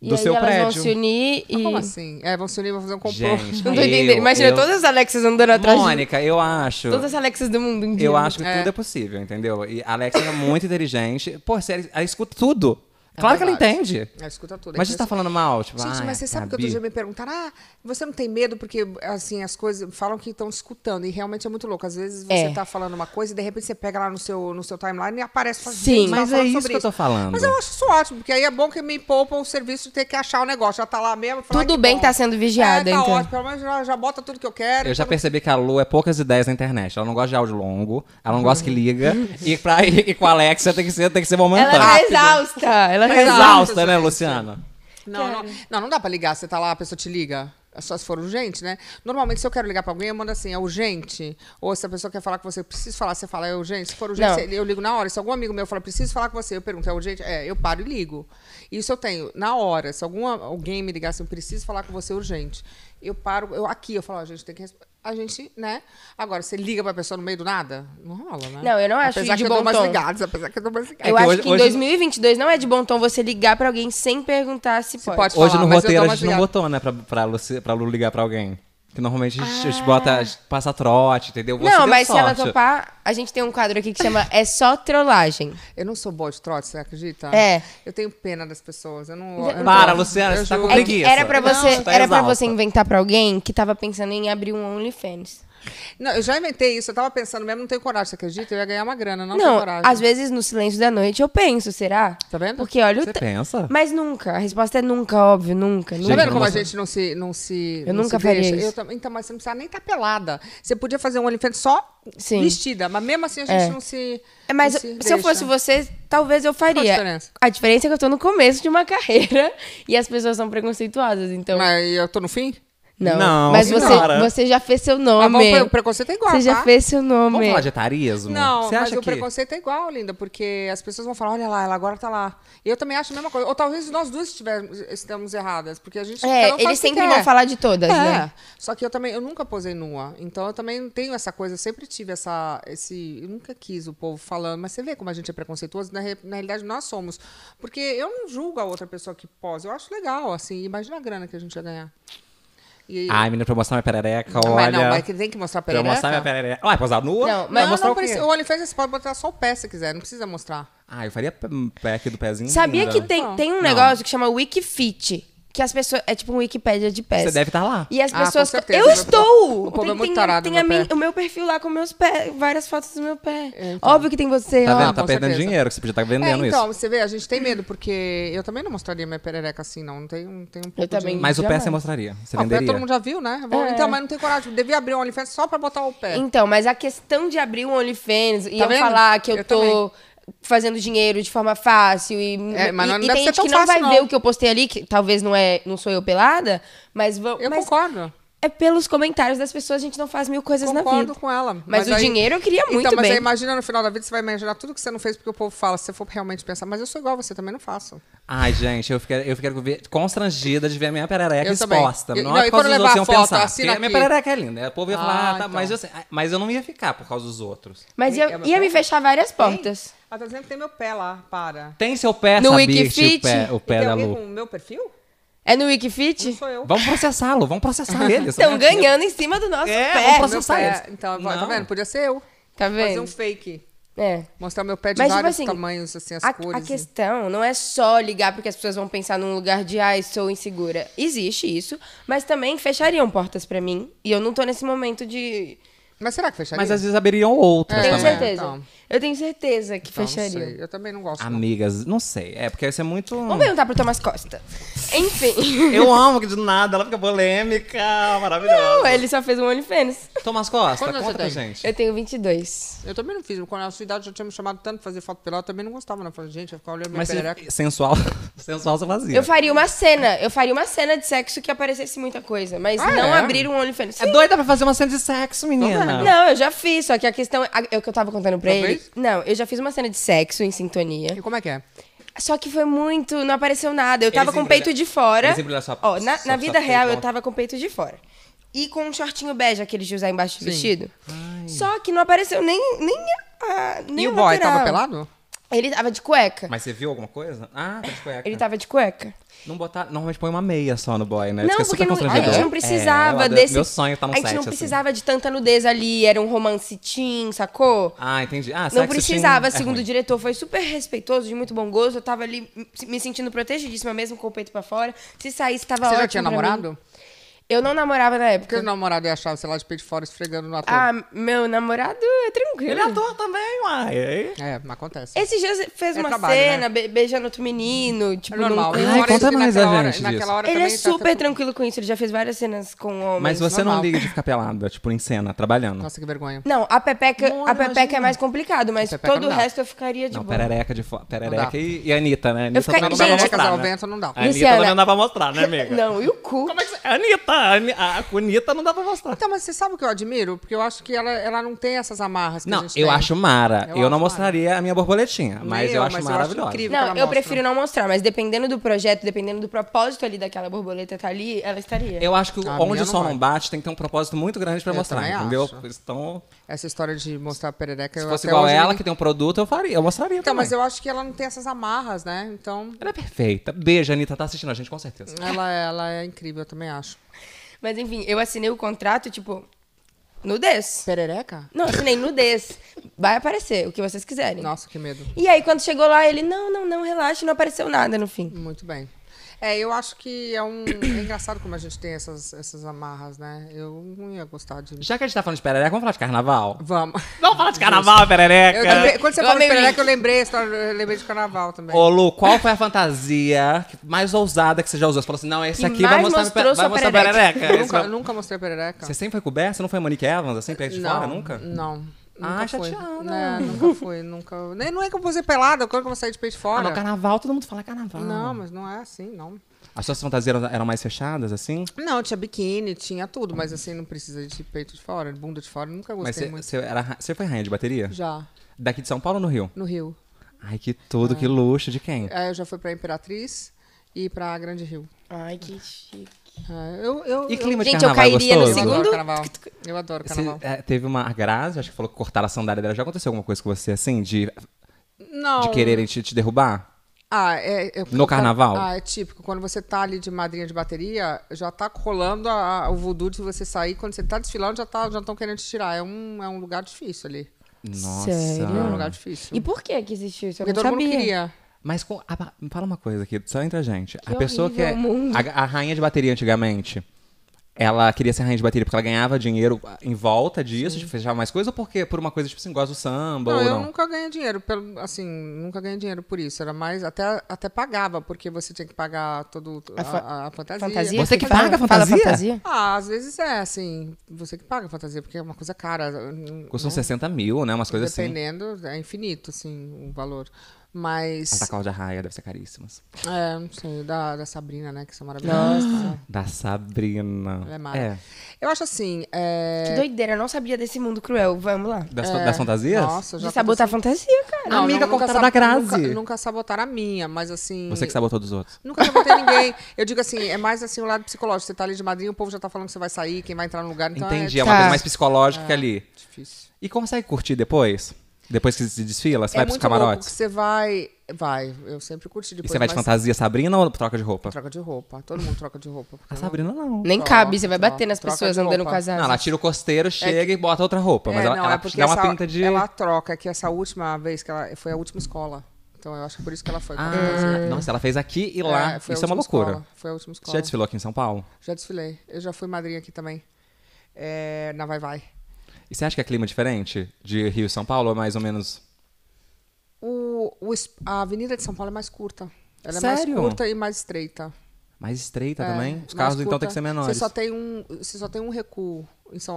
E do seu elas prédio. vão se unir e. Ah, como assim? É, vão se unir e vão fazer um complô. Gente, não tô entendendo. Imagina eu... todas as Alexas andando atrás. Mônica, de... eu acho. Todas as Alexas do mundo. Um eu acho que é. tudo é possível, entendeu? E a Alexa é muito inteligente. Pô, sério, ela escuta tudo. É claro que ela entende. Ela é, escuta tudo. É mas a gente tá falando mal, tipo, Gente, mas você sabe que outro dia me perguntaram, ah, você não tem medo porque, assim, as coisas falam que estão escutando. E realmente é muito louco. Às vezes você tá falando uma coisa e de repente você pega lá no seu, no seu timeline e aparece fazendo Sim, tá mas é isso que eu tô falando. Mas eu acho isso ótimo, porque aí é bom que me poupa o serviço de ter que achar o negócio. Já tá lá mesmo. Falar, tudo bem está tá sendo vigiado, é, tá então. Ótimo, pelo menos já, já bota tudo que eu quero. Eu já então percebi que a Lu é poucas ideias na internet. Ela não gosta de áudio longo, ela não gosta que uhum. liga. e, pra, e com a Alexa tem que ser, tem que ser momentâneo. Ela tá exausta. Ela ela é exausta, né, Luciana? Não, não, não, não dá pra ligar. Você tá lá, a pessoa te liga. Só se for urgente, né? Normalmente, se eu quero ligar pra alguém, eu mando assim, é urgente. Ou se a pessoa quer falar com você, preciso falar, você fala, é urgente. Se for urgente, eu ligo na hora. Se algum amigo meu fala, preciso falar com você, eu pergunto, é urgente? É, eu paro e ligo. Isso eu tenho na hora. Se algum alguém me ligar assim, preciso falar com você, é urgente. Eu paro, eu aqui, eu falo, a gente, tem que responder a gente, né? Agora, você liga pra pessoa no meio do nada? Não rola, né? Não, eu não acho apesar de que bom eu mais tom. ligados, apesar que eu tô mais ligada. Eu É que acho hoje- que em 2022 não é de bom tom você ligar pra alguém sem perguntar se, pode. pode. Hoje falar, no mas roteiro a gente não botou, né? Pra, pra, Luci- pra Lu ligar pra alguém. Que normalmente a gente, ah. a gente ah. bota, a gente passa trote, entendeu? Você não, mas sorte. se ela topar, a gente tem um quadro aqui que chama É Só Trollagem. Eu não sou boa de trote, você acredita? É. Eu tenho pena das pessoas. Eu não. Eu Para, Luciana, eu você tá com é preguiça. É era pra você, não, tá era pra você inventar pra alguém que tava pensando em abrir um OnlyFans. Não, eu já inventei isso, eu tava pensando mesmo, não tenho coragem, você acredita? Eu ia ganhar uma grana, não, tenho Não, coragem. às vezes no silêncio da noite eu penso, será? Tá vendo? Porque olha o Você pensa? Mas nunca. A resposta é nunca, óbvio, nunca. Tá vendo como a gente não se. Não se Eu não nunca se faria deixa? isso. Eu então, mas você não precisava nem estar tá pelada. Você podia fazer um olifante só Sim. vestida, mas mesmo assim a gente É. não se. É, Mas se, se eu fosse você, talvez eu faria. a diferença? A diferença é que eu tô no começo de uma carreira e as pessoas são preconceituosas, então. Mas eu tô no fim? Não. não mas você, você já fez seu nome. Mas, bom, o preconceito é igual. Você tá? já fez seu nome. Vamos falar de etarismo? Não, você acha mas que... o preconceito é igual, linda, porque as pessoas vão falar: olha lá, ela agora tá lá. E eu também acho a mesma coisa. Ou talvez nós duas estivermos, estamos erradas, porque a gente. É, eles sempre vão falar de todas, é. né? Só que eu também, eu nunca posei nua. Então eu também tenho essa coisa, sempre tive essa. Esse, eu nunca quis o povo falando, mas você vê como a gente é preconceituoso. Na, na realidade, nós somos. Porque eu não julgo a outra pessoa que posa. Eu acho legal, assim. Imagina a grana que a gente ia ganhar. E... Ai, menina, pra mostrar minha perereca, olha. Mas não, mas tem que mostrar a perereca. Pra mostrar minha perereca. Ué, posar nua? Não, mas não, não precisa. O OnlyFans você pode botar só o pé se quiser, não precisa mostrar. Ah, eu faria pé aqui do pezinho. Sabia ainda. que tem, tem um não. negócio que chama Wikifit que as pessoas. É tipo um Wikipédia de pés. Você deve estar tá lá. E as ah, pessoas. Certeza, eu estou! O povo é tem, é muito tarado. Tem, tem meu o meu perfil lá com meus pés, várias fotos do meu pé. É, então. Óbvio que tem você tá Vendo, tá perdendo certeza. dinheiro, que você podia estar tá vendendo é, então, isso. Então, você vê, a gente tem medo, porque eu também não mostraria minha perereca assim, não. Não tem, não tem um pouco eu também de... Mas o pé você mostraria. Você venderia. Ah, o pé todo mundo já viu, né? Bom, é. Então, mas não tem coragem. Eu devia abrir um OnlyFans só pra botar o pé. Então, mas a questão de abrir um OnlyFans e tá eu vendo? falar que eu, eu tô. Também fazendo dinheiro de forma fácil e, é, mas não e, e tem gente que não fácil, vai não. ver o que eu postei ali, que talvez não é, não sou eu pelada, mas vamos. Eu mas, concordo é pelos comentários das pessoas, a gente não faz mil coisas Concordo na vida. Concordo com ela. Mas, mas o aí... dinheiro eu queria então, muito então, mas bem. aí imagina no final da vida, você vai imaginar tudo que você não fez, porque o povo fala, se você for realmente pensar, mas eu sou igual você, também não faço. Ai, gente, eu fiquei, eu fiquei constrangida de ver a minha perereca eu exposta. Eu, não, não é por causa dos outros, iam foto, pensar. Porque A minha perereca é linda. Né? O povo ia falar, ah, ah tá, então. mas, eu, ah, mas eu não ia ficar por causa dos outros. Mas eu, é, ia me é. fechar várias portas. Sim. Ah, tá exemplo, tem meu pé lá, para. Tem seu pé, no sabia Wikifit? o pé, o pé então, da Lu. com o meu perfil? É no Wikifit? Não sou eu. Vamos processá-lo, vamos processar eles. Estão ganhando em cima do nosso é, pé. Vamos processar eles. Então, agora, tá vendo? Podia ser eu. Tá vendo? Fazer um fake. É. Mostrar meu pé de Mas, tipo vários tipo assim, tamanhos, assim, as a, cores. A assim. questão e... não é só ligar porque as pessoas vão pensar num lugar de, ai, ah, sou insegura. Existe isso, mas também fechariam portas para mim. E eu não tô nesse momento de. Mas será que fecharia? Mas às vezes abririam outras. É, Tenho certeza. Então. Eu tenho certeza que então, fecharia. Não sei. Eu também não gosto. Amigas, não. não sei. É, porque isso é muito. Vamos perguntar pro Thomas Costa. Enfim. Eu amo que do nada ela fica polêmica. Maravilhosa. Não, ele só fez um OnlyFans. Thomas Costa, Quando conta pra gente. Eu tenho 22. Eu também não fiz. Quando eu era sua idade já tinha me chamado tanto pra fazer foto pela, eu também não gostava. Não falei, gente, eu ficava olhando Mas perereca. Se... Sensual. sensual você fazia. Eu faria uma cena. Eu faria uma cena de sexo que aparecesse muita coisa. Mas ah, não é? abrir um OnlyFans. Sim. É doida pra fazer uma cena de sexo, menina. Não, não, eu já fiz. Só que a questão. É, é o que eu tava contando pra Talvez? ele não, eu já fiz uma cena de sexo em sintonia. E como é que é? Só que foi muito. Não apareceu nada. Eu tava Eles com o peito de fora. sua- Ó, na, sua- na vida sua real, eu tava com o peito de fora. E com um shortinho bege, aquele de usar embaixo do vestido. Só que não apareceu nem, nem a. nem E o boy tava pelado? Ele tava de cueca. Mas você viu alguma coisa? Ah, tá de cueca. Ele tava de cueca. Não botar. Normalmente põe uma meia só no boy, né? Não, é porque é não, a gente não é, precisava é, desse. Meu sonho tá no A gente set, não assim. precisava de tanta nudez ali. Era um romance teen, sacou? Ah, entendi. Ah, Não precisava, teen... É segundo é o diretor. Foi super respeitoso, de muito bom gosto. Eu tava ali me sentindo protegidíssima mesmo com o peito pra fora. Se saísse, tava Você ótimo. Você já tinha namorado? Mim. Eu não namorava na época. Porque o namorado ia achar, sei lá, de peito fora esfregando no ator. Ah, meu namorado é tranquilo. Ele é ator também, uai. É, mas acontece. Esse dias fez é uma trabalho, né? cena, né? beijando outro menino, tipo... É normal. Num... Ai, conta mais a hora, naquela hora Ele é tá super tá... tranquilo com isso, ele já fez várias cenas com homens. Mas você normal. não liga de ficar pelada, tipo, em cena, trabalhando. Nossa, que vergonha. Não, a pepeca, a pepeca é mais complicado, mas todo o resto eu ficaria de boa. Perereca, de fora, perereca e, e Anitta, né? Anitta fica... não dava mostrar, né? Anitta não não dava mostrar, né, amiga? Não, e o cu? Como é que... Anitta! Ah, a, a, Anitta não dá pra mostrar. Então, mas você sabe o que eu admiro? Porque eu acho que ela, ela não tem essas amarras que não, a gente eu acho mara. Eu, eu acho não mostraria mara. a minha borboletinha, mas eu, eu acho mas maravilhosa. Eu acho não, eu mostra. prefiro não mostrar, mas dependendo do projeto, dependendo do propósito ali daquela borboleta tá ali, ela estaria. Eu acho que ah, a onde o sol não, bate tem que ter um propósito muito grande pra eu mostrar, entendeu? Acho. Então... Essa história de mostrar a perereca... Se fosse igual ela, nem... que tem um produto, eu faria, eu mostraria Então, também. mas eu acho que ela não tem essas amarras, né? Então... Ela é perfeita. Beijo, Anitta, tá assistindo a gente, com certeza. Ela, é, ela é incrível, eu também acho. Mas enfim, eu assinei o contrato, tipo, nudez. Perereca? Não, assinei nudez. Vai aparecer, o que vocês quiserem. Nossa, que medo. E aí, quando chegou lá, ele, não, não, não, relaxa, não apareceu nada no fim. Muito bem. É, eu acho que é um. É engraçado como a gente tem essas, essas amarras, né? Eu não ia gostar de. Já que a gente tá falando de perereca, vamos falar de carnaval? Vamos. Vamos falar de carnaval, perereca? Eu quando você falou de perereca, eu lembrei, eu lembrei de carnaval também. Ô, Lu, qual foi a fantasia mais ousada que você já usou? Você falou assim: não, esse aqui vai mostrar, vai mostrar perereca. perereca. Eu nunca, vai... nunca mostrei perereca. Você sempre foi coberta? Você não foi Monique Evans? Assim, pé de não, fora? Nunca? Não. Ah, nunca ah, foi. chateada. Não, nunca foi, nunca. Nem, não é que eu vou ser pelada, quando eu vou sair de peito fora. Ah, no carnaval todo mundo fala carnaval. Não, mas não é assim, não. As suas fantasias eram, mais fechadas, assim? Não, tinha biquíni, tinha tudo, mas assim, não precisa de peito de fora, bunda de fora, nunca gostei mas cê, muito. Você foi rainha de bateria? Já. Daqui de São Paulo ou no Rio? No Rio. Ai, que tudo, é. que luxo, de quem? É, eu já fui pra Imperatriz e pra Grande Rio. Ai, que chique. Ah, eu, eu, e clima eu... de Gente, carnaval eu cairia gostoso? no segundo. Eu adoro carnaval. Eu adoro carnaval. é, teve uma Grazi, acho que falou que cortaram a sandália dela. Já aconteceu alguma coisa com você assim? De, Não. de quererem te, te derrubar? Ah, é, é, no carnaval? Ah, é típico. Quando você tá ali de madrinha de bateria, já tá rolando a, a, o voodoo de você sair. Quando você tá desfilando, já tá, já estão querendo te tirar. É um, é um lugar difícil ali. Nossa. Sério? É um lugar difícil. E por que que existiu isso? Eu Porque não todo sabia. mundo queria. Mas com, a, fala uma coisa aqui, só entre a gente. Que a pessoa que é. A, a, rainha de bateria antigamente, ela queria ser rainha de bateria porque ela ganhava dinheiro ah, em volta disso, Sim. fechava mais coisa, ou porque por uma coisa, tipo assim, gosta do samba? Não, ou eu não? nunca ganhei dinheiro, pelo, assim, nunca ganhei dinheiro por isso. Era mais. Até, até pagava, porque você tinha que pagar todo a, a, a fantasia. fantasia. Você que paga a fantasia? fantasia? Ah, às vezes é, assim. Você que paga a fantasia, porque é uma coisa cara. Custam né? 60 mil, né? Umas coisas assim. Dependendo, é infinito, assim, o valor. Mas. As Cláudia Raia deve ser caríssimas. É, não sei, da, da Sabrina, né? Que são maravilhosas. Né? Da Sabrina. é É. Eu acho assim. É... Que doideira, eu não sabia desse mundo cruel. Vamos lá. Das, é... das fantasias? Nossa, já. De sabotar assim... fantasia, cara. Não, Amiga cortada da Grazi. Nunca, nunca sabotaram a minha, mas assim. Você que sabotou dos outros. Nunca sabotei ninguém. Eu digo assim, é mais assim o lado psicológico. Você tá ali de madrinha, o povo já tá falando que você vai sair, quem vai entrar no lugar. Então é Entendi, é, é uma coisa mais psicológica que é, ali. Difícil. E consegue curtir depois? Depois que se desfila, você é vai pros camarotes? você vai. Vai, eu sempre curti depois. E você vai de fantasia Sabrina ou troca de roupa? Troca de roupa. Todo mundo troca de roupa. A Sabrina não. Nem troca, cabe, você vai troca, bater nas pessoas andando com as Não, ela tira o costeiro, é chega é que... e bota outra roupa. É, mas é, ela, não, é dá uma essa, pinta de. Ela troca, que essa última vez que ela. Foi a última escola. Então eu acho que por isso que ela foi. Ah, nossa, ela fez aqui e lá. isso é uma loucura. Escola, foi a última escola. Você já desfilou aqui em São Paulo? Já desfilei. Eu já fui madrinha aqui também. na Vai Vai. E você acha que é clima diferente de Rio e São Paulo? É mais ou menos. O, o, a Avenida de São Paulo é mais curta. Ela Sério? é mais curta e mais estreita. Mais estreita é, também? Os carros curta, então têm que ser menores. Você só tem um, você só tem um recuo.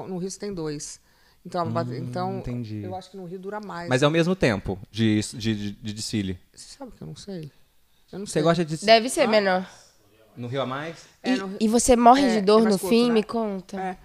No Rio você tem dois. Então, hum, então entendi. eu acho que no Rio dura mais. Mas é o mesmo tempo de, de, de, de desfile. Você sabe que eu não sei. Eu não você sei. gosta de Deve ser ah, menor. No Rio a mais? É, e, no... e, você morre é, de dor é no curto, fim, né? me conta. É.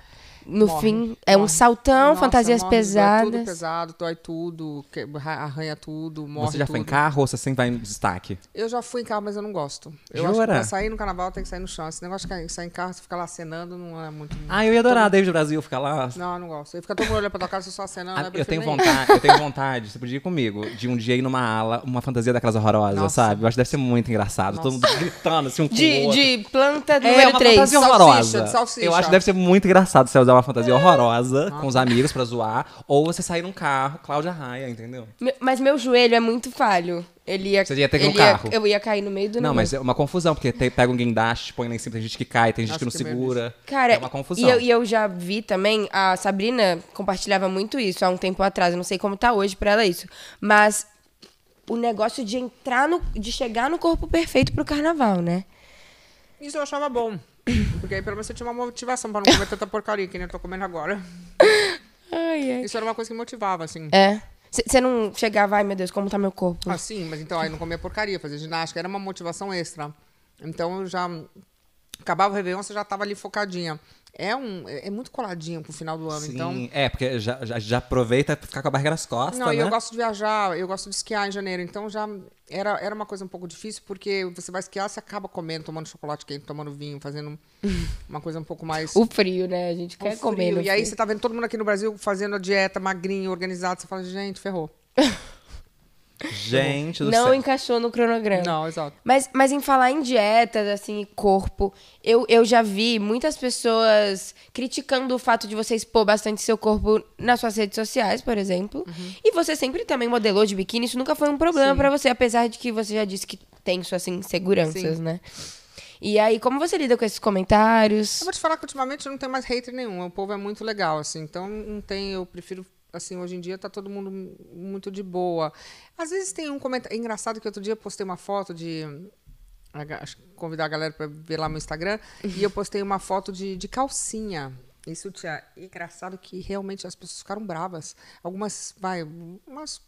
No morre, fim, é um saltão, Nossa, fantasias morre, pesadas. tudo pesado, dói tudo, arranha tudo, morre Você já tudo. foi em carro ou você sempre vai em destaque? Eu já fui em carro, mas eu não gosto. Eu acho que pra sair no carnaval tem que sair no chão. Esse negócio de sair em carro, você ficar lá acenando, não é muito... Ah, eu ia adorar desde o Brasil ficar lá... Não, eu não gosto. Eu ficar todo mundo olhando pra tua cara, você só acenando. Ah, é eu, tenho vontade, eu tenho vontade, você podia ir comigo, de um dia ir numa ala, uma fantasia daquelas horrorosas, Nossa. sabe? Eu acho que deve ser muito engraçado. Nossa. Todo mundo gritando, assim, um de, De planta é, número é, 3. fantasia horrorosa. Salsicha, salsicha. Eu acho que deve ser muito engraçado, usar usar uma fantasia é. horrorosa ah. com os amigos pra zoar, ou você sair num carro, Cláudia Raia, entendeu? mas meu joelho é muito falho. Ele ia, Você ia ter que ir no carro. Ia, eu ia cair no meio do Não, nome. mas é uma confusão, porque te, pega um guindaste, põe lá em cima, tem gente que cai, tem gente Nossa, que não que segura. Cara, é uma confusão. E eu, e eu, já vi também, a Sabrina compartilhava muito isso há um tempo atrás, eu não sei como tá hoje pra ela isso, mas o negócio de entrar no. de chegar no corpo perfeito pro carnaval, né? Isso eu achava bom. Porque aí pelo menos você tinha uma motivação pra não comer tanta porcaria que nem eu tô comendo agora. Ai, ai. Isso era uma coisa que motivava, assim. É. Você não chegava, ai meu Deus, como tá meu corpo? Ah, sim, mas então aí não comia porcaria, fazia ginástica, era uma motivação extra. Então eu já. Acabava o Réveillon, você já tava ali focadinha. É, um, é, é muito coladinho pro final do ano, Sim, então. É, porque já, já, já aproveita ficar com a barriga nas costas. Não, né? eu gosto de viajar, eu gosto de esquiar em janeiro, então já era, era uma coisa um pouco difícil, porque você vai esquiar, você acaba comendo, tomando chocolate quente, tomando vinho, fazendo uma coisa um pouco mais. O frio, né? A gente quer comer. E frio. aí você tá vendo todo mundo aqui no Brasil fazendo a dieta magrinho, organizado, você fala, gente, ferrou. Gente do Não céu. encaixou no cronograma. Não, exato. Mas, mas em falar em dietas, assim, corpo, eu, eu já vi muitas pessoas criticando o fato de você expor bastante seu corpo nas suas redes sociais, por exemplo. Uhum. E você sempre também modelou de biquíni, isso nunca foi um problema para você, apesar de que você já disse que tem suas assim, inseguranças, Sim. né? E aí, como você lida com esses comentários? Eu vou te falar que ultimamente eu não tenho mais hater nenhum. O povo é muito legal, assim. Então, não tem. Eu prefiro assim, hoje em dia tá todo mundo muito de boa. Às vezes tem um comentário. É engraçado que outro dia eu postei uma foto de. Convidar a galera para ver lá no Instagram. e eu postei uma foto de, de calcinha. Isso tinha. É engraçado que realmente as pessoas ficaram bravas. Algumas, vai, umas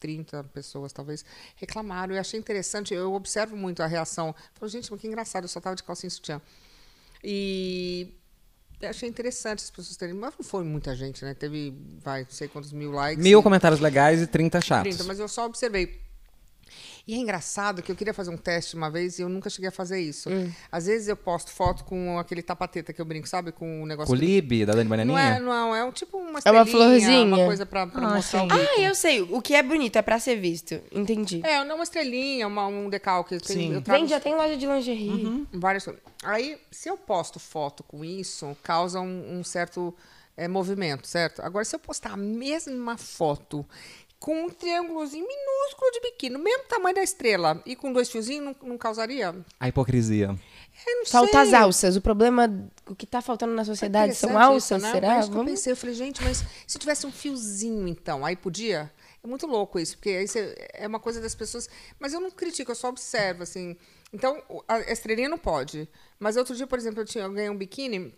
30 pessoas, talvez, reclamaram. E achei interessante, eu observo muito a reação. Falei, gente, mas que engraçado, eu só tava de calcinha e sutiã. E eu achei interessante as pessoas terem. Mas não foi muita gente, né? Teve, vai, não sei quantos mil likes. Mil e... comentários legais e 30 chatos. 30, mas eu só observei. E é engraçado que eu queria fazer um teste uma vez e eu nunca cheguei a fazer isso. Hum. Às vezes eu posto foto com aquele tapateta que eu brinco, sabe? Com o negócio. negócio. Colibe, que... da Dani Bananinha? Não é, não, é um, tipo uma É uma florzinha. Uma coisa pra, pra ah, mostrar Ah, eu sei. O que é bonito é pra ser visto. Entendi. É, não é uma estrelinha, uma, um decalque. Sim. Tem, trago... Vende, já tem loja de lingerie. Uhum. Várias coisas. Aí, se eu posto foto com isso, causa um, um certo é, movimento, certo? Agora, se eu postar a mesma foto com um triângulozinho minúsculo de biquíni, mesmo tamanho da estrela, e com dois fiozinhos, não, não causaria? A hipocrisia. É, não Falta sei. as alças. O problema, o que está faltando na sociedade é são alças, isso, né? será? Mas Vamos... eu pensei, eu falei, gente, mas se tivesse um fiozinho, então, aí podia? É muito louco isso, porque é uma coisa das pessoas. Mas eu não critico, eu só observo, assim. Então, a estrelinha não pode. Mas outro dia, por exemplo, eu, tinha, eu ganhei um biquíni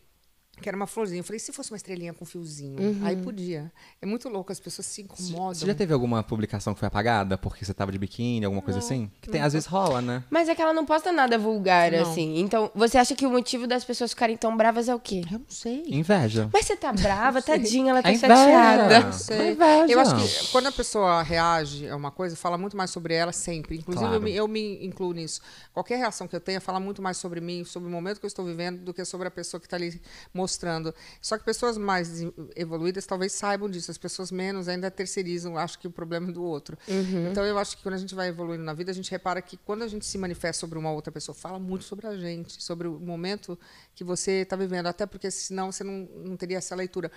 que era uma florzinha. Eu falei, se fosse uma estrelinha com fiozinho, uhum. aí podia. É muito louco, as pessoas se incomodam. Você já teve alguma publicação que foi apagada porque você tava de biquíni, alguma coisa não, assim? Que tem, às vezes rola, né? Mas é que ela não posta nada vulgar, não. assim. Então, você acha que o motivo das pessoas ficarem tão bravas é o quê? Eu não sei. Inveja. Mas você tá brava, tadinha, ela tá é chateada. Não sei. Inveja. Eu acho que quando a pessoa reage a uma coisa, fala muito mais sobre ela sempre. Inclusive, claro. eu, me, eu me incluo nisso. Qualquer reação que eu tenha fala muito mais sobre mim, sobre o momento que eu estou vivendo, do que sobre a pessoa que tá ali mostrando mostrando. Só que pessoas mais evoluídas talvez saibam disso, as pessoas menos ainda terceirizam, acho que o problema é do outro. Uhum. Então eu acho que quando a gente vai evoluindo na vida, a gente repara que quando a gente se manifesta sobre uma outra pessoa, fala muito sobre a gente, sobre o momento que você está vivendo, até porque senão você não, não teria essa leitura.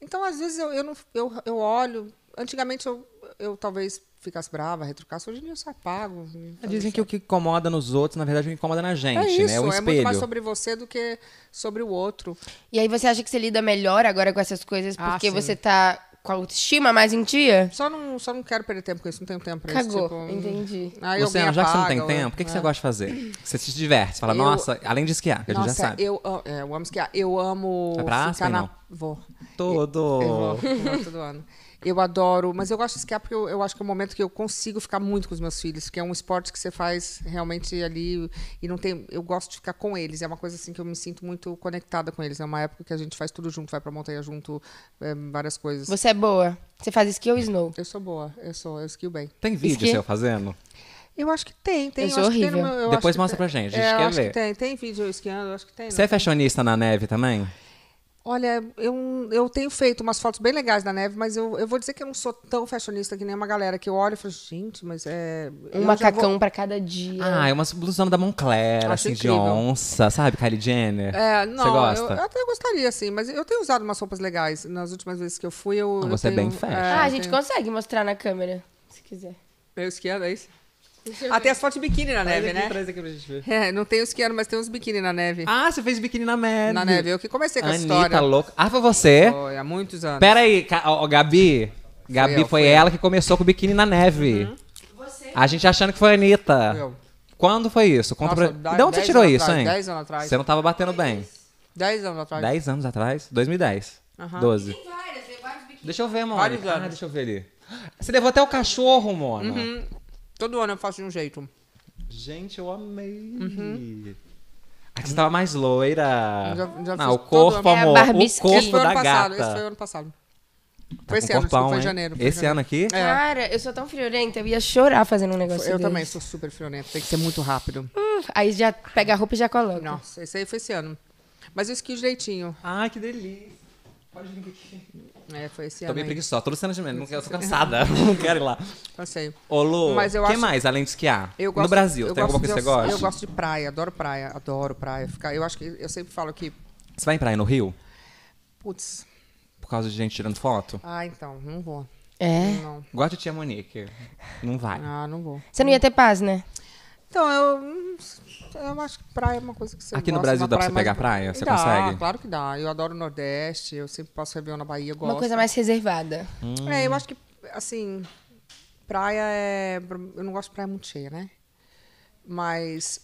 Então, às vezes, eu, eu, não, eu, eu olho Antigamente eu, eu talvez ficasse brava, retrucasse, hoje em dia eu só apago. Então Dizem que o que incomoda nos outros, na verdade, o que incomoda na é gente, é isso, né? É o espelho. É muito mais sobre você do que sobre o outro. E aí você acha que você lida melhor agora com essas coisas ah, porque ah, você tá com a autoestima mais em dia? Só não, só não quero perder tempo com isso, não tenho tempo pra isso. Cagou, tipo, hum. entendi. Aí Luciana, já que você não tem ou... Né? tempo, o que, que você é. gosta de fazer? Você se diverte, fala, eu... nossa, além de esquiar, que nossa, a gente já sabe. Eu, é, eu amo esquiar, eu amo Vai pra ficar na... Vou. Todo. Eu, eu vou, vou todo ano. Eu adoro, mas eu gosto de esquiar porque eu, eu, acho que é um momento que eu consigo ficar muito com os meus filhos, que é um esporte que você faz realmente ali e não tem. Eu gosto de ficar com eles. É uma coisa assim que eu me sinto muito conectada com eles. É uma época que a gente faz tudo junto, vai pra montanha junto, é, várias coisas. Você é boa. Você faz esqui ou snow? Eu sou boa, eu sou, eu esquio bem. Tem vídeo esqui? seu fazendo? Eu acho que tem, tem. Eu sou eu horrível. Tem meu, Depois mostra tem, pra gente, a gente é, quer ver. Que tem, tem vídeo esquiando, eu acho que tem. Você é né? fashionista na neve também? Olha, eu, eu tenho feito umas fotos bem legais da neve, mas eu, eu vou dizer que eu não sou tão fashionista que nem uma galera que eu olho e falo, gente, mas é. Um macacão vou... pra cada dia. Ah, é uma blusona da Moncler, Acho assim, incrível. de onça, sabe? Kylie Jenner. É, não. Você gosta? Eu, eu, até gostaria, assim, mas eu tenho usado umas roupas legais. Nas últimas vezes que eu fui, eu. Não, ah, eu você é tenho, é bem fashion. É, ah, a gente tenho... consegue mostrar na câmera, se quiser. Eu esquerda, é isso? Até ah, as fotos de biquíni na neve, aqui, né? Traz aqui pra gente ver. É, não tem os que eram, mas tem uns biquíni na neve. Ah, você fez biquíni na neve. Na neve, eu que comecei com Anitta, a história. louca. Ah, foi você? Foi, há muitos anos. Pera aí, ó, Gabi. Gabi, foi, eu, foi, foi ela eu. que começou com o biquíni na neve. Uhum. A gente achando que foi a Anitta. Eu. Quando foi isso? Conta Nossa, pra... De onde você tirou isso, atrás, hein? 10 anos atrás. Você não tava batendo bem. 10 anos atrás. 10 anos atrás? 2010. Uhum. 12. Tem várias, tem vários biquíni. Deixa eu ver, amor. Ah, deixa eu ver ali. Você levou até o cachorro, mano. Uhum. Todo ano eu faço de um jeito. Gente, eu amei. Uhum. você tava mais loira. Já, já não, o corpo, amor. o corpo da ano gata. Passado, esse foi ano passado. Tá foi esse ano, corpão, foi janeiro. Foi esse janeiro. ano aqui? É. Cara, eu sou tão friorenta, eu ia chorar fazendo um negócio Eu desse. também sou super friorenta, tem que ser muito rápido. Hum, aí já pega a roupa e já coloca. Nossa, esse aí foi esse ano. Mas eu esquio direitinho. Ai, que delícia. Pode vir aqui. É, foi esse Tô ano. Tô bem preguiçosa. de menos. Eu tô cansada. não quero ir lá. Passei. Tá Ô, Lu, o que acho... mais além de esquiar? Eu gosto, no Brasil, eu tem alguma coisa que você gosta? Eu gosto de praia. Adoro praia. Adoro praia. Ficar, eu acho que... Eu sempre falo que... Você vai em praia no Rio? Putz. Por causa de gente tirando foto? Ah, então. Não vou. É? Não. Gosto de tia Monique. Não vai. Ah, não vou. Você não ia ter paz, né? Então, eu eu acho que praia é uma coisa que você Aqui no Brasil dá pra você pegar mais... praia? Você dá, consegue? claro que dá. Eu adoro o Nordeste, eu sempre posso Réveillon na Bahia, gosto. Uma coisa mais reservada. Hum. É, eu acho que, assim, praia é... Eu não gosto de praia muito cheia, né? Mas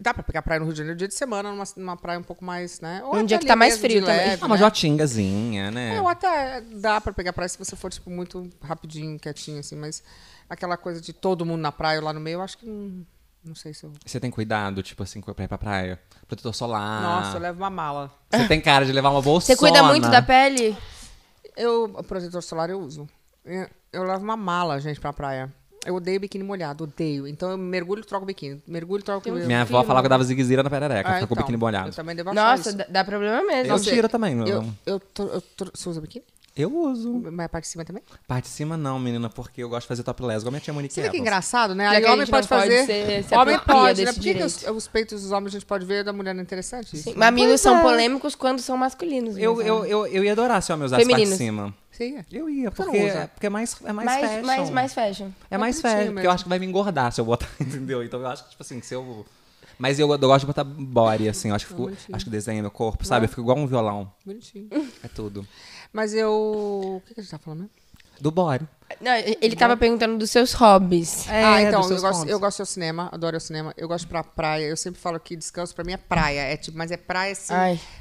Dá pra pegar praia no Rio de Janeiro dia de semana, numa, numa praia um pouco mais, né? Ou um dia que tá mais frio também. Ah, uma né? jotingazinha, né? É, ou até dá pra pegar praia se você for, tipo, muito rapidinho, quietinho, assim, mas aquela coisa de todo mundo na praia lá no meio, eu acho que não, não sei se eu. Você tem cuidado, tipo assim, pra ir pra praia? Protetor solar. Nossa, eu levo uma mala. Você tem cara de levar uma bolsa. Você cuida muito da pele? Eu. Protetor solar eu uso. Eu, levo uma mala, gente, pra praia. Eu odeio biquíni molhado, odeio. Então eu mergulho, troco o biquíni. Mergulho, troco o biquíni. Minha avó falava que eu dava zigue-zira na perereca, ah, então, com o então. biquíni molhado. Eu também devo Nossa, isso. dá problema mesmo. Eu tiro também. Eu, eu, eu, eu, você usa biquíni? Eu uso. Mas parte de cima também? Parte de cima não, menina, porque eu gosto de fazer topless, igual minha tia Monique Você vê que é engraçado, né? Já homem pode fazer... homem pode, né? Por que, que os, os, peitos dos homens a gente pode ver da mulher não é interessante? Isso? Sim, mamilos são é. polêmicos quando são masculinos. Eu, eu, né? eu, eu ia adorar se o homem usasse Femininos. parte de cima. Sim. Eu ia, porque, é, porque é mais, é mais, mais fashion. Mais, mais fashion. É, é mais fashion, mesmo. porque eu acho que vai me engordar se eu botar, entendeu? Então eu acho que, tipo assim, se eu... Mas eu, eu, gosto de botar body, assim. Eu acho que, fico, acho que desenha meu corpo, sabe? Né? Eu fico igual um violão. Bonitinho. É tudo. Mas eu. O que, a gente tá falando? Do Bório. Não, ele estava perguntando dos seus hobbies. É, ah, então, eu gosto, eu gosto do cinema, adoro o cinema. Eu gosto pra praia. Eu sempre falo que descanso pra mim é praia. É tipo, mas é praia assim,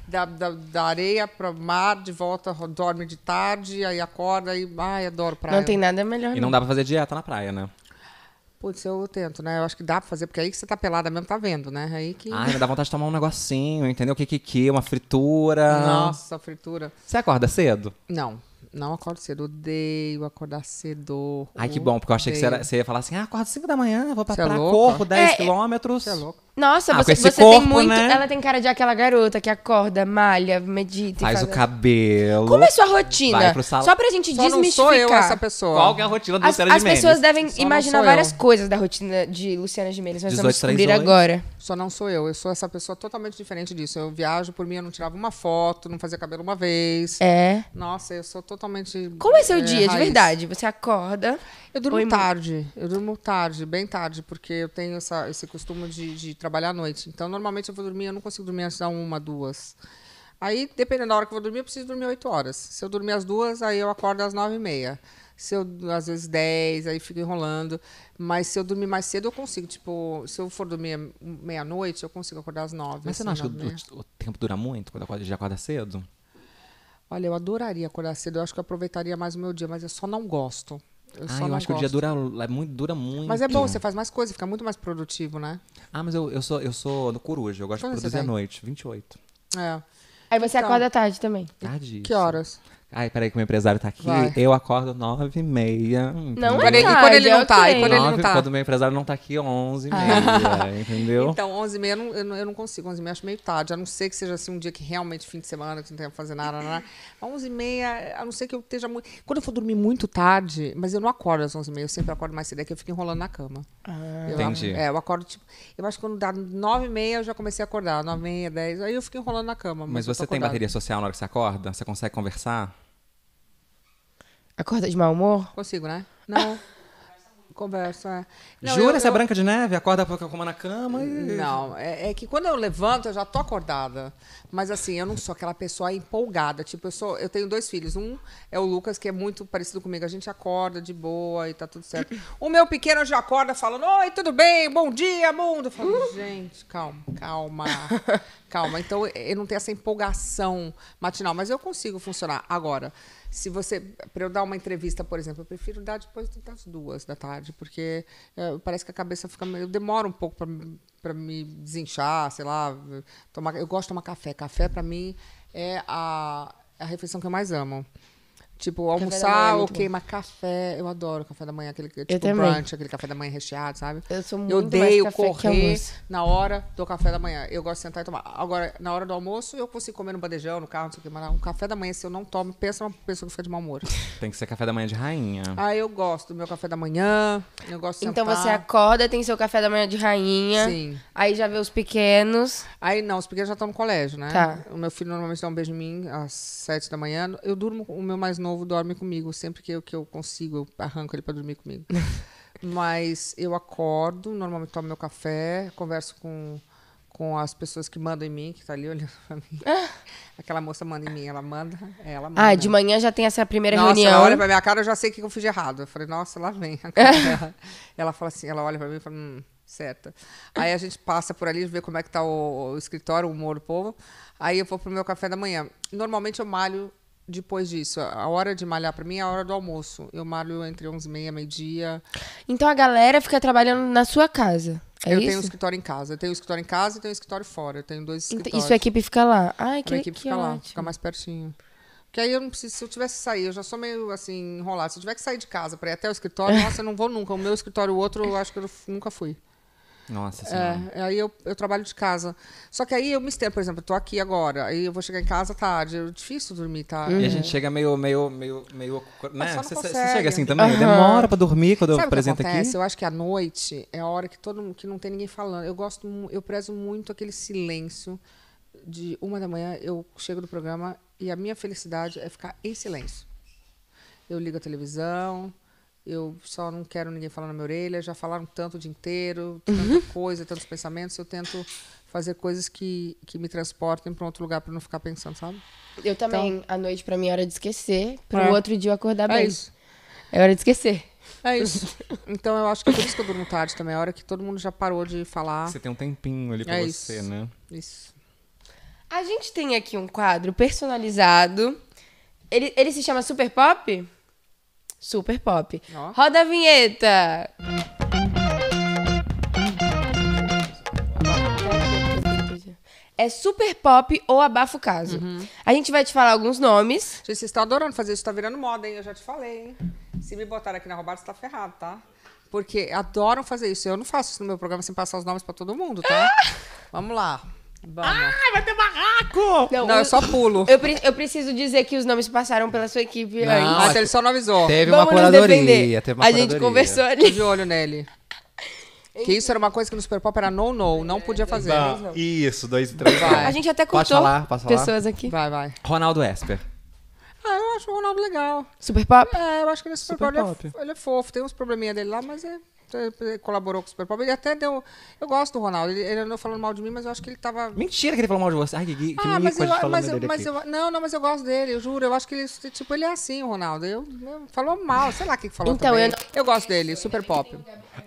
da, da, da, areia pro mar, de volta, dorme de tarde, aí acorda e. Ai, adoro praia. Não tem nada melhor. E não, não dá pra fazer dieta na praia, né? Putz, eu tento, né? Eu acho que dá pra fazer, porque aí que você tá pelada mesmo, tá vendo, né? Aí que. Ai, dá vontade de tomar um negocinho, entendeu? O que que que? Uma fritura. Nossa, fritura. Você acorda cedo? Não. Não acordo cedo, odeio acordar cedo. Ai, que bom, porque eu achei odeio. que você, ia falar assim: ah, acordo 5 da manhã, vou pra, você é pra corro corpo, 10 é, é, quilômetros. Você é louco. Nossa, ah, você, você corpo, tem muito. Né? Ela tem cara de aquela garota que acorda, malha, medita. Faz, faz o cabelo. Como é sua rotina? Vai pro salão. Só pra gente Só desmistificar. Não sou eu essa pessoa. Qual é a rotina do as, Luciana as Gimenez? As pessoas devem Só imaginar várias eu. coisas da rotina de Luciana Gimenez. Nós vamos descobrir agora. Só não sou eu. Eu sou essa pessoa totalmente diferente disso. Eu viajo por mim, eu não tirava uma foto, não fazia cabelo uma vez. É. Nossa, eu sou totalmente. Como é seu é, dia, raiz. de verdade? Você acorda. Eu durmo Oi, tarde, eu durmo tarde, bem tarde, porque eu tenho essa, esse costume de, de, trabalhar à noite. Então, normalmente eu vou dormir, eu não consigo dormir antes da uma, duas. Aí, dependendo da hora que eu vou dormir, eu preciso dormir oito horas. Se eu dormir às duas, aí eu acordo às nove e meia. Se eu, às vezes, dez, aí fico enrolando. Mas se eu dormir mais cedo, eu consigo. Tipo, se eu for dormir meia-noite, eu consigo acordar às nove. Mas você assim, não acha que o, o, tempo dura muito quando acorda, já acorda cedo? Olha, eu adoraria acordar cedo. Eu acho que eu aproveitaria mais o meu dia, mas eu só não gosto. Eu ah, eu acho que o dia dura, é muito, dura muito. Mas é bom, você faz mais coisa, fica muito mais produtivo, né? Ah, mas eu, eu sou eu sou do coruja, eu gosto Quando de produzir à noite, 28. É. Aí você então, acorda tarde também. Tarde. Que horas? Ai, peraí que meu empresário tá aqui. Vai. Eu acordo nove e meia. Não entendeu? é verdade, E quando ele não tá? E quando ele não tá? Quando meu empresário não tá aqui, onze e ah. meia, entendeu? Então, onze e meia eu não, eu não, consigo. Onze e meia acho meio tarde. A não ser que seja assim um dia que realmente fim de semana, que não tenha que fazer nada. nada. Né? Onze e meia, a não ser que eu esteja muito... Quando eu for dormir muito tarde, mas eu não acordo às onze e meia. Eu sempre acordo mais cedo. É que eu fico enrolando na cama. Ah. Eu, Entendi. É, eu acordo tipo... Eu acho que quando dá nove e meia, eu já comecei a acordar. Nove e meia, dez. Aí eu fico enrolando na cama. Mas, mas você tem bateria social na hora que você acorda? Você consegue conversar? Acorda de mau humor? Consigo, né? Não. Conversa. É. Não, Jura eu, essa eu... branca de neve? Acorda porque eu como na cama e. Não, é, é, que quando eu levanto, eu já tô acordada. Mas assim, eu não sou aquela pessoa empolgada. Tipo, eu sou. Eu tenho dois filhos. Um é o Lucas, que é muito parecido comigo. A gente acorda de boa e tá tudo certo. O meu pequeno já acorda falando: Oi, tudo bem? Bom dia, mundo. Eu falo, gente, calma, calma. calma. Então eu não tenho essa empolgação matinal, mas eu consigo funcionar. Agora se você para eu dar uma entrevista, por exemplo, eu prefiro dar depois das duas da tarde, porque é, parece que a cabeça fica eu demoro um pouco para me desinchar, sei lá, tomar, eu gosto de tomar café. Café para mim é a, é a refeição que eu mais amo. Tipo, almoçar é ou queimar café. Eu adoro café da manhã, aquele é tipo brunch, aquele café da manhã recheado, sabe? Eu sou muito Eu odeio correr na hora do café da manhã. Eu gosto de sentar e tomar. Agora, na hora do almoço, eu consigo comer no bandejão, no carro, não sei o que, mas um café da manhã, se eu não tomo, pensa numa pessoa que fica de mau humor. Tem que ser café da manhã de rainha. Ah, eu gosto do meu café da manhã. Eu gosto de Então você acorda, tem seu café da manhã de rainha. Sim. Aí já vê os pequenos. Aí não, os pequenos já estão no colégio, né? Tá. O meu filho normalmente dá um beijo em mim às sete da manhã. Eu durmo, o meu mais novo novo dorme comigo. Sempre que eu, que eu consigo, eu arranco ele para dormir comigo. Mas eu acordo, normalmente tomo meu café, converso com, com as pessoas que mandam em mim, que tá ali olhando pra mim. Aquela moça manda em mim, ela manda, ela ah, manda. Ah, de manhã já tem essa primeira nossa, reunião. Ela olha pra minha cara, eu já sei o que eu fiz de errado. Eu falei, nossa, lá vem a Ela fala assim, ela olha pra mim e fala, hum, certa. Aí a gente passa por ali, vê como é que tá o, o escritório, o humor do povo. Aí eu vou pro meu café da manhã. Normalmente eu malho depois disso? A hora de malhar para mim é a hora do almoço. Eu malho entre 11 e meia, meio-dia. Então a galera fica trabalhando na sua casa? É eu isso? tenho um escritório em casa. Eu tenho um escritório em casa e tenho um escritório fora. Eu tenho dois então, escritórios. Então, isso a equipe fica lá? Ai, que, a equipe que fica ótimo. lá, fica mais pertinho. Porque aí eu não preciso, se eu tivesse que sair, eu já sou meio assim, enrolada. Se eu tiver que sair de casa para ir até o escritório, nossa, eu não vou nunca. O meu escritório, o outro, eu acho que eu nunca fui. Nossa é, senhora. É, aí eu, eu trabalho de casa. Só que aí eu me estendo, por exemplo, eu tô aqui agora, aí eu vou chegar em casa tarde, é difícil dormir tarde. Tá? Uhum. E a gente chega meio, meio, meio, meio. Né? Você, você chega assim também? Uhum. Demora pra dormir quando Sabe eu apresento aqui? Eu acho que a noite é a hora que todo mundo, que não tem ninguém falando. Eu gosto, eu prezo muito aquele silêncio de uma da manhã, eu chego do programa e a minha felicidade é ficar em silêncio. Eu ligo a televisão, eu só não quero ninguém falar na minha orelha. Já falaram tanto o dia inteiro, tanta uhum. coisa, tantos pensamentos. Eu tento fazer coisas que, que me transportem para um outro lugar para não ficar pensando, sabe? Eu também. Então, a noite para mim é hora de esquecer, para o é. outro dia eu acordar é bem. É isso. É hora de esquecer. É isso. Então eu acho que é por isso que eu durmo tarde também. É hora que todo mundo já parou de falar. Você tem um tempinho ali para é você, né? Isso. A gente tem aqui um quadro personalizado. Ele, ele se chama Super Pop? super pop. Oh. Roda a vinheta! É super pop ou abafo caso. Uhum. A gente vai te falar alguns nomes. Gente, vocês estão adorando fazer isso, tá virando moda, hein? Eu já te falei, hein? Se me botar aqui na roubada, você tá ferrado, tá? Porque adoram fazer isso. Eu não faço isso no meu programa sem passar os nomes para todo mundo, tá? Ah! Vamos lá. Vamos. Ah, vai ter barraco! Não, eu, eu só pulo. Eu, pre- eu preciso dizer que os nomes passaram pela sua equipe Não, antes. mas ele só avisou. Teve uma Vamos curadoria. Teve uma A gente conversou conversou Tô ali. de olho nele. Que isso era uma coisa que no Super Pop era no-no, não podia fazer. isso, dois e três. Vai. A gente até contou falar? falar? pessoas aqui. Vai, vai. Ronaldo Esper. Ah, eu acho o Ronaldo legal. Super Pop? É, eu acho que ele é super, Super pop. Ele, é, ele é fofo, tem uns probleminha dele lá, mas é colaborou com o Super Pop. Ele até deu. Eu gosto do Ronaldo. Ele, ele andou falando mal de mim, mas eu acho que ele tava. Mentira que ele falou mal de você. Ai, que, que ah, mas, eu, mas, eu, mas eu, Não, não, mas eu gosto dele, eu juro. Eu acho que ele, tipo, ele é assim, o Ronaldo. Eu, eu falou mal, sei lá o que, falou então, também. Eu, eu gosto dele, Super Pop.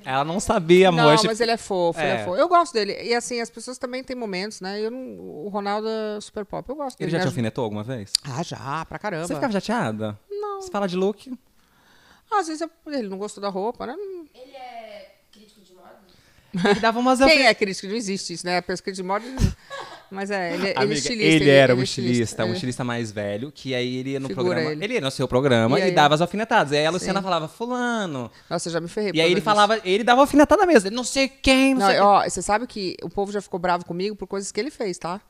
Ela não sabia, amor. Não, mas ele é fofo, é. ele é fofo. Eu gosto dele. E assim, as pessoas também têm momentos, né? Eu não, o Ronaldo é super pop. Eu gosto dele. Ele já te alfinetou alguma vez? Ah, já, pra caramba. Você ficava chateada? Não. Você fala de look? Ah, às vezes eu, ele não gostou da roupa, né? Ele é e dava umas Quem é crítico? Não existe isso, né? A pesca de moda. Mas é, ele, é, ele é estilista. Ele, ele era é um estilista, é. um estilista mais velho, que aí ele ia no Figura programa. Ele. ele ia no seu programa e, e dava as alfinetadas. E aí a Luciana Sim. falava, fulano. Nossa, já me ferrei. E aí ele disso. falava, ele dava alfinetada mesmo. Ele não sei quem, não, não sei. Ó, quem. você sabe que o povo já ficou bravo comigo por coisas que ele fez, tá?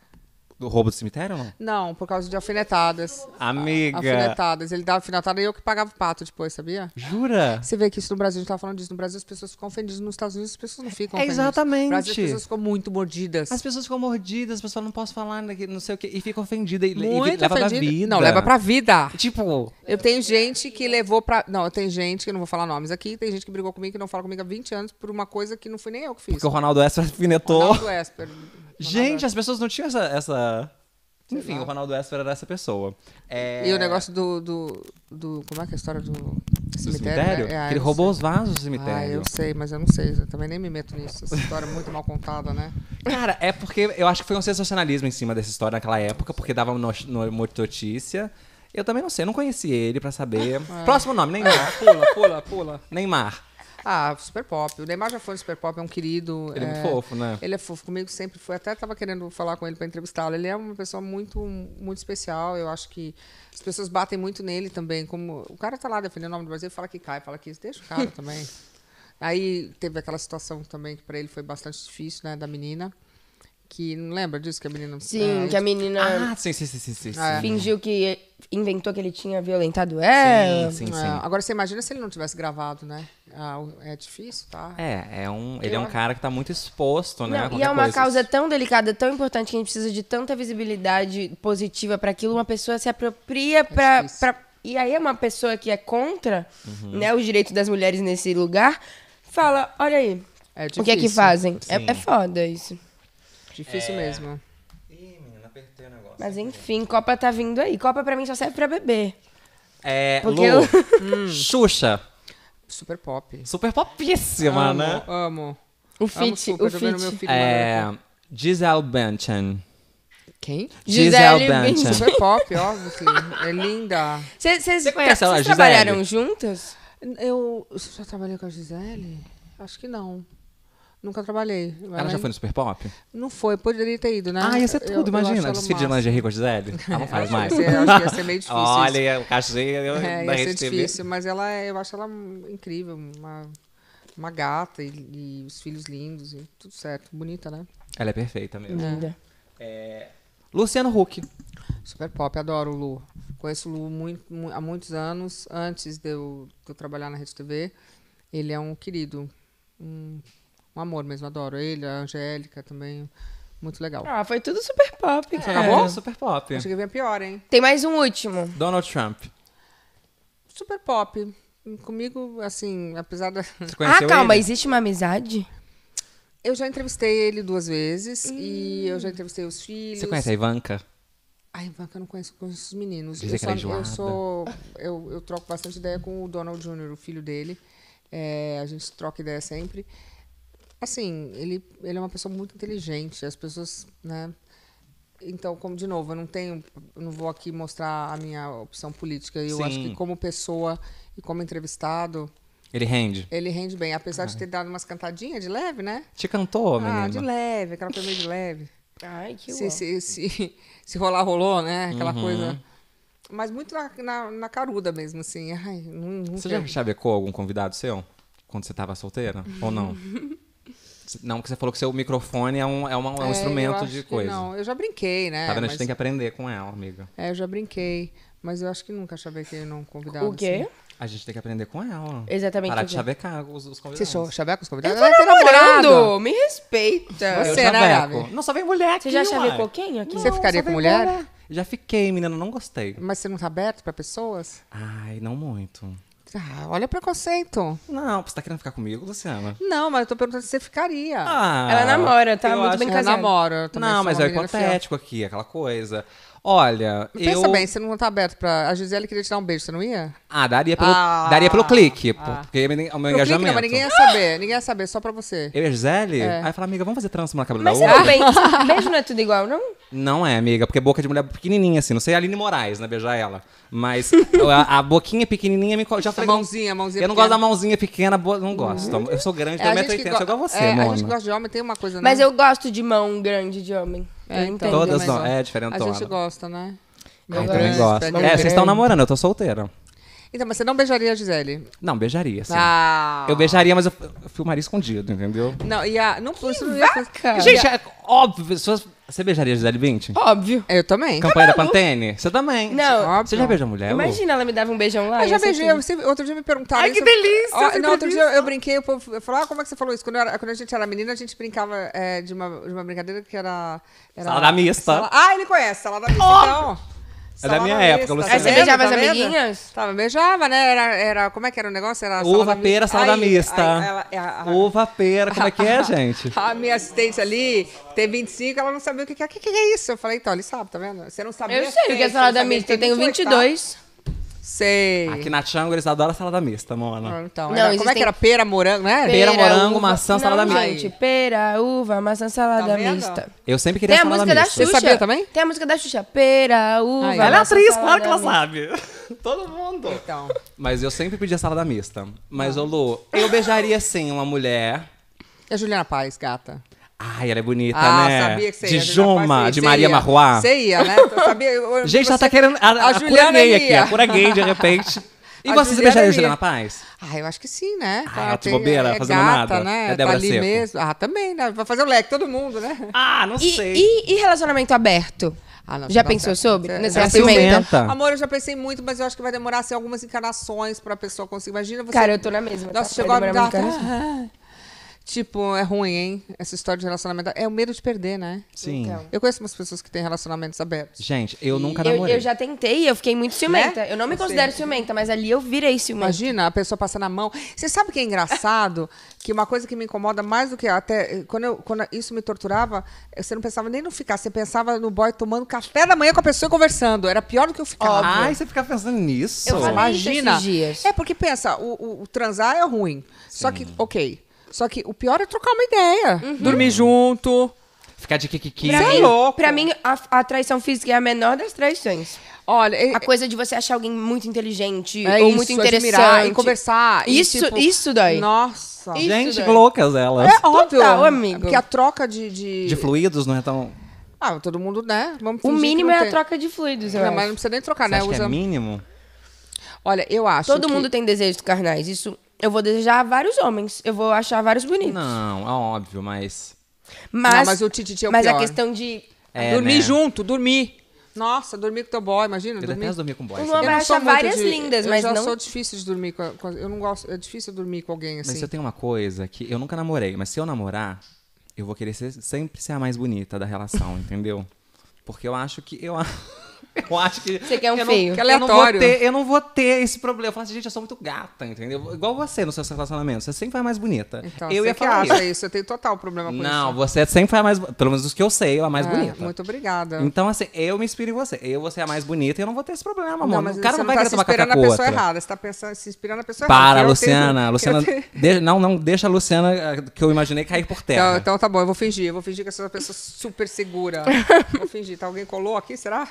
Do roubo do cemitério ou não? Não, por causa de alfinetadas. Amiga. Alfinetadas. Ele dava alfinetada e eu que pagava o pato depois, sabia? Jura? Você vê que isso no Brasil, a gente tava tá falando disso. No Brasil as pessoas ficam ofendidas, nos Estados Unidos as pessoas não ficam é, ofendidas. Exatamente. No Brasil as pessoas ficam muito mordidas. As pessoas ficam mordidas, as pessoas não posso falar, né, não sei o quê, e ficam ofendidas. E, muito e leva ofendida. pra vida. Não, leva pra vida. Tipo. Eu tenho gente que levou pra. Não, tem gente, que não vou falar nomes aqui, tem gente que brigou comigo, que não fala comigo há 20 anos por uma coisa que não fui nem eu que fiz. Porque o Ronaldo Esper alfinetou. Ronaldo Esper. Gente, as pessoas não tinham essa. essa... Enfim, o Ronaldo Esper era essa pessoa. É... E o negócio do, do, do, Como é que é a história do. Cemitério? Do cemitério? Né? É, ele roubou sei. os vasos do cemitério. Ah, eu sei, mas eu não sei. Eu também nem me meto nisso. Essa história é muito mal contada, né? Cara, é porque eu acho que foi um sensacionalismo em cima dessa história naquela época, porque dava no, no notícia. Eu também não sei, eu não conheci ele pra saber. É. Próximo nome, Neymar. Ah, pula, pula, pula. Neymar. Ah, super pop. O Neymar já foi no super pop, é um querido. Ele é, muito é. fofo, né? Ele é fofo comigo, sempre foi. Até estava querendo falar com ele para entrevistá-lo. Ele é uma pessoa muito, muito especial. Eu acho que as pessoas batem muito nele também. Como o cara tá lá defendendo o nome do Brasil, fala que cai, fala que isso, deixa o cara também. Aí teve aquela situação também que para ele foi bastante difícil, né, da menina. Que não lembra disso que a menina. Sim, é, que a menina. Ah, sim, sim, sim, sim, sim. É. Fingiu que inventou que ele tinha violentado ela. Sim, sim, ah. sim. agora você imagina se ele não tivesse gravado, né? é difícil, tá? É, é um, ele Eu... é um cara que tá muito exposto, né? Não, e é uma coisa. causa tão delicada, tão importante que a gente precisa de tanta visibilidade positiva para aquilo, uma pessoa se apropria é pra, pra, E aí é uma pessoa que é contra, uhum. né, os direitos das mulheres nesse lugar, fala, olha aí, é o que é que fazem? É, é, foda isso. Difícil é... mesmo. Ih, menina, apertei o negócio. Mas enfim, Copa tá vindo aí. Copa pra mim só serve pra beber. É, Porque Lu, eu... Hum. Xuxa. Super pop. Super popíssima, amo, né? Amo. O fit, o fit. É, Gisele Bündchen. Quem? Gisele, Gisele Bündchen. Super pop, óbvio. É linda. Vocês tá- trabalharam juntas? Eu só trabalhei com a Gisele? Acho que não. Nunca trabalhei. ela já foi no Super Pop? Não foi, poderia ter ido, né? Ah, ia ser tudo, eu, imagina. Eu desfile de Lange com a Gisele. Ela não faz mais. Ser, acho que ia ser meio difícil. Olha, o cachê eu, é, ia ser difícil, mas ela, é, eu acho ela incrível, uma, uma gata e, e, os filhos lindos e tudo certo. Bonita, né? Ela é perfeita mesmo. Linda. É. Luciano Huck. Super pop, adoro o Lu. Conheço o Lu muito, há muitos anos, antes de eu, de eu trabalhar na Rede TV. Ele é um querido, um um amor mesmo, adoro ele, a Angélica também. Muito legal. Ah, foi tudo super pop. É. Acabou? Super pop. Acho que vem pior, hein? Tem mais um último. Donald Trump. Super pop. Comigo, assim, apesar da. Ah, calma, ele? existe uma amizade? Eu já entrevistei ele duas vezes hum. e eu já entrevistei os filhos. Você conhece a Ivanka? A Ivanka eu não conheço, com os meninos. Dizem eu, só, é eu sou. Eu, eu troco bastante ideia com o Donald Jr., o filho dele. É, a gente troca ideia sempre. Assim, ele, ele é uma pessoa muito inteligente. As pessoas, né? Então, como de novo, eu não tenho, não vou aqui mostrar a minha opção política. Eu Sim. acho que como pessoa e como entrevistado, ele rende. Ele rende bem, apesar de ah. ter dado umas cantadinhas de leve, né? Te cantou, ah, menina? Ah, de leve, aquela coisa meio de leve. Ai, que se, se, se, se, rolar, rolou, né? Aquela uhum. coisa. Mas muito na, na, na, caruda mesmo, assim. Ai, não, não você quero. já chavecou algum convidado seu? Quando você estava solteira? Ou não? Não, porque você falou que seu microfone é um, é uma, é um é, instrumento de coisa. Não, eu já brinquei, né? Tá vendo? Mas... A gente tem que aprender com ela, amiga. É, eu já brinquei. Mas eu acho que nunca chavequei ele não convidava. O assim. quê? Assim. A gente tem que aprender com ela. Exatamente. Parar de chavecar os, os convidados. Você chaveca os convidados? Eu ah, tô tá namorando! Me respeita! Você é Não, só vem mulher aqui, Você já chavecou quem aqui? Não, você ficaria com mulher? mulher? Já fiquei, menina, não gostei. Mas você não tá aberto pra pessoas? Ai, não muito. Ah, olha o preconceito. Não, você tá querendo ficar comigo, Luciana? Não, mas eu tô perguntando se você ficaria. Ah, ela namora, tá? Muito bem casada. Ela namora. Não, mas é hipotético aqui, aquela coisa. Olha, Pensa eu... Pensa bem, você não tá aberto pra... A Gisele queria te dar um beijo, você não ia? Ah, daria pelo, ah, daria pelo clique, ah. porque é o meu Pro engajamento. Clique, não, mas ninguém ia saber, ninguém ia saber, só pra você. Eu e a Gisele? É. Aí eu amiga, vamos fazer trânsito na cabelo da outra? Mas beijo não é tudo igual, não? Não é, amiga, porque boca de mulher pequenininha, assim. Não sei a Aline Moraes, né, beijar ela. Mas a, a, boquinha pequenininha me... Já falei, a mãozinha, a mãozinha Eu não gosto da mãozinha pequena, não uhum. gosto. Uhum. Eu sou grande, é, tenho 1,80m, go... sou igual você, é, a gente gosta de homem, tem uma coisa, né? Mas eu gosto de mão grande de homem. É, Todas não, é diferente. A gente gosta, né? Eu Ai, também é, gosto. É, vocês estão namorando, eu tô solteira. Então, mas você não beijaria a Gisele? Não, beijaria, sim. Ah. Eu beijaria, mas eu, eu filmaria escondido, entendeu? Não, e a. Não, que isso não ia fazer. Gente, é óbvio, pessoas você beijaria Gisele Bint? Óbvio. Eu também. Campanha tá da Pantene? Você também. Não. Óbvio. Você já beijou mulher? Imagina, ela me dava um beijão lá. Eu já beijei. eu sempre- outro dia me perguntaram. Ai, que delícia, que não, outro dia eu brinquei, o povo falou, ah, como é que você falou isso? Quando, era- quando a gente era menina, a gente brincava é, de, uma, de uma brincadeira que era. era da mista. Ah, ele conhece, da mista. Então. É da minha época, Luciana. Aí você beijava as amiguinhas? Tava, beijava, né? Era, era, como é que era o negócio? Era Uva, pera, salada mista. É Uva, pera, como é que é, gente? A minha assistente ali, tem 25, ela não sabia o que, que é. O que, que é isso? Eu falei, então, ele sabe, tá vendo? Você não sabia. Eu sei o que é da mista, eu tenho 22. Sei. Aqui na Tchango eles adoram salada mista, mano ah, então, não, era, existem... como é que era? Pera, morango, né? Pera, pera morango, uva. maçã, não, salada mista. Gente, pera, uva, maçã, salada tá mista. Eu sempre queria Tem a música da Xuxa. Você sabia também? Tem a música da Xuxa. Pera, uva. Ai, ela é atriz, claro que ela mista. sabe. Todo mundo. Então. Mas eu sempre pedia salada mista. Mas, ô Lu, eu beijaria sim uma mulher. É Juliana Paz, gata. Ai, ela é bonita, ah, né? sabia que você ia. De Joma, de Maria Marroá. Você ia, né? sabia, Gente, você... ela tá querendo. A, a, a Juliana pura gay aqui, a cura gay, de repente. E a vocês beijaram a na Paz? Ah, eu acho que sim, né? Ah, ela tá tem, bobeira, é tá fazendo gata, nada. Né? É tá Débora tá ali Seco. mesmo. Ah, também, né? Vai fazer o leque, todo mundo, né? Ah, não e, sei. E, e relacionamento aberto? Ah, não, já não pensou sobre? É, nesse é Amor, eu já pensei muito, mas eu acho que vai demorar assim, algumas encarnações pra pessoa conseguir. Imagina você. Cara, eu tô na mesma. Nossa, tá? chegou a me dar. Tipo, é ruim, hein? Essa história de relacionamento. É o medo de perder, né? Sim. Então. Eu conheço umas pessoas que têm relacionamentos abertos. Gente, eu e nunca namorei. Eu, eu já tentei, eu fiquei muito ciumenta. Né? Eu não me assim. considero ciumenta, mas ali eu virei ciumenta. Imagina, a pessoa passa na mão. Você sabe o que é engraçado? que uma coisa que me incomoda mais do que até. Eh, quando, eu, quando isso me torturava, eh, você não pensava nem no ficar. Você pensava no boy tomando café da manhã com a pessoa e conversando. Era pior do que eu ficava. Óbvio. Ai, você ficar pensando nisso. Eu Imagina. É porque pensa, o, o, o transar é ruim. Sim. Só que, ok só que o pior é trocar uma ideia. Uhum. Dormir junto. Ficar de kikiki. Pra, é mim, louco. pra mim, a, a traição física é a menor das traições. Olha, a coisa de você achar alguém muito inteligente é ou isso, muito interessante, admirar, e conversar, isso, e, tipo, isso daí. Nossa, isso gente daí. loucas elas. É óbvio, Total, amigo. Porque a troca de, de, de fluidos não é tão Ah, todo mundo, né? Vamos o mínimo é tem. a troca de fluidos, eu não, acho. mas não precisa nem trocar, você né? É Usa... é mínimo. Olha, eu acho. Todo que... mundo tem desejos carnais, isso eu vou desejar vários homens. Eu vou achar vários bonitos. Não, é óbvio, mas. Mas, não, mas o é o Mas pior. a questão de. É, dormir né? junto, dormir. Nossa, dormir com teu boy, imagina. Eu dormir. dormir com boy. Eu vai não achar várias de- lindas, mas Eu já não. sou difícil de dormir com, com Eu não gosto... É difícil dormir com alguém, assim. Mas eu tenho uma coisa que eu nunca namorei, mas se eu namorar, eu vou querer ser- sempre ser a mais bonita da relação, entendeu? Porque eu acho que eu a- Eu acho que. Você quer um eu feio. Não, que aleatório. Eu não, ter, eu não, vou ter, esse problema. Eu falo assim, gente, eu sou muito gata, entendeu? Igual você no seu relacionamento. Você sempre vai mais bonita. Então, eu você ia que falar acha isso. Eu tenho total problema com não, isso. Não, você sempre vai mais. Pelo menos dos que eu sei, eu é a mais é, bonita. Muito obrigada. Então, assim, eu me inspiro em você. Eu vou ser a mais bonita e eu não vou ter esse problema, amor. Não, mas o cara não vai tá querer tomar café Você tá se inspirando na pessoa errada. Você tá pensando, se inspirando na pessoa Para, errada. Para, Luciana. Tenho, Luciana tenho... de, não, não, deixa a Luciana eh, que eu imaginei cair por terra. Então, então tá bom, eu vou fingir. Eu vou fingir que eu sou uma pessoa super segura. vou fingir. Tá, alguém colou aqui, será?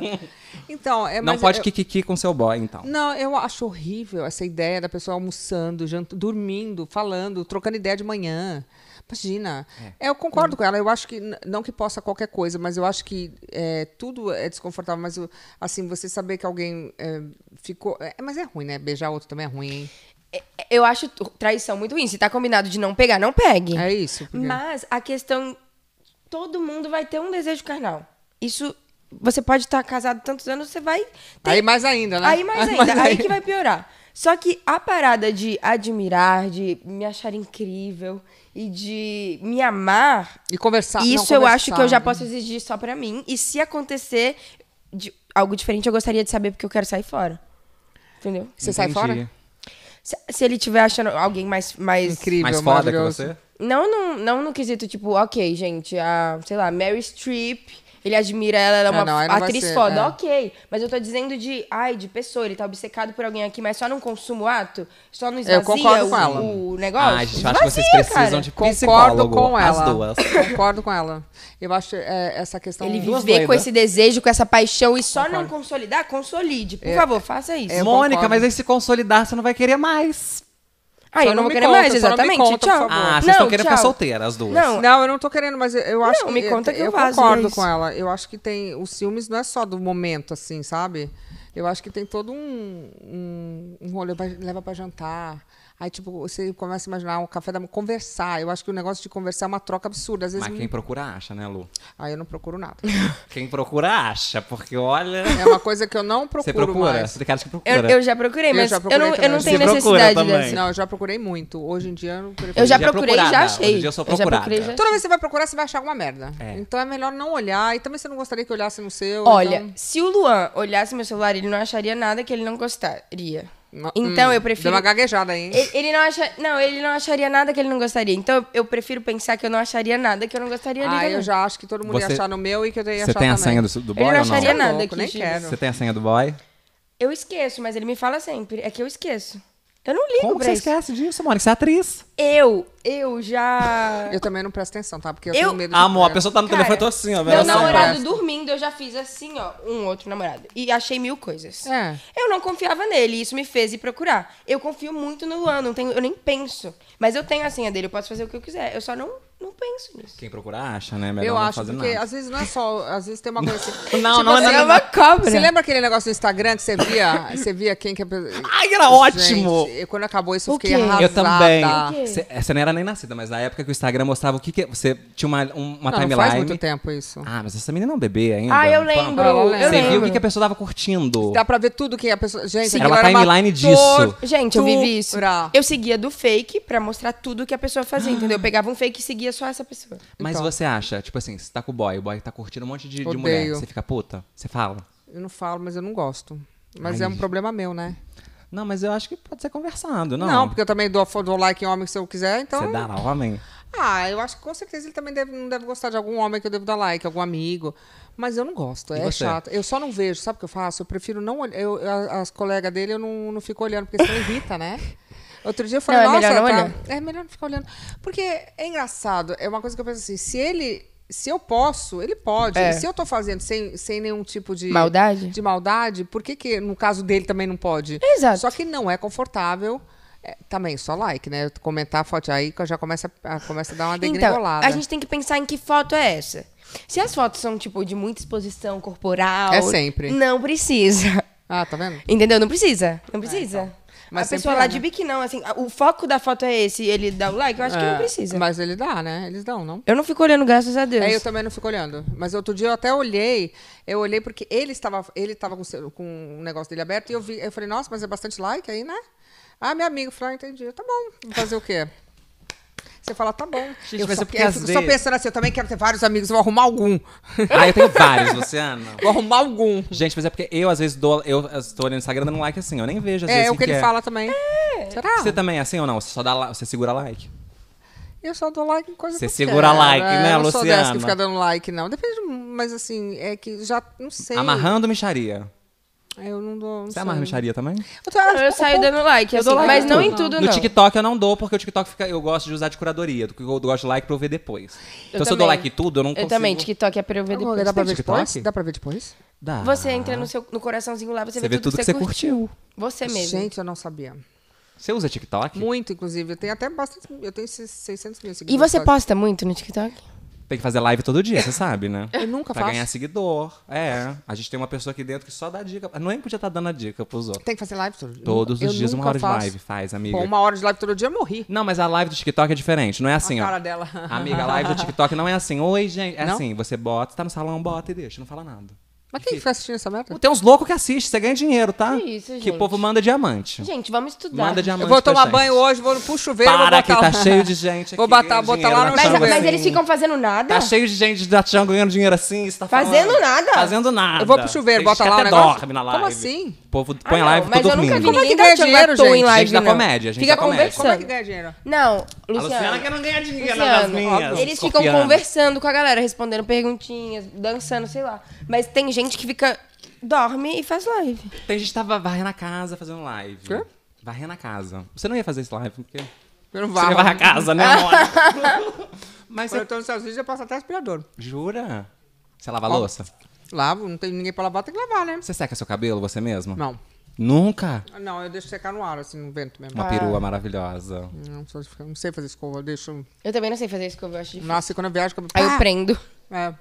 então, é, Não pode eu... kikiki com seu boy, então. Não, eu acho horrível essa ideia da pessoa almoçando, jant... dormindo, falando, trocando ideia de manhã. Imagina. É. eu concordo hum. com ela. Eu acho que, não que possa qualquer coisa, mas eu acho que é, tudo é desconfortável. Mas, assim, você saber que alguém é, ficou. É, mas é ruim, né? Beijar outro também é ruim, hein? É, é, eu acho traição muito ruim. Se tá combinado de não pegar, não pegue. É isso. Porque... Mas a questão. Todo mundo vai ter um desejo carnal. Isso você pode estar casado tantos anos, você vai. Ter... Aí mais ainda, né? Aí mais ainda. Mais aí, aí que vai piorar. Só que a parada de admirar, de me achar incrível e de me amar. E conversar. Isso não, conversar, eu acho que eu já né? posso exigir só pra mim. E se acontecer de, algo diferente, eu gostaria de saber porque eu quero sair fora. Entendeu? Você Entendi. sai fora? Se, se, ele tiver achando alguém mais. mais incrível, mais foda que você? Não, não, não no quesito tipo, ok, gente, a, sei lá, Mary Streep ele admira ela, ela é, é uma não, é atriz ser, foda, é. ok. Mas eu tô dizendo de, ai, de pessoa, ele tá obcecado por alguém aqui, mas só não consumo o ato? Só não esvazia eu concordo o, com ela. o negócio? Ah, a gente, acho que vocês precisam cara. de Concordo com ela. As duas. concordo com ela. Eu acho é, essa questão... Ele viver doida. com esse desejo, com essa paixão e só concordo. não consolidar, consolide. Por favor, faça isso. Mônica, mas aí se consolidar, você não vai querer mais. Aí ah, eu não, vou querer conta, mais, exatamente. Ah, não conta, tchau. Ah, vocês estão querendo tchau. ficar solteiras, as duas. Não, não, eu não tô querendo, mas eu acho não, que. me conta que eu, eu vaso, concordo é com ela. Eu acho que tem. Os ciúmes não é só do momento, assim, sabe? Eu acho que tem todo um, um, um rolê, leva pra jantar. Aí, tipo, você começa a imaginar um café da manhã, conversar. Eu acho que o negócio de conversar é uma troca absurda. Às vezes Mas quem me... procura acha, né, Lu? Ah, eu não procuro nada. quem procura acha, porque olha. É uma coisa que eu não procuro. Você procura? Mais. Você tem cara que procura. Eu, eu já procurei, mas eu, procurei eu não, eu não tenho necessidade dessa. Não, eu já procurei muito. Hoje em dia eu não prefiro. Eu já procurei e já achei. Hoje em dia eu sou procurada. Eu procurei, já... Toda vez que você vai procurar, você vai achar alguma merda. É. Então é melhor não olhar. E também você não gostaria que olhasse no seu. Olha, então... se o Luan olhasse meu celular, ele não acharia nada que ele não gostaria. Então hum, eu prefiro. Deu uma gaguejada aí. Ele, ele, não acha, não, ele não acharia nada que ele não gostaria. Então eu prefiro pensar que eu não acharia nada que eu não gostaria dele. Ah, eu já acho que todo mundo você, ia achar no meu e que eu ia achar Você tem também. a senha do, do boy ele não ou não? acharia nada louco, que nem quero. Você tem a senha do boy? Eu esqueço, mas ele me fala sempre. É que eu esqueço. Eu não ligo Como pra você isso. esquece disso, Mônica? Você é atriz. Eu, eu já. Eu também não presto atenção, tá? Porque eu, tenho medo de. Amor, a pessoa tá no Cara, telefone, tô assim, ó. Meu vendo assim. namorado dormindo, eu já fiz assim, ó, um outro namorado. E achei mil coisas. É. Eu não confiava nele, isso me fez ir procurar. Eu confio muito no Luan, não tenho, eu nem penso. Mas eu tenho assim, a senha dele, eu posso fazer o que eu quiser. Eu só não não penso nisso. Quem procurar acha, né? Melhor eu acho, porque nada. às vezes não é só. Às vezes tem uma coisa assim. não, tipo, não, assim, não, é uma cobra. Você lembra aquele negócio do Instagram que você via? Você via quem que a pessoa. Ai, era ótimo! E quando acabou isso, eu fiquei arrasada. Eu também. Você, você não era nem nascida, mas na época que o Instagram mostrava o que. que é, você tinha uma, uma não, timeline. Não faz muito tempo isso. Ah, mas essa menina não é bebê ainda. Ah, eu lembro. Você lembro. viu o que, que a pessoa tava curtindo. Dá pra ver tudo que a pessoa. Gente, Sim, era timeline tá disso. Gente, eu vivi isso. Eu seguia do fake pra mostrar tudo que a pessoa fazia, entendeu? Eu pegava um fake e seguia sou essa pessoa. Mas então, você acha, tipo assim, você tá com o boy, o boy tá curtindo um monte de, de mulher, você fica puta? Você fala? Eu não falo, mas eu não gosto. Mas Ai. é um problema meu, né? Não, mas eu acho que pode ser conversado, não? Não, porque eu também dou, dou like em homem se eu quiser, então... Você dá na homem? Ah, eu acho que com certeza ele também deve, não deve gostar de algum homem que eu devo dar like, algum amigo. Mas eu não gosto, é chato. Eu só não vejo, sabe o que eu faço? Eu prefiro não olhar. As colegas dele eu não, não fico olhando, porque isso me irrita, né? Outro dia eu falei, não, nossa, é melhor, não pra... Tá, é melhor não ficar olhando. Porque é engraçado, é uma coisa que eu penso assim, se ele se eu posso, ele pode. É. Se eu tô fazendo sem, sem nenhum tipo de maldade, de maldade por que, que no caso dele também não pode? Exato. Só que não é confortável. É, também, só like, né? Comentar a foto aí já começa, começa a dar uma então, degringolada. Então, a gente tem que pensar em que foto é essa. Se as fotos são, tipo, de muita exposição corporal... É sempre. Não precisa. Ah, tá vendo? Entendeu? Não precisa. Não ah, precisa. É, então. Mas a pessoa é, lá né? de bique não, assim, o foco da foto é esse, ele dá o like, eu acho é, que não precisa. Mas ele dá, né? Eles dão, não? Eu não fico olhando, graças a Deus. É, eu também não fico olhando. Mas outro dia eu até olhei, eu olhei porque ele estava, ele estava com, com o negócio dele aberto e eu vi, eu falei, nossa, mas é bastante like aí, né? Ah, minha amiga falou, ah, entendi. Tá bom, fazer o quê? Você fala, tá bom. Gente, eu mas só, é porque eu vezes... só pensando assim, eu também quero ter vários amigos, vou arrumar algum. Ah, eu tenho vários, Luciana. Vou arrumar algum. Gente, mas é porque eu às vezes dou. Eu estou olhando o Instagram dando like assim, eu nem vejo. Às é, vezes, é o que, ele quer. É. fala também. É. Será? Você também é assim ou não? Você só dá Você segura like? Eu só dou like em coisa Você segura quero. like, né, eu não Luciana? Não sou dessa que fica dando like, não. Depende, mas assim, é que já não sei. Amarrando micharia. Eu não dou. Não Você é mais mexaria também? Eu, tô, eu, eu saio dando like, eu assim, dou like mas não em tudo, não. No TikTok eu não dou, porque o TikTok fica. Eu gosto de usar de curadoria. Eu gosto de like pra eu ver depois. Eu então também. se eu dou like em tudo, eu não consigo. Eu também, TikTok é pra eu ver depois. Dá pra ver depois? Dá pra ver depois? Dá. Você entra no seu no coraçãozinho lá, você, você vê, tudo, tudo que, que, você curtiu. curtiu. Você mesmo. Gente, eu não sabia. Você usa TikTok? Muito, inclusive. Eu tenho até bastante. Eu tenho 600 mil seguidores. E você posta muito no TikTok? Tem que fazer live todo dia, você sabe, né? Eu nunca pra faço. Pra ganhar seguidor. É. A gente tem uma pessoa aqui dentro que só dá dica. Não é podia estar tá dando a dica pros outros. Tem que fazer live todo dia. Todos eu os dias, uma hora faço. de live. Faz, amiga. Pô, uma hora de live todo dia eu morri. Não, mas a live do TikTok é diferente. Não é assim, a ó. cara dela. Amiga, a live do TikTok não é assim. Oi, gente. É não? assim, você bota, tá no salão, bota e deixa. Não fala nada. Mas quem fica assistindo essa merda? Tem uns loucos que assistem, você ganha dinheiro, tá? Que isso, gente. Que o povo manda diamante. Gente, vamos estudar. Manda diamante. Eu vou tomar gente. banho hoje, vou pro chuveiro. Para, vou botar... que tá cheio de gente. vou botar, botar lá no mas, chuveiro. Mas eles ficam fazendo nada? Tá cheio de gente da Tchan ganhando dinheiro assim, você tá Fazendo falando. nada? Fazendo nada. Eu vou pro chuveiro, bota lá o negócio. dorme na live. Como assim? O povo ah, põe não, live, mas eu Nunca vi é ninguém ganhar dinheiro, gente. Em live, gente não. comédia, gente Fica da comédia. Como é que ganha dinheiro? Não, Luciano. A Luciana que não ganha dinheiro Luciano, nas minhas. Eles ficam Copiando. conversando com a galera, respondendo perguntinhas, dançando, sei lá. Mas tem gente que fica... Dorme e faz live. Tem gente que tava varrendo a casa, fazendo live. Hã? Varrendo a casa. Você não ia fazer esse live, porque... Eu não varro. Você varre a casa, né, Mas Quando eu tô nos Estados Unidos, eu passo até aspirador. Jura? Você lava a louça? Lavo, não tem ninguém pra lavar, tem que lavar, né? Você seca seu cabelo você mesmo? Não. Nunca? Não, eu deixo secar no ar, assim, no vento mesmo. Uma Ah. perua maravilhosa. Não, não sei fazer escova, eu deixo. Eu também não sei fazer escova. eu acho difícil. Nossa, e quando eu viajo, o cabelo. Aí eu prendo. É.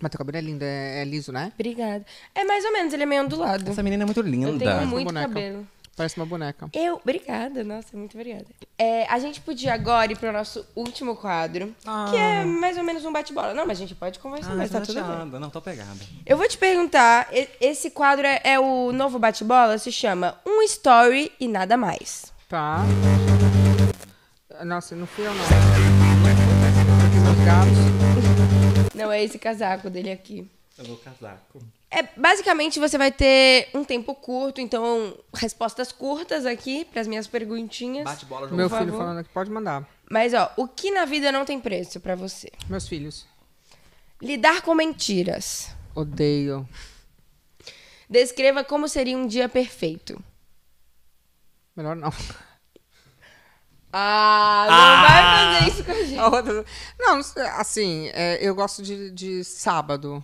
Mas teu cabelo é lindo, é, é liso, né? Obrigada. É mais ou menos, ele é meio ondulado. Essa menina é muito linda. Eu tenho muito cabelo. Parece uma boneca. Eu, obrigada, nossa, muito obrigada. É, a gente podia agora ir para o nosso último quadro, ah. que é ah. mais ou menos um bate-bola. Não, mas a gente pode conversar, ah, mas tá tudo bem. Não, tô pegada. Eu vou te perguntar, esse quadro é, é o novo bate-bola, se chama Um Story e Nada Mais. Tá. Nossa, não fui eu não. Não, é esse casaco dele aqui. É o casaco. É, basicamente você vai ter um tempo curto, então respostas curtas aqui para as minhas perguntinhas. Bate bola, João. Meu filho falando aqui, pode mandar. Mas ó, o que na vida não tem preço para você? Meus filhos. Lidar com mentiras. Odeio. Descreva como seria um dia perfeito. Melhor não. Ah, não ah! vai fazer isso com a gente. Não, assim, é, eu gosto de, de sábado.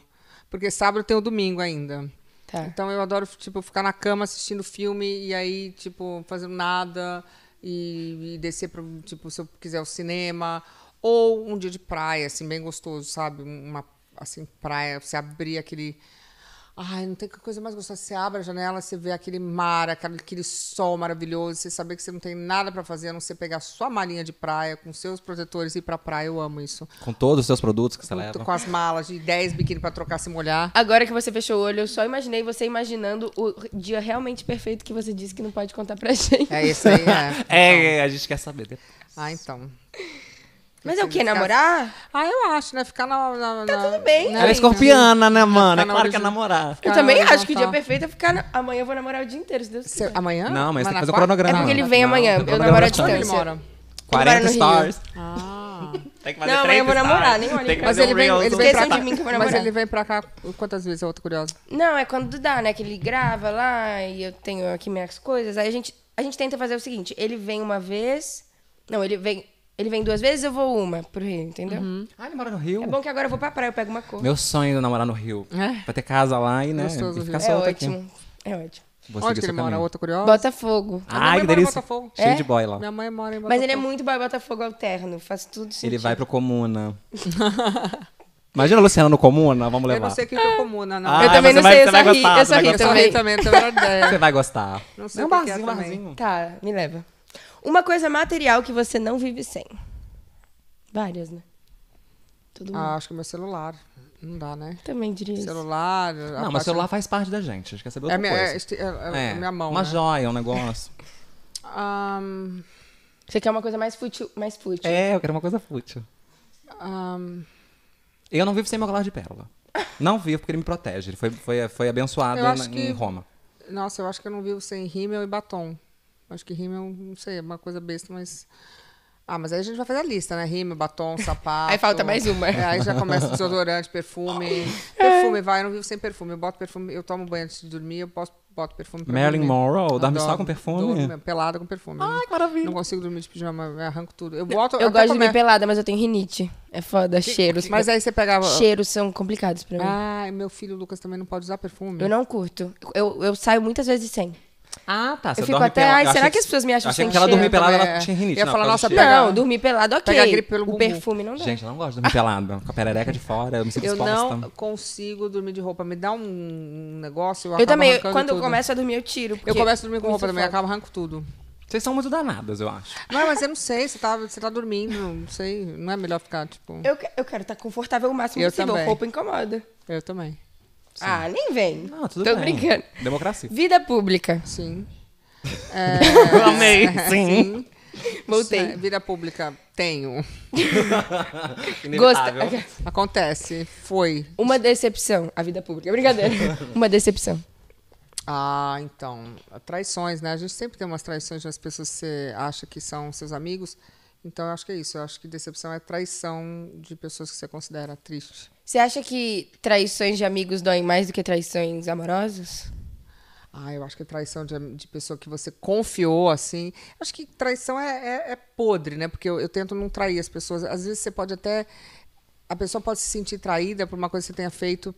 Porque sábado tem o domingo ainda. Tá. Então eu adoro, tipo, ficar na cama assistindo filme e aí, tipo, fazendo nada e, e descer para tipo, se eu quiser o cinema. Ou um dia de praia, assim, bem gostoso, sabe? Uma, assim, praia, você abrir aquele Ai, não tem coisa mais gostosa. Você abre a janela, você vê aquele mar, aquele, aquele sol maravilhoso, você saber que você não tem nada para fazer, a não ser pegar sua malinha de praia, com seus protetores e ir pra praia. Eu amo isso. Com todos os seus produtos que você com, leva. Com as malas de 10 biquíni para trocar se molhar. Agora que você fechou o olho, eu só imaginei você imaginando o dia realmente perfeito que você disse que não pode contar pra gente. É isso aí, é. é, então. a gente quer saber. Ah, então. Mas é o quê? Namorar? Ah, eu acho, né? Ficar na. na tá tudo bem. Né? Ela é escorpiana, né, mano? É claro que é namorar. Eu também acho que o dia perfeito é ficar. Na... Amanhã eu vou namorar o dia inteiro, se Deus é quiser. amanhã? Não, mas, mas tem que fazer o cronograma. É porque ele vem não, amanhã. Eu namoro à distância. 40 stars. Ah. Tem que fazer não, amanhã eu vou namorar, nem olha. Mas ele vem, ele vem pra cá. Mim que eu vou namorar. Mas ele vem pra cá quantas vezes? Eu tô curiosa. Não, é quando dá, né? Que ele grava lá e eu tenho aqui minhas coisas. Aí a gente, a gente tenta fazer o seguinte: ele vem uma vez. Não, ele vem ele vem duas vezes, eu vou uma pro Rio, entendeu? Uhum. Ah, ele mora no Rio. É bom que agora eu vou pra praia, eu pego uma cor. Meu sonho é namorar no Rio. É. Pra ter casa lá e, né? Gostoso, e ficar é aqui. É ótimo. É ótimo. Você Onde que ele mora? Outra curiosa? Botafogo. Ah, que delícia. Botafogo. Cheio é? de boy lá. Minha mãe mora em Botafogo. Mas ele é muito boy Botafogo é alterno. Faz tudo sentido. Ele vai pro Comuna. Imagina a Luciana no Comuna, vamos levar. Eu não sei o que é Comuna, não. Ah, eu também não vai, sei, eu só ri. Gostar, eu só ri também. também, Você vai gostar. Não sei não, o que barzinho, é barzinho. Tá, me leva. Uma coisa material que você não vive sem. Várias, né? Todo ah, mundo. Ah, acho que meu celular. Não dá, né? Também diria isso. Celular. Não, mas celular faz parte da gente. acho que é saber outra é minha, coisa. É, é, é, é minha mão. Uma né? joia, um negócio. um... Você quer uma coisa mais fútil, mais fútil? É, eu quero uma coisa fútil. Um... Eu não vivo sem meu colar de pérola. Não vivo porque ele me protege. Ele foi, foi, foi abençoado na, que... em Roma. Nossa, eu acho que eu não vivo sem rímel e batom. Acho que rímel, não sei, é uma coisa besta, mas. Ah, mas aí a gente vai fazer a lista, né? Rímel, batom, sapato. aí falta mais uma. É, aí já começa desodorante, perfume. É. perfume, vai, eu não vivo sem perfume. Eu boto perfume, eu tomo banho antes de dormir, eu posso, boto perfume. Marilyn dormir. Monroe, dorme só com perfume? Dorme, pelada com perfume. Ai, que maravilha. Não consigo dormir de pijama, arranco tudo. Eu boto. Eu, eu gosto de dormir pelada, mas eu tenho rinite. É foda, que, cheiros. Mas aí você pegava. Cheiros são complicados pra mim. Ah, meu filho Lucas também não pode usar perfume. Eu não curto. Eu, eu saio muitas vezes sem. Ah, tá. Você eu fico até, ai, será que, que as pessoas me acham sem cheiro? Achei que ela pelada, ela é. tinha rinite. Eu ia falar, nossa, não, dormir pelado, ok. Pegar gripe pelo o perfume não dá. Gente, eu não gosto de dormir pelado. Com a perereca de fora, eu me sinto Eu exposta. não consigo dormir de roupa. Me dá um negócio, eu Eu também, quando eu começo a dormir, eu tiro. Eu começo a dormir com roupa também, acabo arranco tudo. Vocês são muito danadas, eu acho. Não, mas eu não sei, você tá, você tá dormindo, não sei. Não é melhor ficar, tipo. Eu, eu quero estar confortável o máximo eu possível. Também. Roupa incomoda. Eu também. Sim. Ah, nem vem. Não, tudo Tô bem. brincando. Democracia. Vida pública. Sim. Ah, Amei, sim. Voltei. É vida pública, tenho. Gosta. Acontece. Foi. Uma decepção. A vida pública. Brincadeira. Uma decepção. Ah, então. Traições, né? A gente sempre tem umas traições de as pessoas que você acha que são seus amigos. Então, eu acho que é isso. Eu acho que decepção é traição de pessoas que você considera triste. Você acha que traições de amigos doem mais do que traições amorosas? Ah, eu acho que traição de, de pessoa que você confiou, assim. Acho que traição é, é, é podre, né? Porque eu, eu tento não trair as pessoas. Às vezes você pode até. A pessoa pode se sentir traída por uma coisa que você tenha feito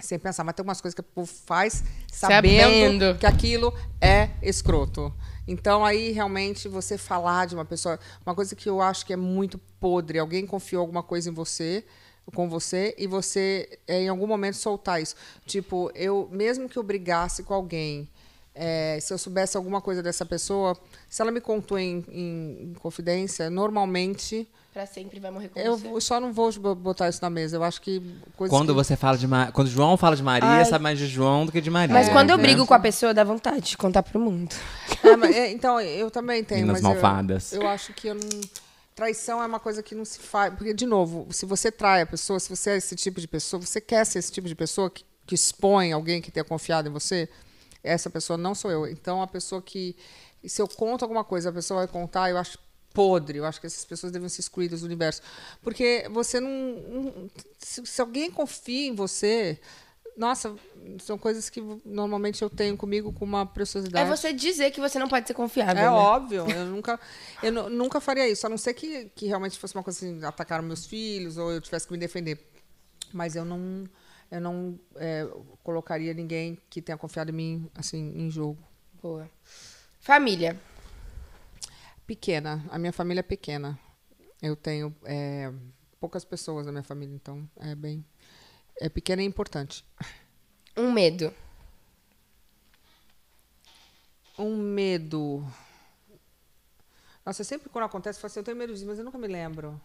sem pensar, mas tem algumas coisas que o povo faz sabendo, sabendo, que aquilo é escroto. Então aí realmente você falar de uma pessoa, uma coisa que eu acho que é muito podre, alguém confiou alguma coisa em você, com você e você é, em algum momento soltar isso. Tipo, eu mesmo que eu brigasse com alguém, é, se eu soubesse alguma coisa dessa pessoa, se ela me contou em, em, em confidência, normalmente para sempre vai morrer com eu, você. Eu só não vou botar isso na mesa. Eu acho que quando que... você fala de Ma... quando João fala de Maria, Ai. sabe mais de João do que de Maria. Mas quando eu né? brigo com a pessoa, dá vontade de contar pro mundo. Ah, é, mas, então eu também tenho. Minas malvadas. Eu, eu acho que eu não traição é uma coisa que não se faz. Porque, de novo, se você trai a pessoa, se você é esse tipo de pessoa, você quer ser esse tipo de pessoa que, que expõe alguém que tenha confiado em você, essa pessoa não sou eu. Então, a pessoa que. Se eu conto alguma coisa, a pessoa vai contar, eu acho podre. Eu acho que essas pessoas devem ser excluídas do universo. Porque você não. não se, se alguém confia em você nossa, são coisas que normalmente eu tenho comigo com uma preciosidade. É você dizer que você não pode ser confiável. É né? óbvio, eu nunca, eu nunca faria isso, a não ser que, que realmente fosse uma coisa assim, atacaram meus filhos ou eu tivesse que me defender. Mas eu não, eu não é, colocaria ninguém que tenha confiado em mim assim em jogo. Boa. Família. Pequena. A minha família é pequena. Eu tenho é, poucas pessoas na minha família, então é bem é pequeno e importante. Um medo. Um medo. Nossa, sempre quando acontece, eu falo assim, eu tenho medo disso, mas eu nunca me lembro.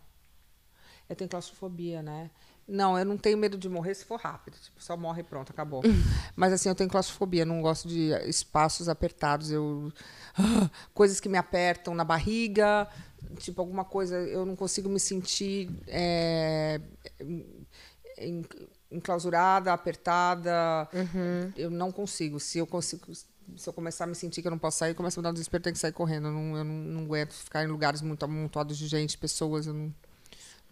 Eu tenho claustrofobia, né? Não, eu não tenho medo de morrer se for rápido. Tipo, só morre e pronto, acabou. Mas assim, eu tenho claustrofobia, não gosto de espaços apertados. Eu ah, coisas que me apertam na barriga, tipo alguma coisa, eu não consigo me sentir é, enclausurada, apertada. Uhum. Eu não consigo. Se eu consigo. Se eu começar a me sentir que eu não posso sair, eu começo a me dar um desespero, tenho que sair correndo. Eu não, eu não, não aguento ficar em lugares muito amontoados de gente, pessoas, eu não, não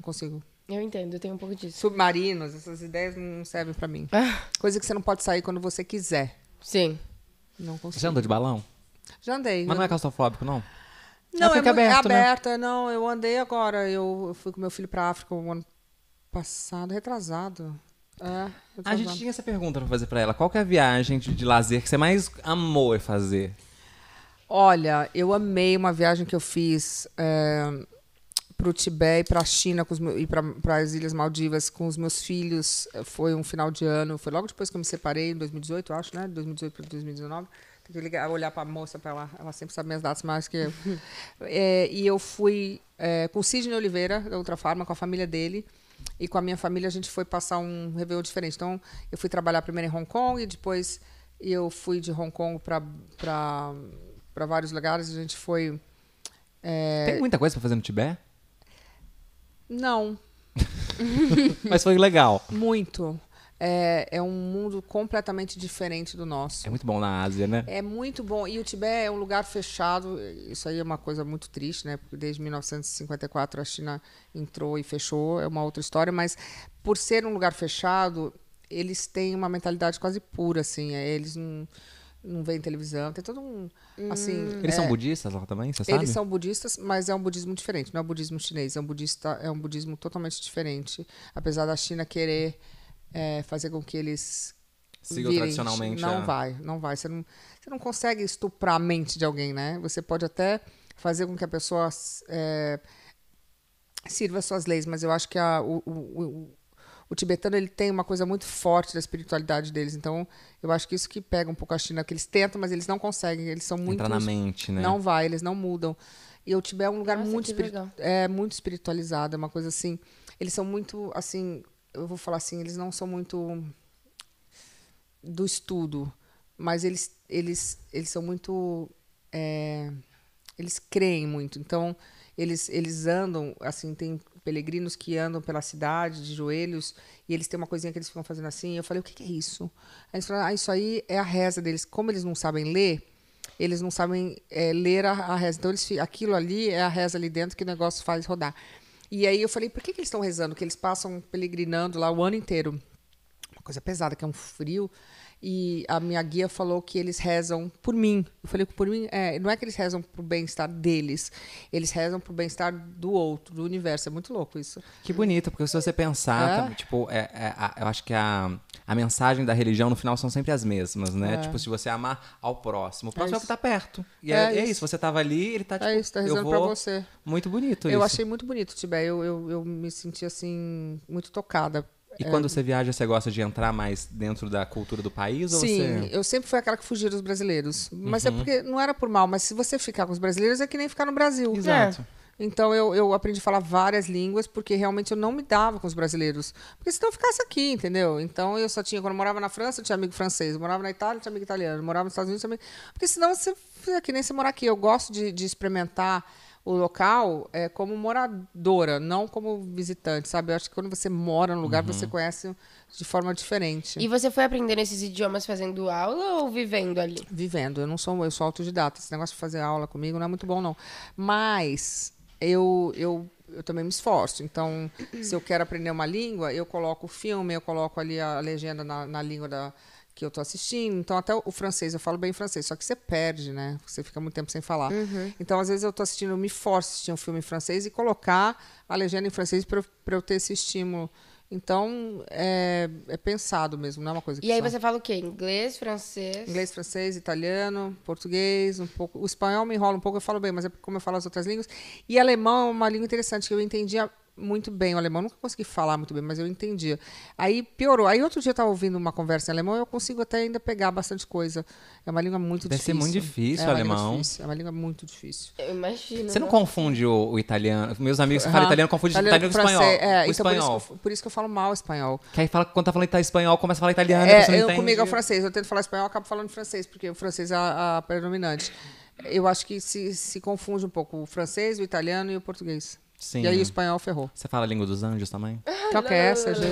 consigo. Eu entendo, eu tenho um pouco disso. Submarinos, essas ideias não servem para mim. Ah. Coisa que você não pode sair quando você quiser. Sim. Não consigo. Você andou de balão? Já andei. Mas não é claustrofóbico, não? Não, é, é aberto, é aberta. Né? Não, eu andei agora. Eu, eu fui com meu filho pra África o um ano passado, retrasado. É, a gente tinha essa pergunta pra fazer pra ela. Qual que é a viagem de, de lazer que você mais amou fazer? Olha, eu amei uma viagem que eu fiz é, pro Tibete para pra China com os meus, e para as Ilhas Maldivas com os meus filhos. É, foi um final de ano, foi logo depois que eu me separei, em 2018, acho, né? 2018 para 2019. Tem que ligar, olhar para a moça, para ela, ela sempre sabe minhas datas mais que eu. é, e eu fui é, com o Sidney Oliveira, da Ultrafarma, com a família dele. E com a minha família a gente foi passar um Réveillon diferente. Então, eu fui trabalhar primeiro em Hong Kong e depois eu fui de Hong Kong para vários lugares. A gente foi. É... Tem muita coisa para fazer no Tibete? Não. Mas foi legal. Muito. É, é, um mundo completamente diferente do nosso. É muito bom na Ásia, né? É muito bom. E o Tibete é um lugar fechado. Isso aí é uma coisa muito triste, né? Porque desde 1954 a China entrou e fechou. É uma outra história. Mas por ser um lugar fechado, eles têm uma mentalidade quase pura, assim. É, eles não não veem televisão, tem todo um. Hum. Assim, eles é, são budistas lá também, você sabe? Eles são budistas, mas é um budismo diferente, não é um budismo chinês, é um, budista, é um budismo totalmente diferente. Apesar da China querer é, fazer com que eles Siga tradicionalmente. Não é. vai, não vai. Você não, você não consegue estuprar a mente de alguém, né? Você pode até fazer com que a pessoa é, sirva as suas leis, mas eu acho que a, o, o, o, o, tibetano ele tem uma coisa muito forte da espiritualidade deles. Então, eu acho que isso que pega um pouco a China, que eles tentam, mas eles não conseguem. Eles são muito. Entra na mente, né? Não vai, eles não mudam. E o Tibete é um lugar Nossa, muito, é, muito espiritualizado, é uma coisa assim. Eles são muito, assim, eu vou falar assim, eles não são muito do estudo, mas eles, eles, eles são muito. É, eles creem muito. Então, eles, eles andam, assim, tem peregrinos que andam pela cidade de joelhos e eles têm uma coisinha que eles ficam fazendo assim. Eu falei, o que, que é isso? Aí eles falaram, ah, isso aí é a reza deles. Como eles não sabem ler, eles não sabem é, ler a, a, reza. Então, eles, aquilo ali é a reza ali dentro que o negócio faz rodar. E aí eu falei, por que, que eles estão rezando? Que eles passam peregrinando lá o ano inteiro. Uma coisa pesada, que é um frio. E a minha guia falou que eles rezam por mim. Eu falei que por mim, é, não é que eles rezam pro bem-estar deles, eles rezam pro bem-estar do outro, do universo. É muito louco isso. Que bonito, porque se você pensar, é? também, tipo, é, é a, eu acho que a, a mensagem da religião no final são sempre as mesmas, né? É. Tipo, se você amar ao próximo, o é próximo é, o que tá perto. E é, isso. isso. você tava ali, ele tá tipo, É isso, tá rezando eu vou... pra você. Muito bonito eu isso. Eu achei muito bonito, Tibé. Eu, eu, eu me senti assim, muito tocada e é... quando você viaja, você gosta de entrar mais dentro da cultura do país? Sim, você... eu sempre fui aquela que fugia dos brasileiros. Mas é uhum. é porque não era por mal, mas se você ficar com os brasileiros é que nem ficar no Brasil. Exato. É. Então eu, eu aprendi a falar várias línguas porque realmente eu não me dava com os brasileiros. Porque senão eu ficasse aqui, entendeu? Então eu só tinha, quando eu morava na França, eu tinha amigo francês, eu morava na Itália, eu tinha amigo italiano, eu morava nos Estados Unidos, eu tinha amigo. Porque senão você fica que nem se morar aqui. Eu gosto de, de experimentar o local é, como moradora, não como visitante, sabe? Eu acho que quando você mora no lugar, uhum. você conhece de forma diferente. E você foi aprendendo esses idiomas fazendo aula ou vivendo ali? Vivendo. Eu não sou, eu sou autodidata. Esse negócio de fazer aula comigo não é muito bom, não. Mas eu, eu eu também me esforço. Então, se eu quero aprender uma língua, eu coloco o filme, eu coloco ali a legenda na, na língua da, que eu tô assistindo. Então, até o francês, eu falo bem francês, só que você perde, né? Você fica muito tempo sem falar. Uhum. Então, às vezes, eu tô assistindo, eu me forço a assistir um filme em francês e colocar a legenda em francês para eu ter esse estímulo. Então, é, é, pensado mesmo, não é uma coisa que. E aí só... você fala o quê? Inglês, francês? Inglês, francês, italiano, português, um pouco. O espanhol me enrola um pouco, eu falo bem, mas é como eu falo as outras línguas. E alemão é uma língua interessante, que eu entendi muito bem o alemão, nunca consegui falar muito bem, mas eu entendia. Aí piorou. Aí outro dia eu estava ouvindo uma conversa em alemão, eu consigo até ainda pegar bastante coisa. É uma língua muito Deve difícil. Deve ser muito difícil é o alemão. Difícil. É uma língua muito difícil. Eu imagino. Você não né? confunde o, o, italiano. Meus amigos que falam italiano confundem italiano, com espanhol. É, o então espanhol. Por isso, eu, por, isso que eu, falo mal espanhol. Que aí fala, quando tá falando espanhol, começa a falar italiano. É, eu, comigo é o francês. Eu tento falar espanhol, acabo falando francês, porque o francês é a, a predominante. Eu acho que se, se confunde um pouco o francês, o italiano e o português. Sim. E aí o espanhol ferrou. Você fala a língua dos anjos também? Ah, Qual que é essa, gente?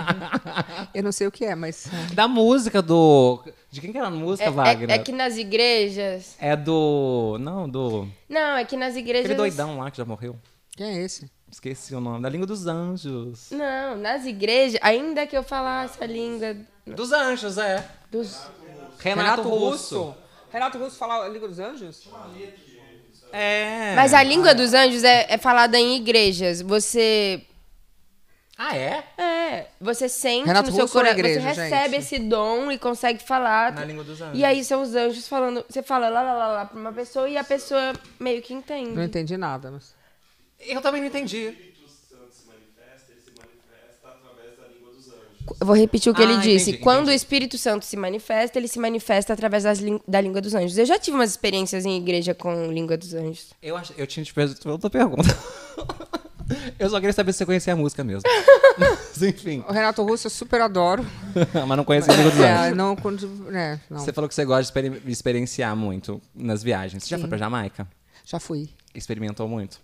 Eu não sei o que é, mas. Da música do. De quem que era a música, é, é Wagner? É, é que nas igrejas. É do. Não, do. Não, é que nas igrejas. Aquele doidão lá que já morreu. Quem é esse? Esqueci o nome. Da língua dos anjos. Não, nas igrejas, ainda que eu falasse a língua. Dos anjos, é. Dos... Renato, Renato Russo. Renato Russo falava a língua dos anjos? Tinha uma letra é. Mas a língua dos anjos é, é falada em igrejas. Você. Ah, é? É. Você sente Renato no seu é coração. Você recebe gente. esse dom e consegue falar. Na língua dos anjos. E aí são os anjos falando. Você fala lá, lá, lá, lá pra uma pessoa e a pessoa meio que entende. Não entendi nada, mas. Eu também não entendi. vou repetir o que ah, ele entendi, disse. Entendi. Quando o Espírito Santo se manifesta, ele se manifesta através da língua dos anjos. Eu já tive umas experiências em igreja com língua dos anjos. Eu, eu tinha te feito outra pergunta. eu só queria saber se você conhecia a música mesmo. Mas, enfim. O Renato Russo eu super adoro. Mas não conhece a língua dos é, anjos. É, não, quando, é, não. Você falou que você gosta de exper experienciar muito nas viagens. Você Sim. já foi pra Jamaica? Já fui. Experimentou muito?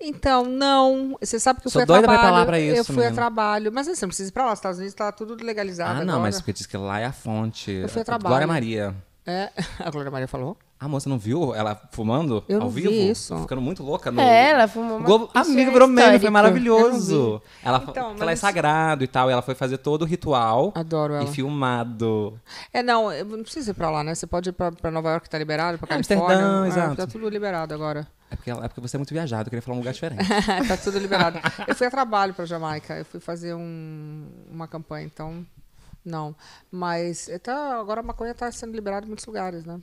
Então, não. Você sabe que eu Sou fui doida a trabalho. Pra pra pra isso, eu fui a trabalho. Mas assim, você não precisa ir pra lá. Os Estados Unidos tá tudo legalizado. Ah, não, agora. mas porque diz que lá é a fonte. Eu fui a é, trabalho. Glória Maria. É. A Glória Maria falou? A ah, moça não viu ela fumando eu ao vivo? isso. Ficando muito louca no. É, ela fumou uma Globo... Amiga, virou meme, foi maravilhoso. Ela, então, mas... ela é sagrado e tal, e ela foi fazer todo o ritual. Adoro ela. E filmado. É, não, não precisa ir pra lá, né? Você pode ir pra, pra Nova York, que tá liberado, pra ah, Califórnia. Amsterdã, ah, tá exato. Tá tudo liberado agora. É porque, é porque você é muito viajado, eu queria falar um lugar diferente. tá tudo liberado. Eu fui a trabalho pra Jamaica, eu fui fazer um, uma campanha, então. Não. Mas tá, agora a maconha tá sendo liberada em muitos lugares, né?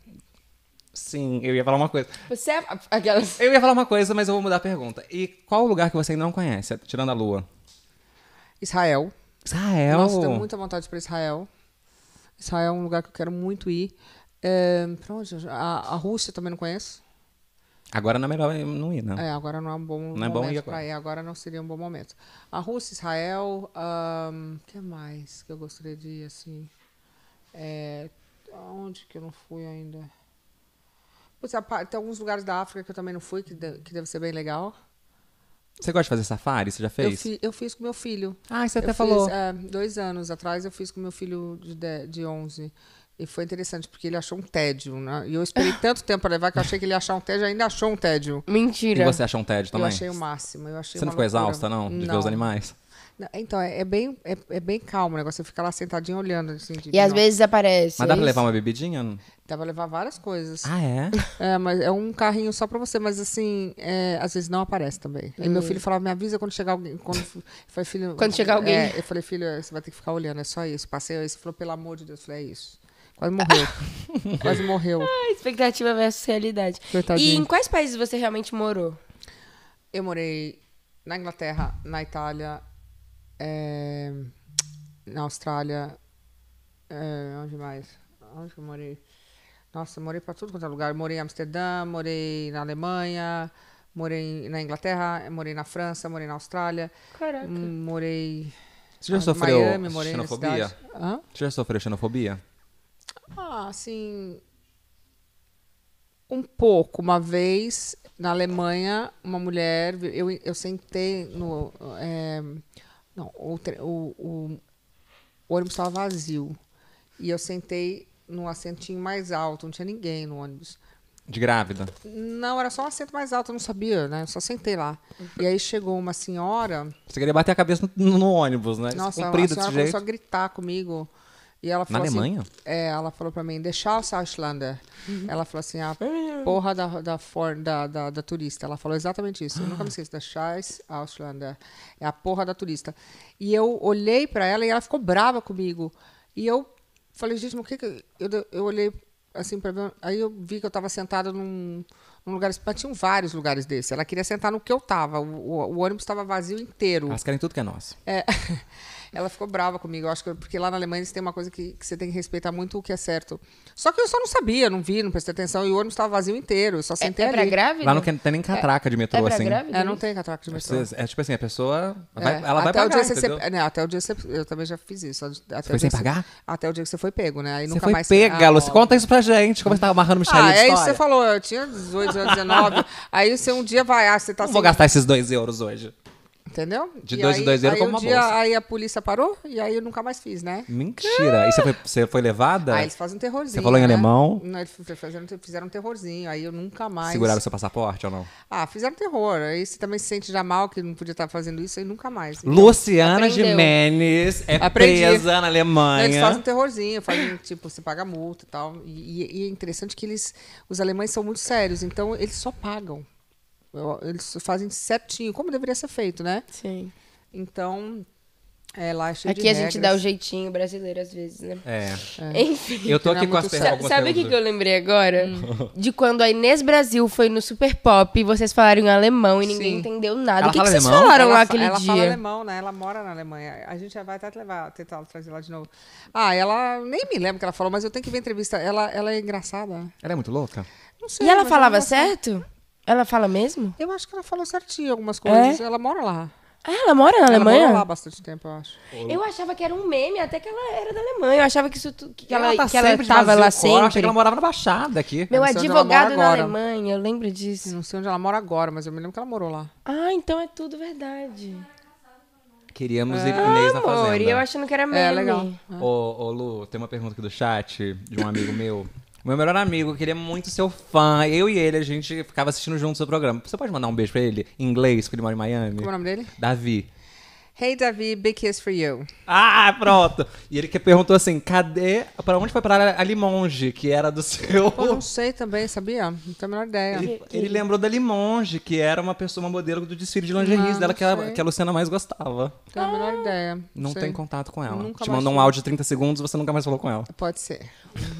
Sim, eu ia falar uma coisa. Você é aquelas. Eu ia falar uma coisa, mas eu vou mudar a pergunta. E qual o lugar que você ainda não conhece, tirando a lua? Israel. Israel. Nossa, tenho muita vontade para Israel. Israel é um lugar que eu quero muito ir. É, pra onde? A, a Rússia também não conheço. Agora não é melhor não ir, não. Né? É, agora não é um bom não momento é bom ir agora. ir. Agora não seria um bom momento. A Rússia, Israel, o um, que mais que eu gostaria de ir, assim? É, eh, onde que eu não fui ainda? Putz, tem alguns lugares da África que eu também não fui, que, de, que deve ser bem legal. Você gosta de fazer safari? Você já fez? Eu, fi, eu fiz com meu filho. Ah, você até eu falou. Fiz, é, dois anos atrás eu fiz com meu filho de, de, de 11. E foi interessante, porque ele achou um tédio, né? E eu esperei tanto tempo para levar que eu achei que ele ia achar um tédio, ainda achou um tédio. Mentira. E você achou um tédio também? Eu achei o máximo. Eu achei você não ficou loucura. exausta, não? De não. ver os animais? Então, é, é bem, é, é, bem calmo o negócio. Você fica lá sentadinho olhando. Assim, de, e às vezes aparece. Mas dá é pra levar uma bebidinha? Dá pra levar várias coisas. Ah, é? É, mas é um carrinho só pra você, mas assim, é, às vezes não aparece também. Hum. E meu hum. filho falava, me avisa quando chegar alguém. Quando, falei, filho, quando chegar alguém. É, eu falei, filho, é, você vai ter que ficar olhando, é só isso. Passei é isso, falou, pelo amor de Deus, eu falei, é isso. Quase morreu. Quase morreu. Ah, expectativa versus realidade. Coitadinho. E em quais países você realmente morou? Eu morei na Inglaterra, na Itália, é, na Austrália. É, onde mais? Onde eu morei? Nossa, morei para tudo quanto é lugar. Morei em Amsterdã, morei na Alemanha, morei na Inglaterra, morei na França, morei na Austrália. Caraca. Hum, morei. Você já ah, sofreu Miami, xenofobia? Você já sofreu xenofobia? Ah, assim. Um pouco. Uma vez, na Alemanha, uma mulher. Eu, eu sentei no. É, não, o, o, o, o ônibus estava vazio. E eu sentei num assentinho mais alto, não tinha ninguém no ônibus. De grávida? Não, era só um assento mais alto, eu não sabia, né? Eu só sentei lá. E aí chegou uma senhora. Você queria bater a cabeça no, no ônibus, né? Nossa, a senhora começou a gritar comigo. E ela falou Na assim, Alemanha? É, ela falou pra mim, deixar o Southlander. Uhum. Ela falou assim, a uhum. porra da, da, for, da, da, da, turista. Ela falou exatamente isso. Eu nunca me esqueço, deixar Outlander. É a porra da turista. E eu olhei pra ela e ela ficou brava comigo. E eu falei, gente, o que que... Eu, eu olhei assim pra ver... Aí eu vi que eu tava sentada num, num lugar... Mas tinham vários lugares desse. Ela queria sentar no que eu tava. O, o, o ônibus estava vazio inteiro. Elas querem tudo que é nosso. É... Ela ficou brava comigo, acho que é porque lá na Alemanha você tem uma coisa que, que, você tem que respeitar muito o que é certo. Só que eu só não sabia, não vi, não prestei atenção, e o ônibus estava vazio inteiro, eu só é, sentei é, é ali. Grave, Lá não tem nem catraca é, de metrô, é, é assim. Grávida, é, não tem catraca de metrô. É, tipo assim, a pessoa, vai, ela até vai pagar, o dia entendeu? Você, né, até o dia você, eu também já fiz isso. Até você foi sem pagar? até o dia que você foi pego, né? Aí você nunca foi mais... pega, ah, Lucy, conta isso pra gente, como você tava amarrando o Ah, é isso que você falou, eu tinha 18, 19, aí você um dia vai, ah, você tá... Não sem... vou gastar esses 2 euros hoje. Entendeu? De e dois em dois euros como um uma dia, bolsa. Aí a polícia parou e aí eu nunca mais fiz, né? Mentira! E você foi, você foi levada? Aí ah, eles fazem um terrorzinho. Você falou em né? alemão? Não, eles fizeram, fizeram um terrorzinho, aí eu nunca mais. Seguraram seu passaporte ou não? Ah, fizeram terror. Aí você também se sente já mal que não podia estar fazendo isso aí nunca mais. Então, Luciana de Jimenez é Aprendi. presa na Alemanha. Eles fazem um terrorzinho, fazem, tipo, você paga multa e tal. e, e é interessante que eles. Os alemães são muito sérios, então eles só pagam. Eles fazem certinho, como deveria ser feito, né? Sim. Então, é, lá é cheio Aqui a regras. gente dá o jeitinho brasileiro às vezes, né? É. é. Enfim. Eu tô aqui é com as perguntas. Sabe o que, que eu lembrei agora? Hum. De quando a Inês Brasil foi no Super Pop e vocês falaram em alemão e Sim. ninguém entendeu nada. Ela o que, que vocês falaram ela, lá aquele ela dia? Ela fala alemão, né? Ela mora na Alemanha. A gente já vai até levar, tentar trazer lá de novo. Ah, ela nem me lembro o que ela falou, mas eu tenho que ver a entrevista. Ela, ela é engraçada. Ela é muito louca? Não sei. E ela falava é certo? Ela fala mesmo? Eu acho que ela falou certinho algumas coisas. É? Ela mora lá. Ah, ela mora na Alemanha? Ela mora lá bastante tempo, eu acho. Eu achava que era um meme, até que ela era da Alemanha. Eu achava que, isso, que ela, estava tá que ela tava lá sempre. Eu achei que ela morava na Baixada aqui. Meu advogado na Alemanha, eu lembro disso. Não sei onde ela mora agora, mas eu me lembro que ela morou lá. Ah, então é tudo verdade. Queríamos ah, ir com Inês ah, na fazenda. eu achando que era é, meme. É, legal. Ô, ô, Lu, tem uma pergunta aqui do chat de um amigo meu. Meu melhor amigo, queria muito ser fã. Eu e ele, a gente ficava assistindo junto o seu programa. Você pode mandar um beijo pra ele em inglês, porque ele mora em Miami? Qual é o nome dele? Davi. Hey Davi, big kiss for you. Ah, pronto. E ele que perguntou assim: cadê? Pra onde foi parar a Limonge, que era do seu. Eu não sei também, sabia? Não tenho a menor ideia. Ele, ele lembrou da Limonge, que era uma pessoa, uma modelo do desfile de lingerie ah, dela que, que a Luciana mais gostava. Não tenho a menor ah. ideia. Não sei. tem contato com ela. Nunca Te mandou um áudio de 30 segundos você nunca mais falou com ela. Pode ser.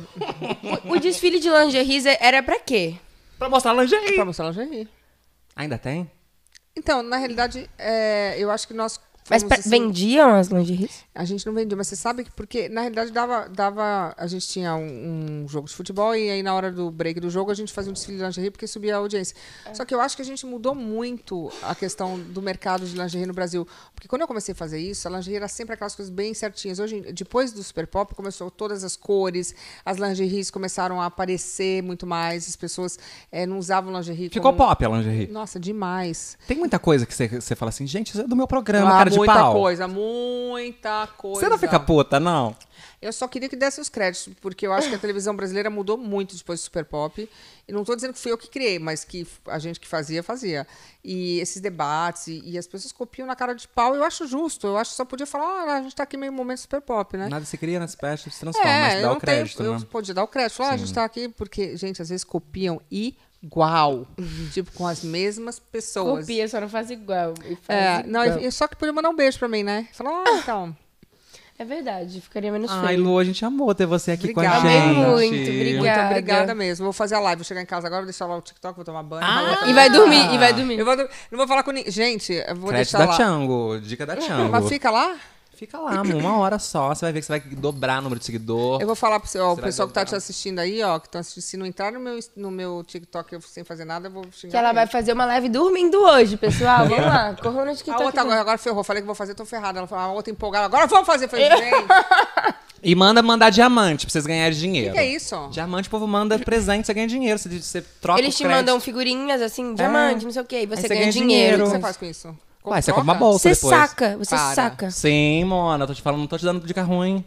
o, o desfile de lingerie é, era pra quê? Pra mostrar lingerie. Pra mostrar lingerie. Ainda tem? Então, na realidade, é, eu acho que nós mas pra, assim, vendiam as lingeries? A gente não vendia, mas você sabe que porque, na realidade, dava. dava a gente tinha um, um, jogo de futebol e aí na hora do break do jogo a gente fazia um desfile de lingerie porque subia a audiência. É. Só que eu acho que a gente mudou muito a questão do mercado de lingerie no Brasil. Porque quando eu comecei a fazer isso, a lingerie era sempre aquelas coisas bem certinhas. Hoje, depois do Super Pop, começou todas as cores, as lingeries começaram a aparecer muito mais, as pessoas é, não usavam lingerie. Ficou como... pop a lingerie. Nossa, demais. Tem muita coisa que você fala assim, gente, isso é do meu programa, claro. cara de muita pau. coisa, muita coisa. Você não fica puta, não? Eu só queria que desse os créditos, porque eu acho que a televisão brasileira mudou muito depois do Super Pop. E não estou dizendo que fui eu que criei, mas que a gente que fazia, fazia. E esses debates, e, as pessoas copiam na cara de pau, eu acho justo. Eu acho que só podia falar, ah, a gente está aqui meio momento Super Pop, né? Nada se cria, nas se perde, se é, transforma, é, mas dá o crédito, tenho, né? Eu podia dar o crédito. Ah, a gente está aqui porque, gente, às vezes copiam e igual. Uhum. tipo, com as mesmas pessoas. Copia, só não faz igual. Faz é, igual. Não, só que podia mandar um beijo pra mim, né? Falar, ah, então. É verdade, ficaria menos Ai, feio. Ai, Lu, a gente amou ter você aqui obrigada. com a gente. Amei muito, obrigada. Muito obrigada mesmo. Vou fazer a live, vou chegar em casa agora, vou deixar lá o TikTok, vou tomar banho. Ah, e vai dormir, e vai dormir. Eu vou, não vou falar com ninguém. Gente, eu vou Crédito deixar da lá. dica da Chango. Mas fica lá? Fica lá, uma hora só. Você vai ver que você vai dobrar o número de seguidor. Eu vou falar pro seu, ó, o pessoal que tá te assistindo aí, ó, que estão assistindo, se não entrar no meu, no meu TikTok eu, sem fazer nada, eu vou xingar. Que ela vai fazer uma live dormindo hoje, pessoal. Vamos lá, correu no TikTok. A outra agora, agora, ferrou, falei que vou fazer, tô ferrada. Ela falou, ah, a outra empolgada, agora vamos fazer. falei, gente. E manda mandar diamante pra vocês ganharem dinheiro. O que, que, é isso? Diamante, o povo manda presente, você ganha dinheiro. Você, você troca Eles te mandam figurinhas assim, diamante, é. não sei o quê, e você, você ganha, ganha dinheiro. dinheiro. O que você faz com isso? Ué, você compra uma bolsa Você depois. saca, você Para. saca. Sim, Mona, tô te falando, não tô te dando dica ruim.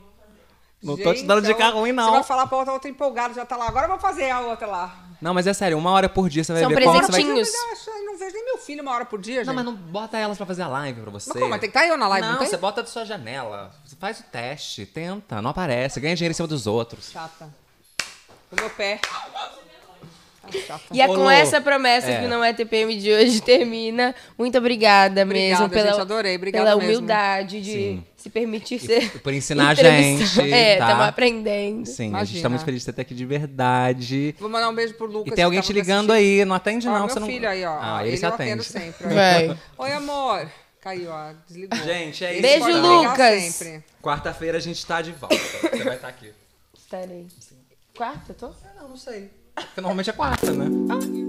Não tô te dando de dica então, ruim, não Você vai falar pra outra, outra empolgada, já tá lá. Agora eu vou fazer a outra lá. Não, mas é sério, uma hora por dia você vai São ver como é você vai... presentinhos. acho- eu não vejo nem meu filho uma hora por dia, gente. Não, mas não bota elas pra fazer a live pra você. Mas como? Mas tem que estar tá eu na live, não, não, tem? você bota da sua janela. Você faz o teste, tenta, não aparece. Ganha dinheiro em cima dos outros. Chata. O meu pé. E é com essa promessa é. que não é TPM de hoje termina. Muito obrigada, obrigada mesmo pela, gente, adorei, obrigada pela mesmo. humildade de Sim. se permitir ser. E por ensinar a gente. É, estamos tá? aprendendo. Sim, Imagina. a gente está muito feliz de ter aqui de verdade. Vou mandar um beijo pro Lucas. E tem alguém te ligando assistindo. aí, não atende, ó, não. Meu você não... filho aí, ó. Ah, ele, ele se atende. sempre. Oi, amor. Caiu, ó, desligou. Gente, é isso. Beijo, então. Lucas. Quarta-feira a gente está de volta. você vai estar tá aqui. Estarei. Quarta, tô? não, não sei. Porque normalmente é quarta, né? Ah.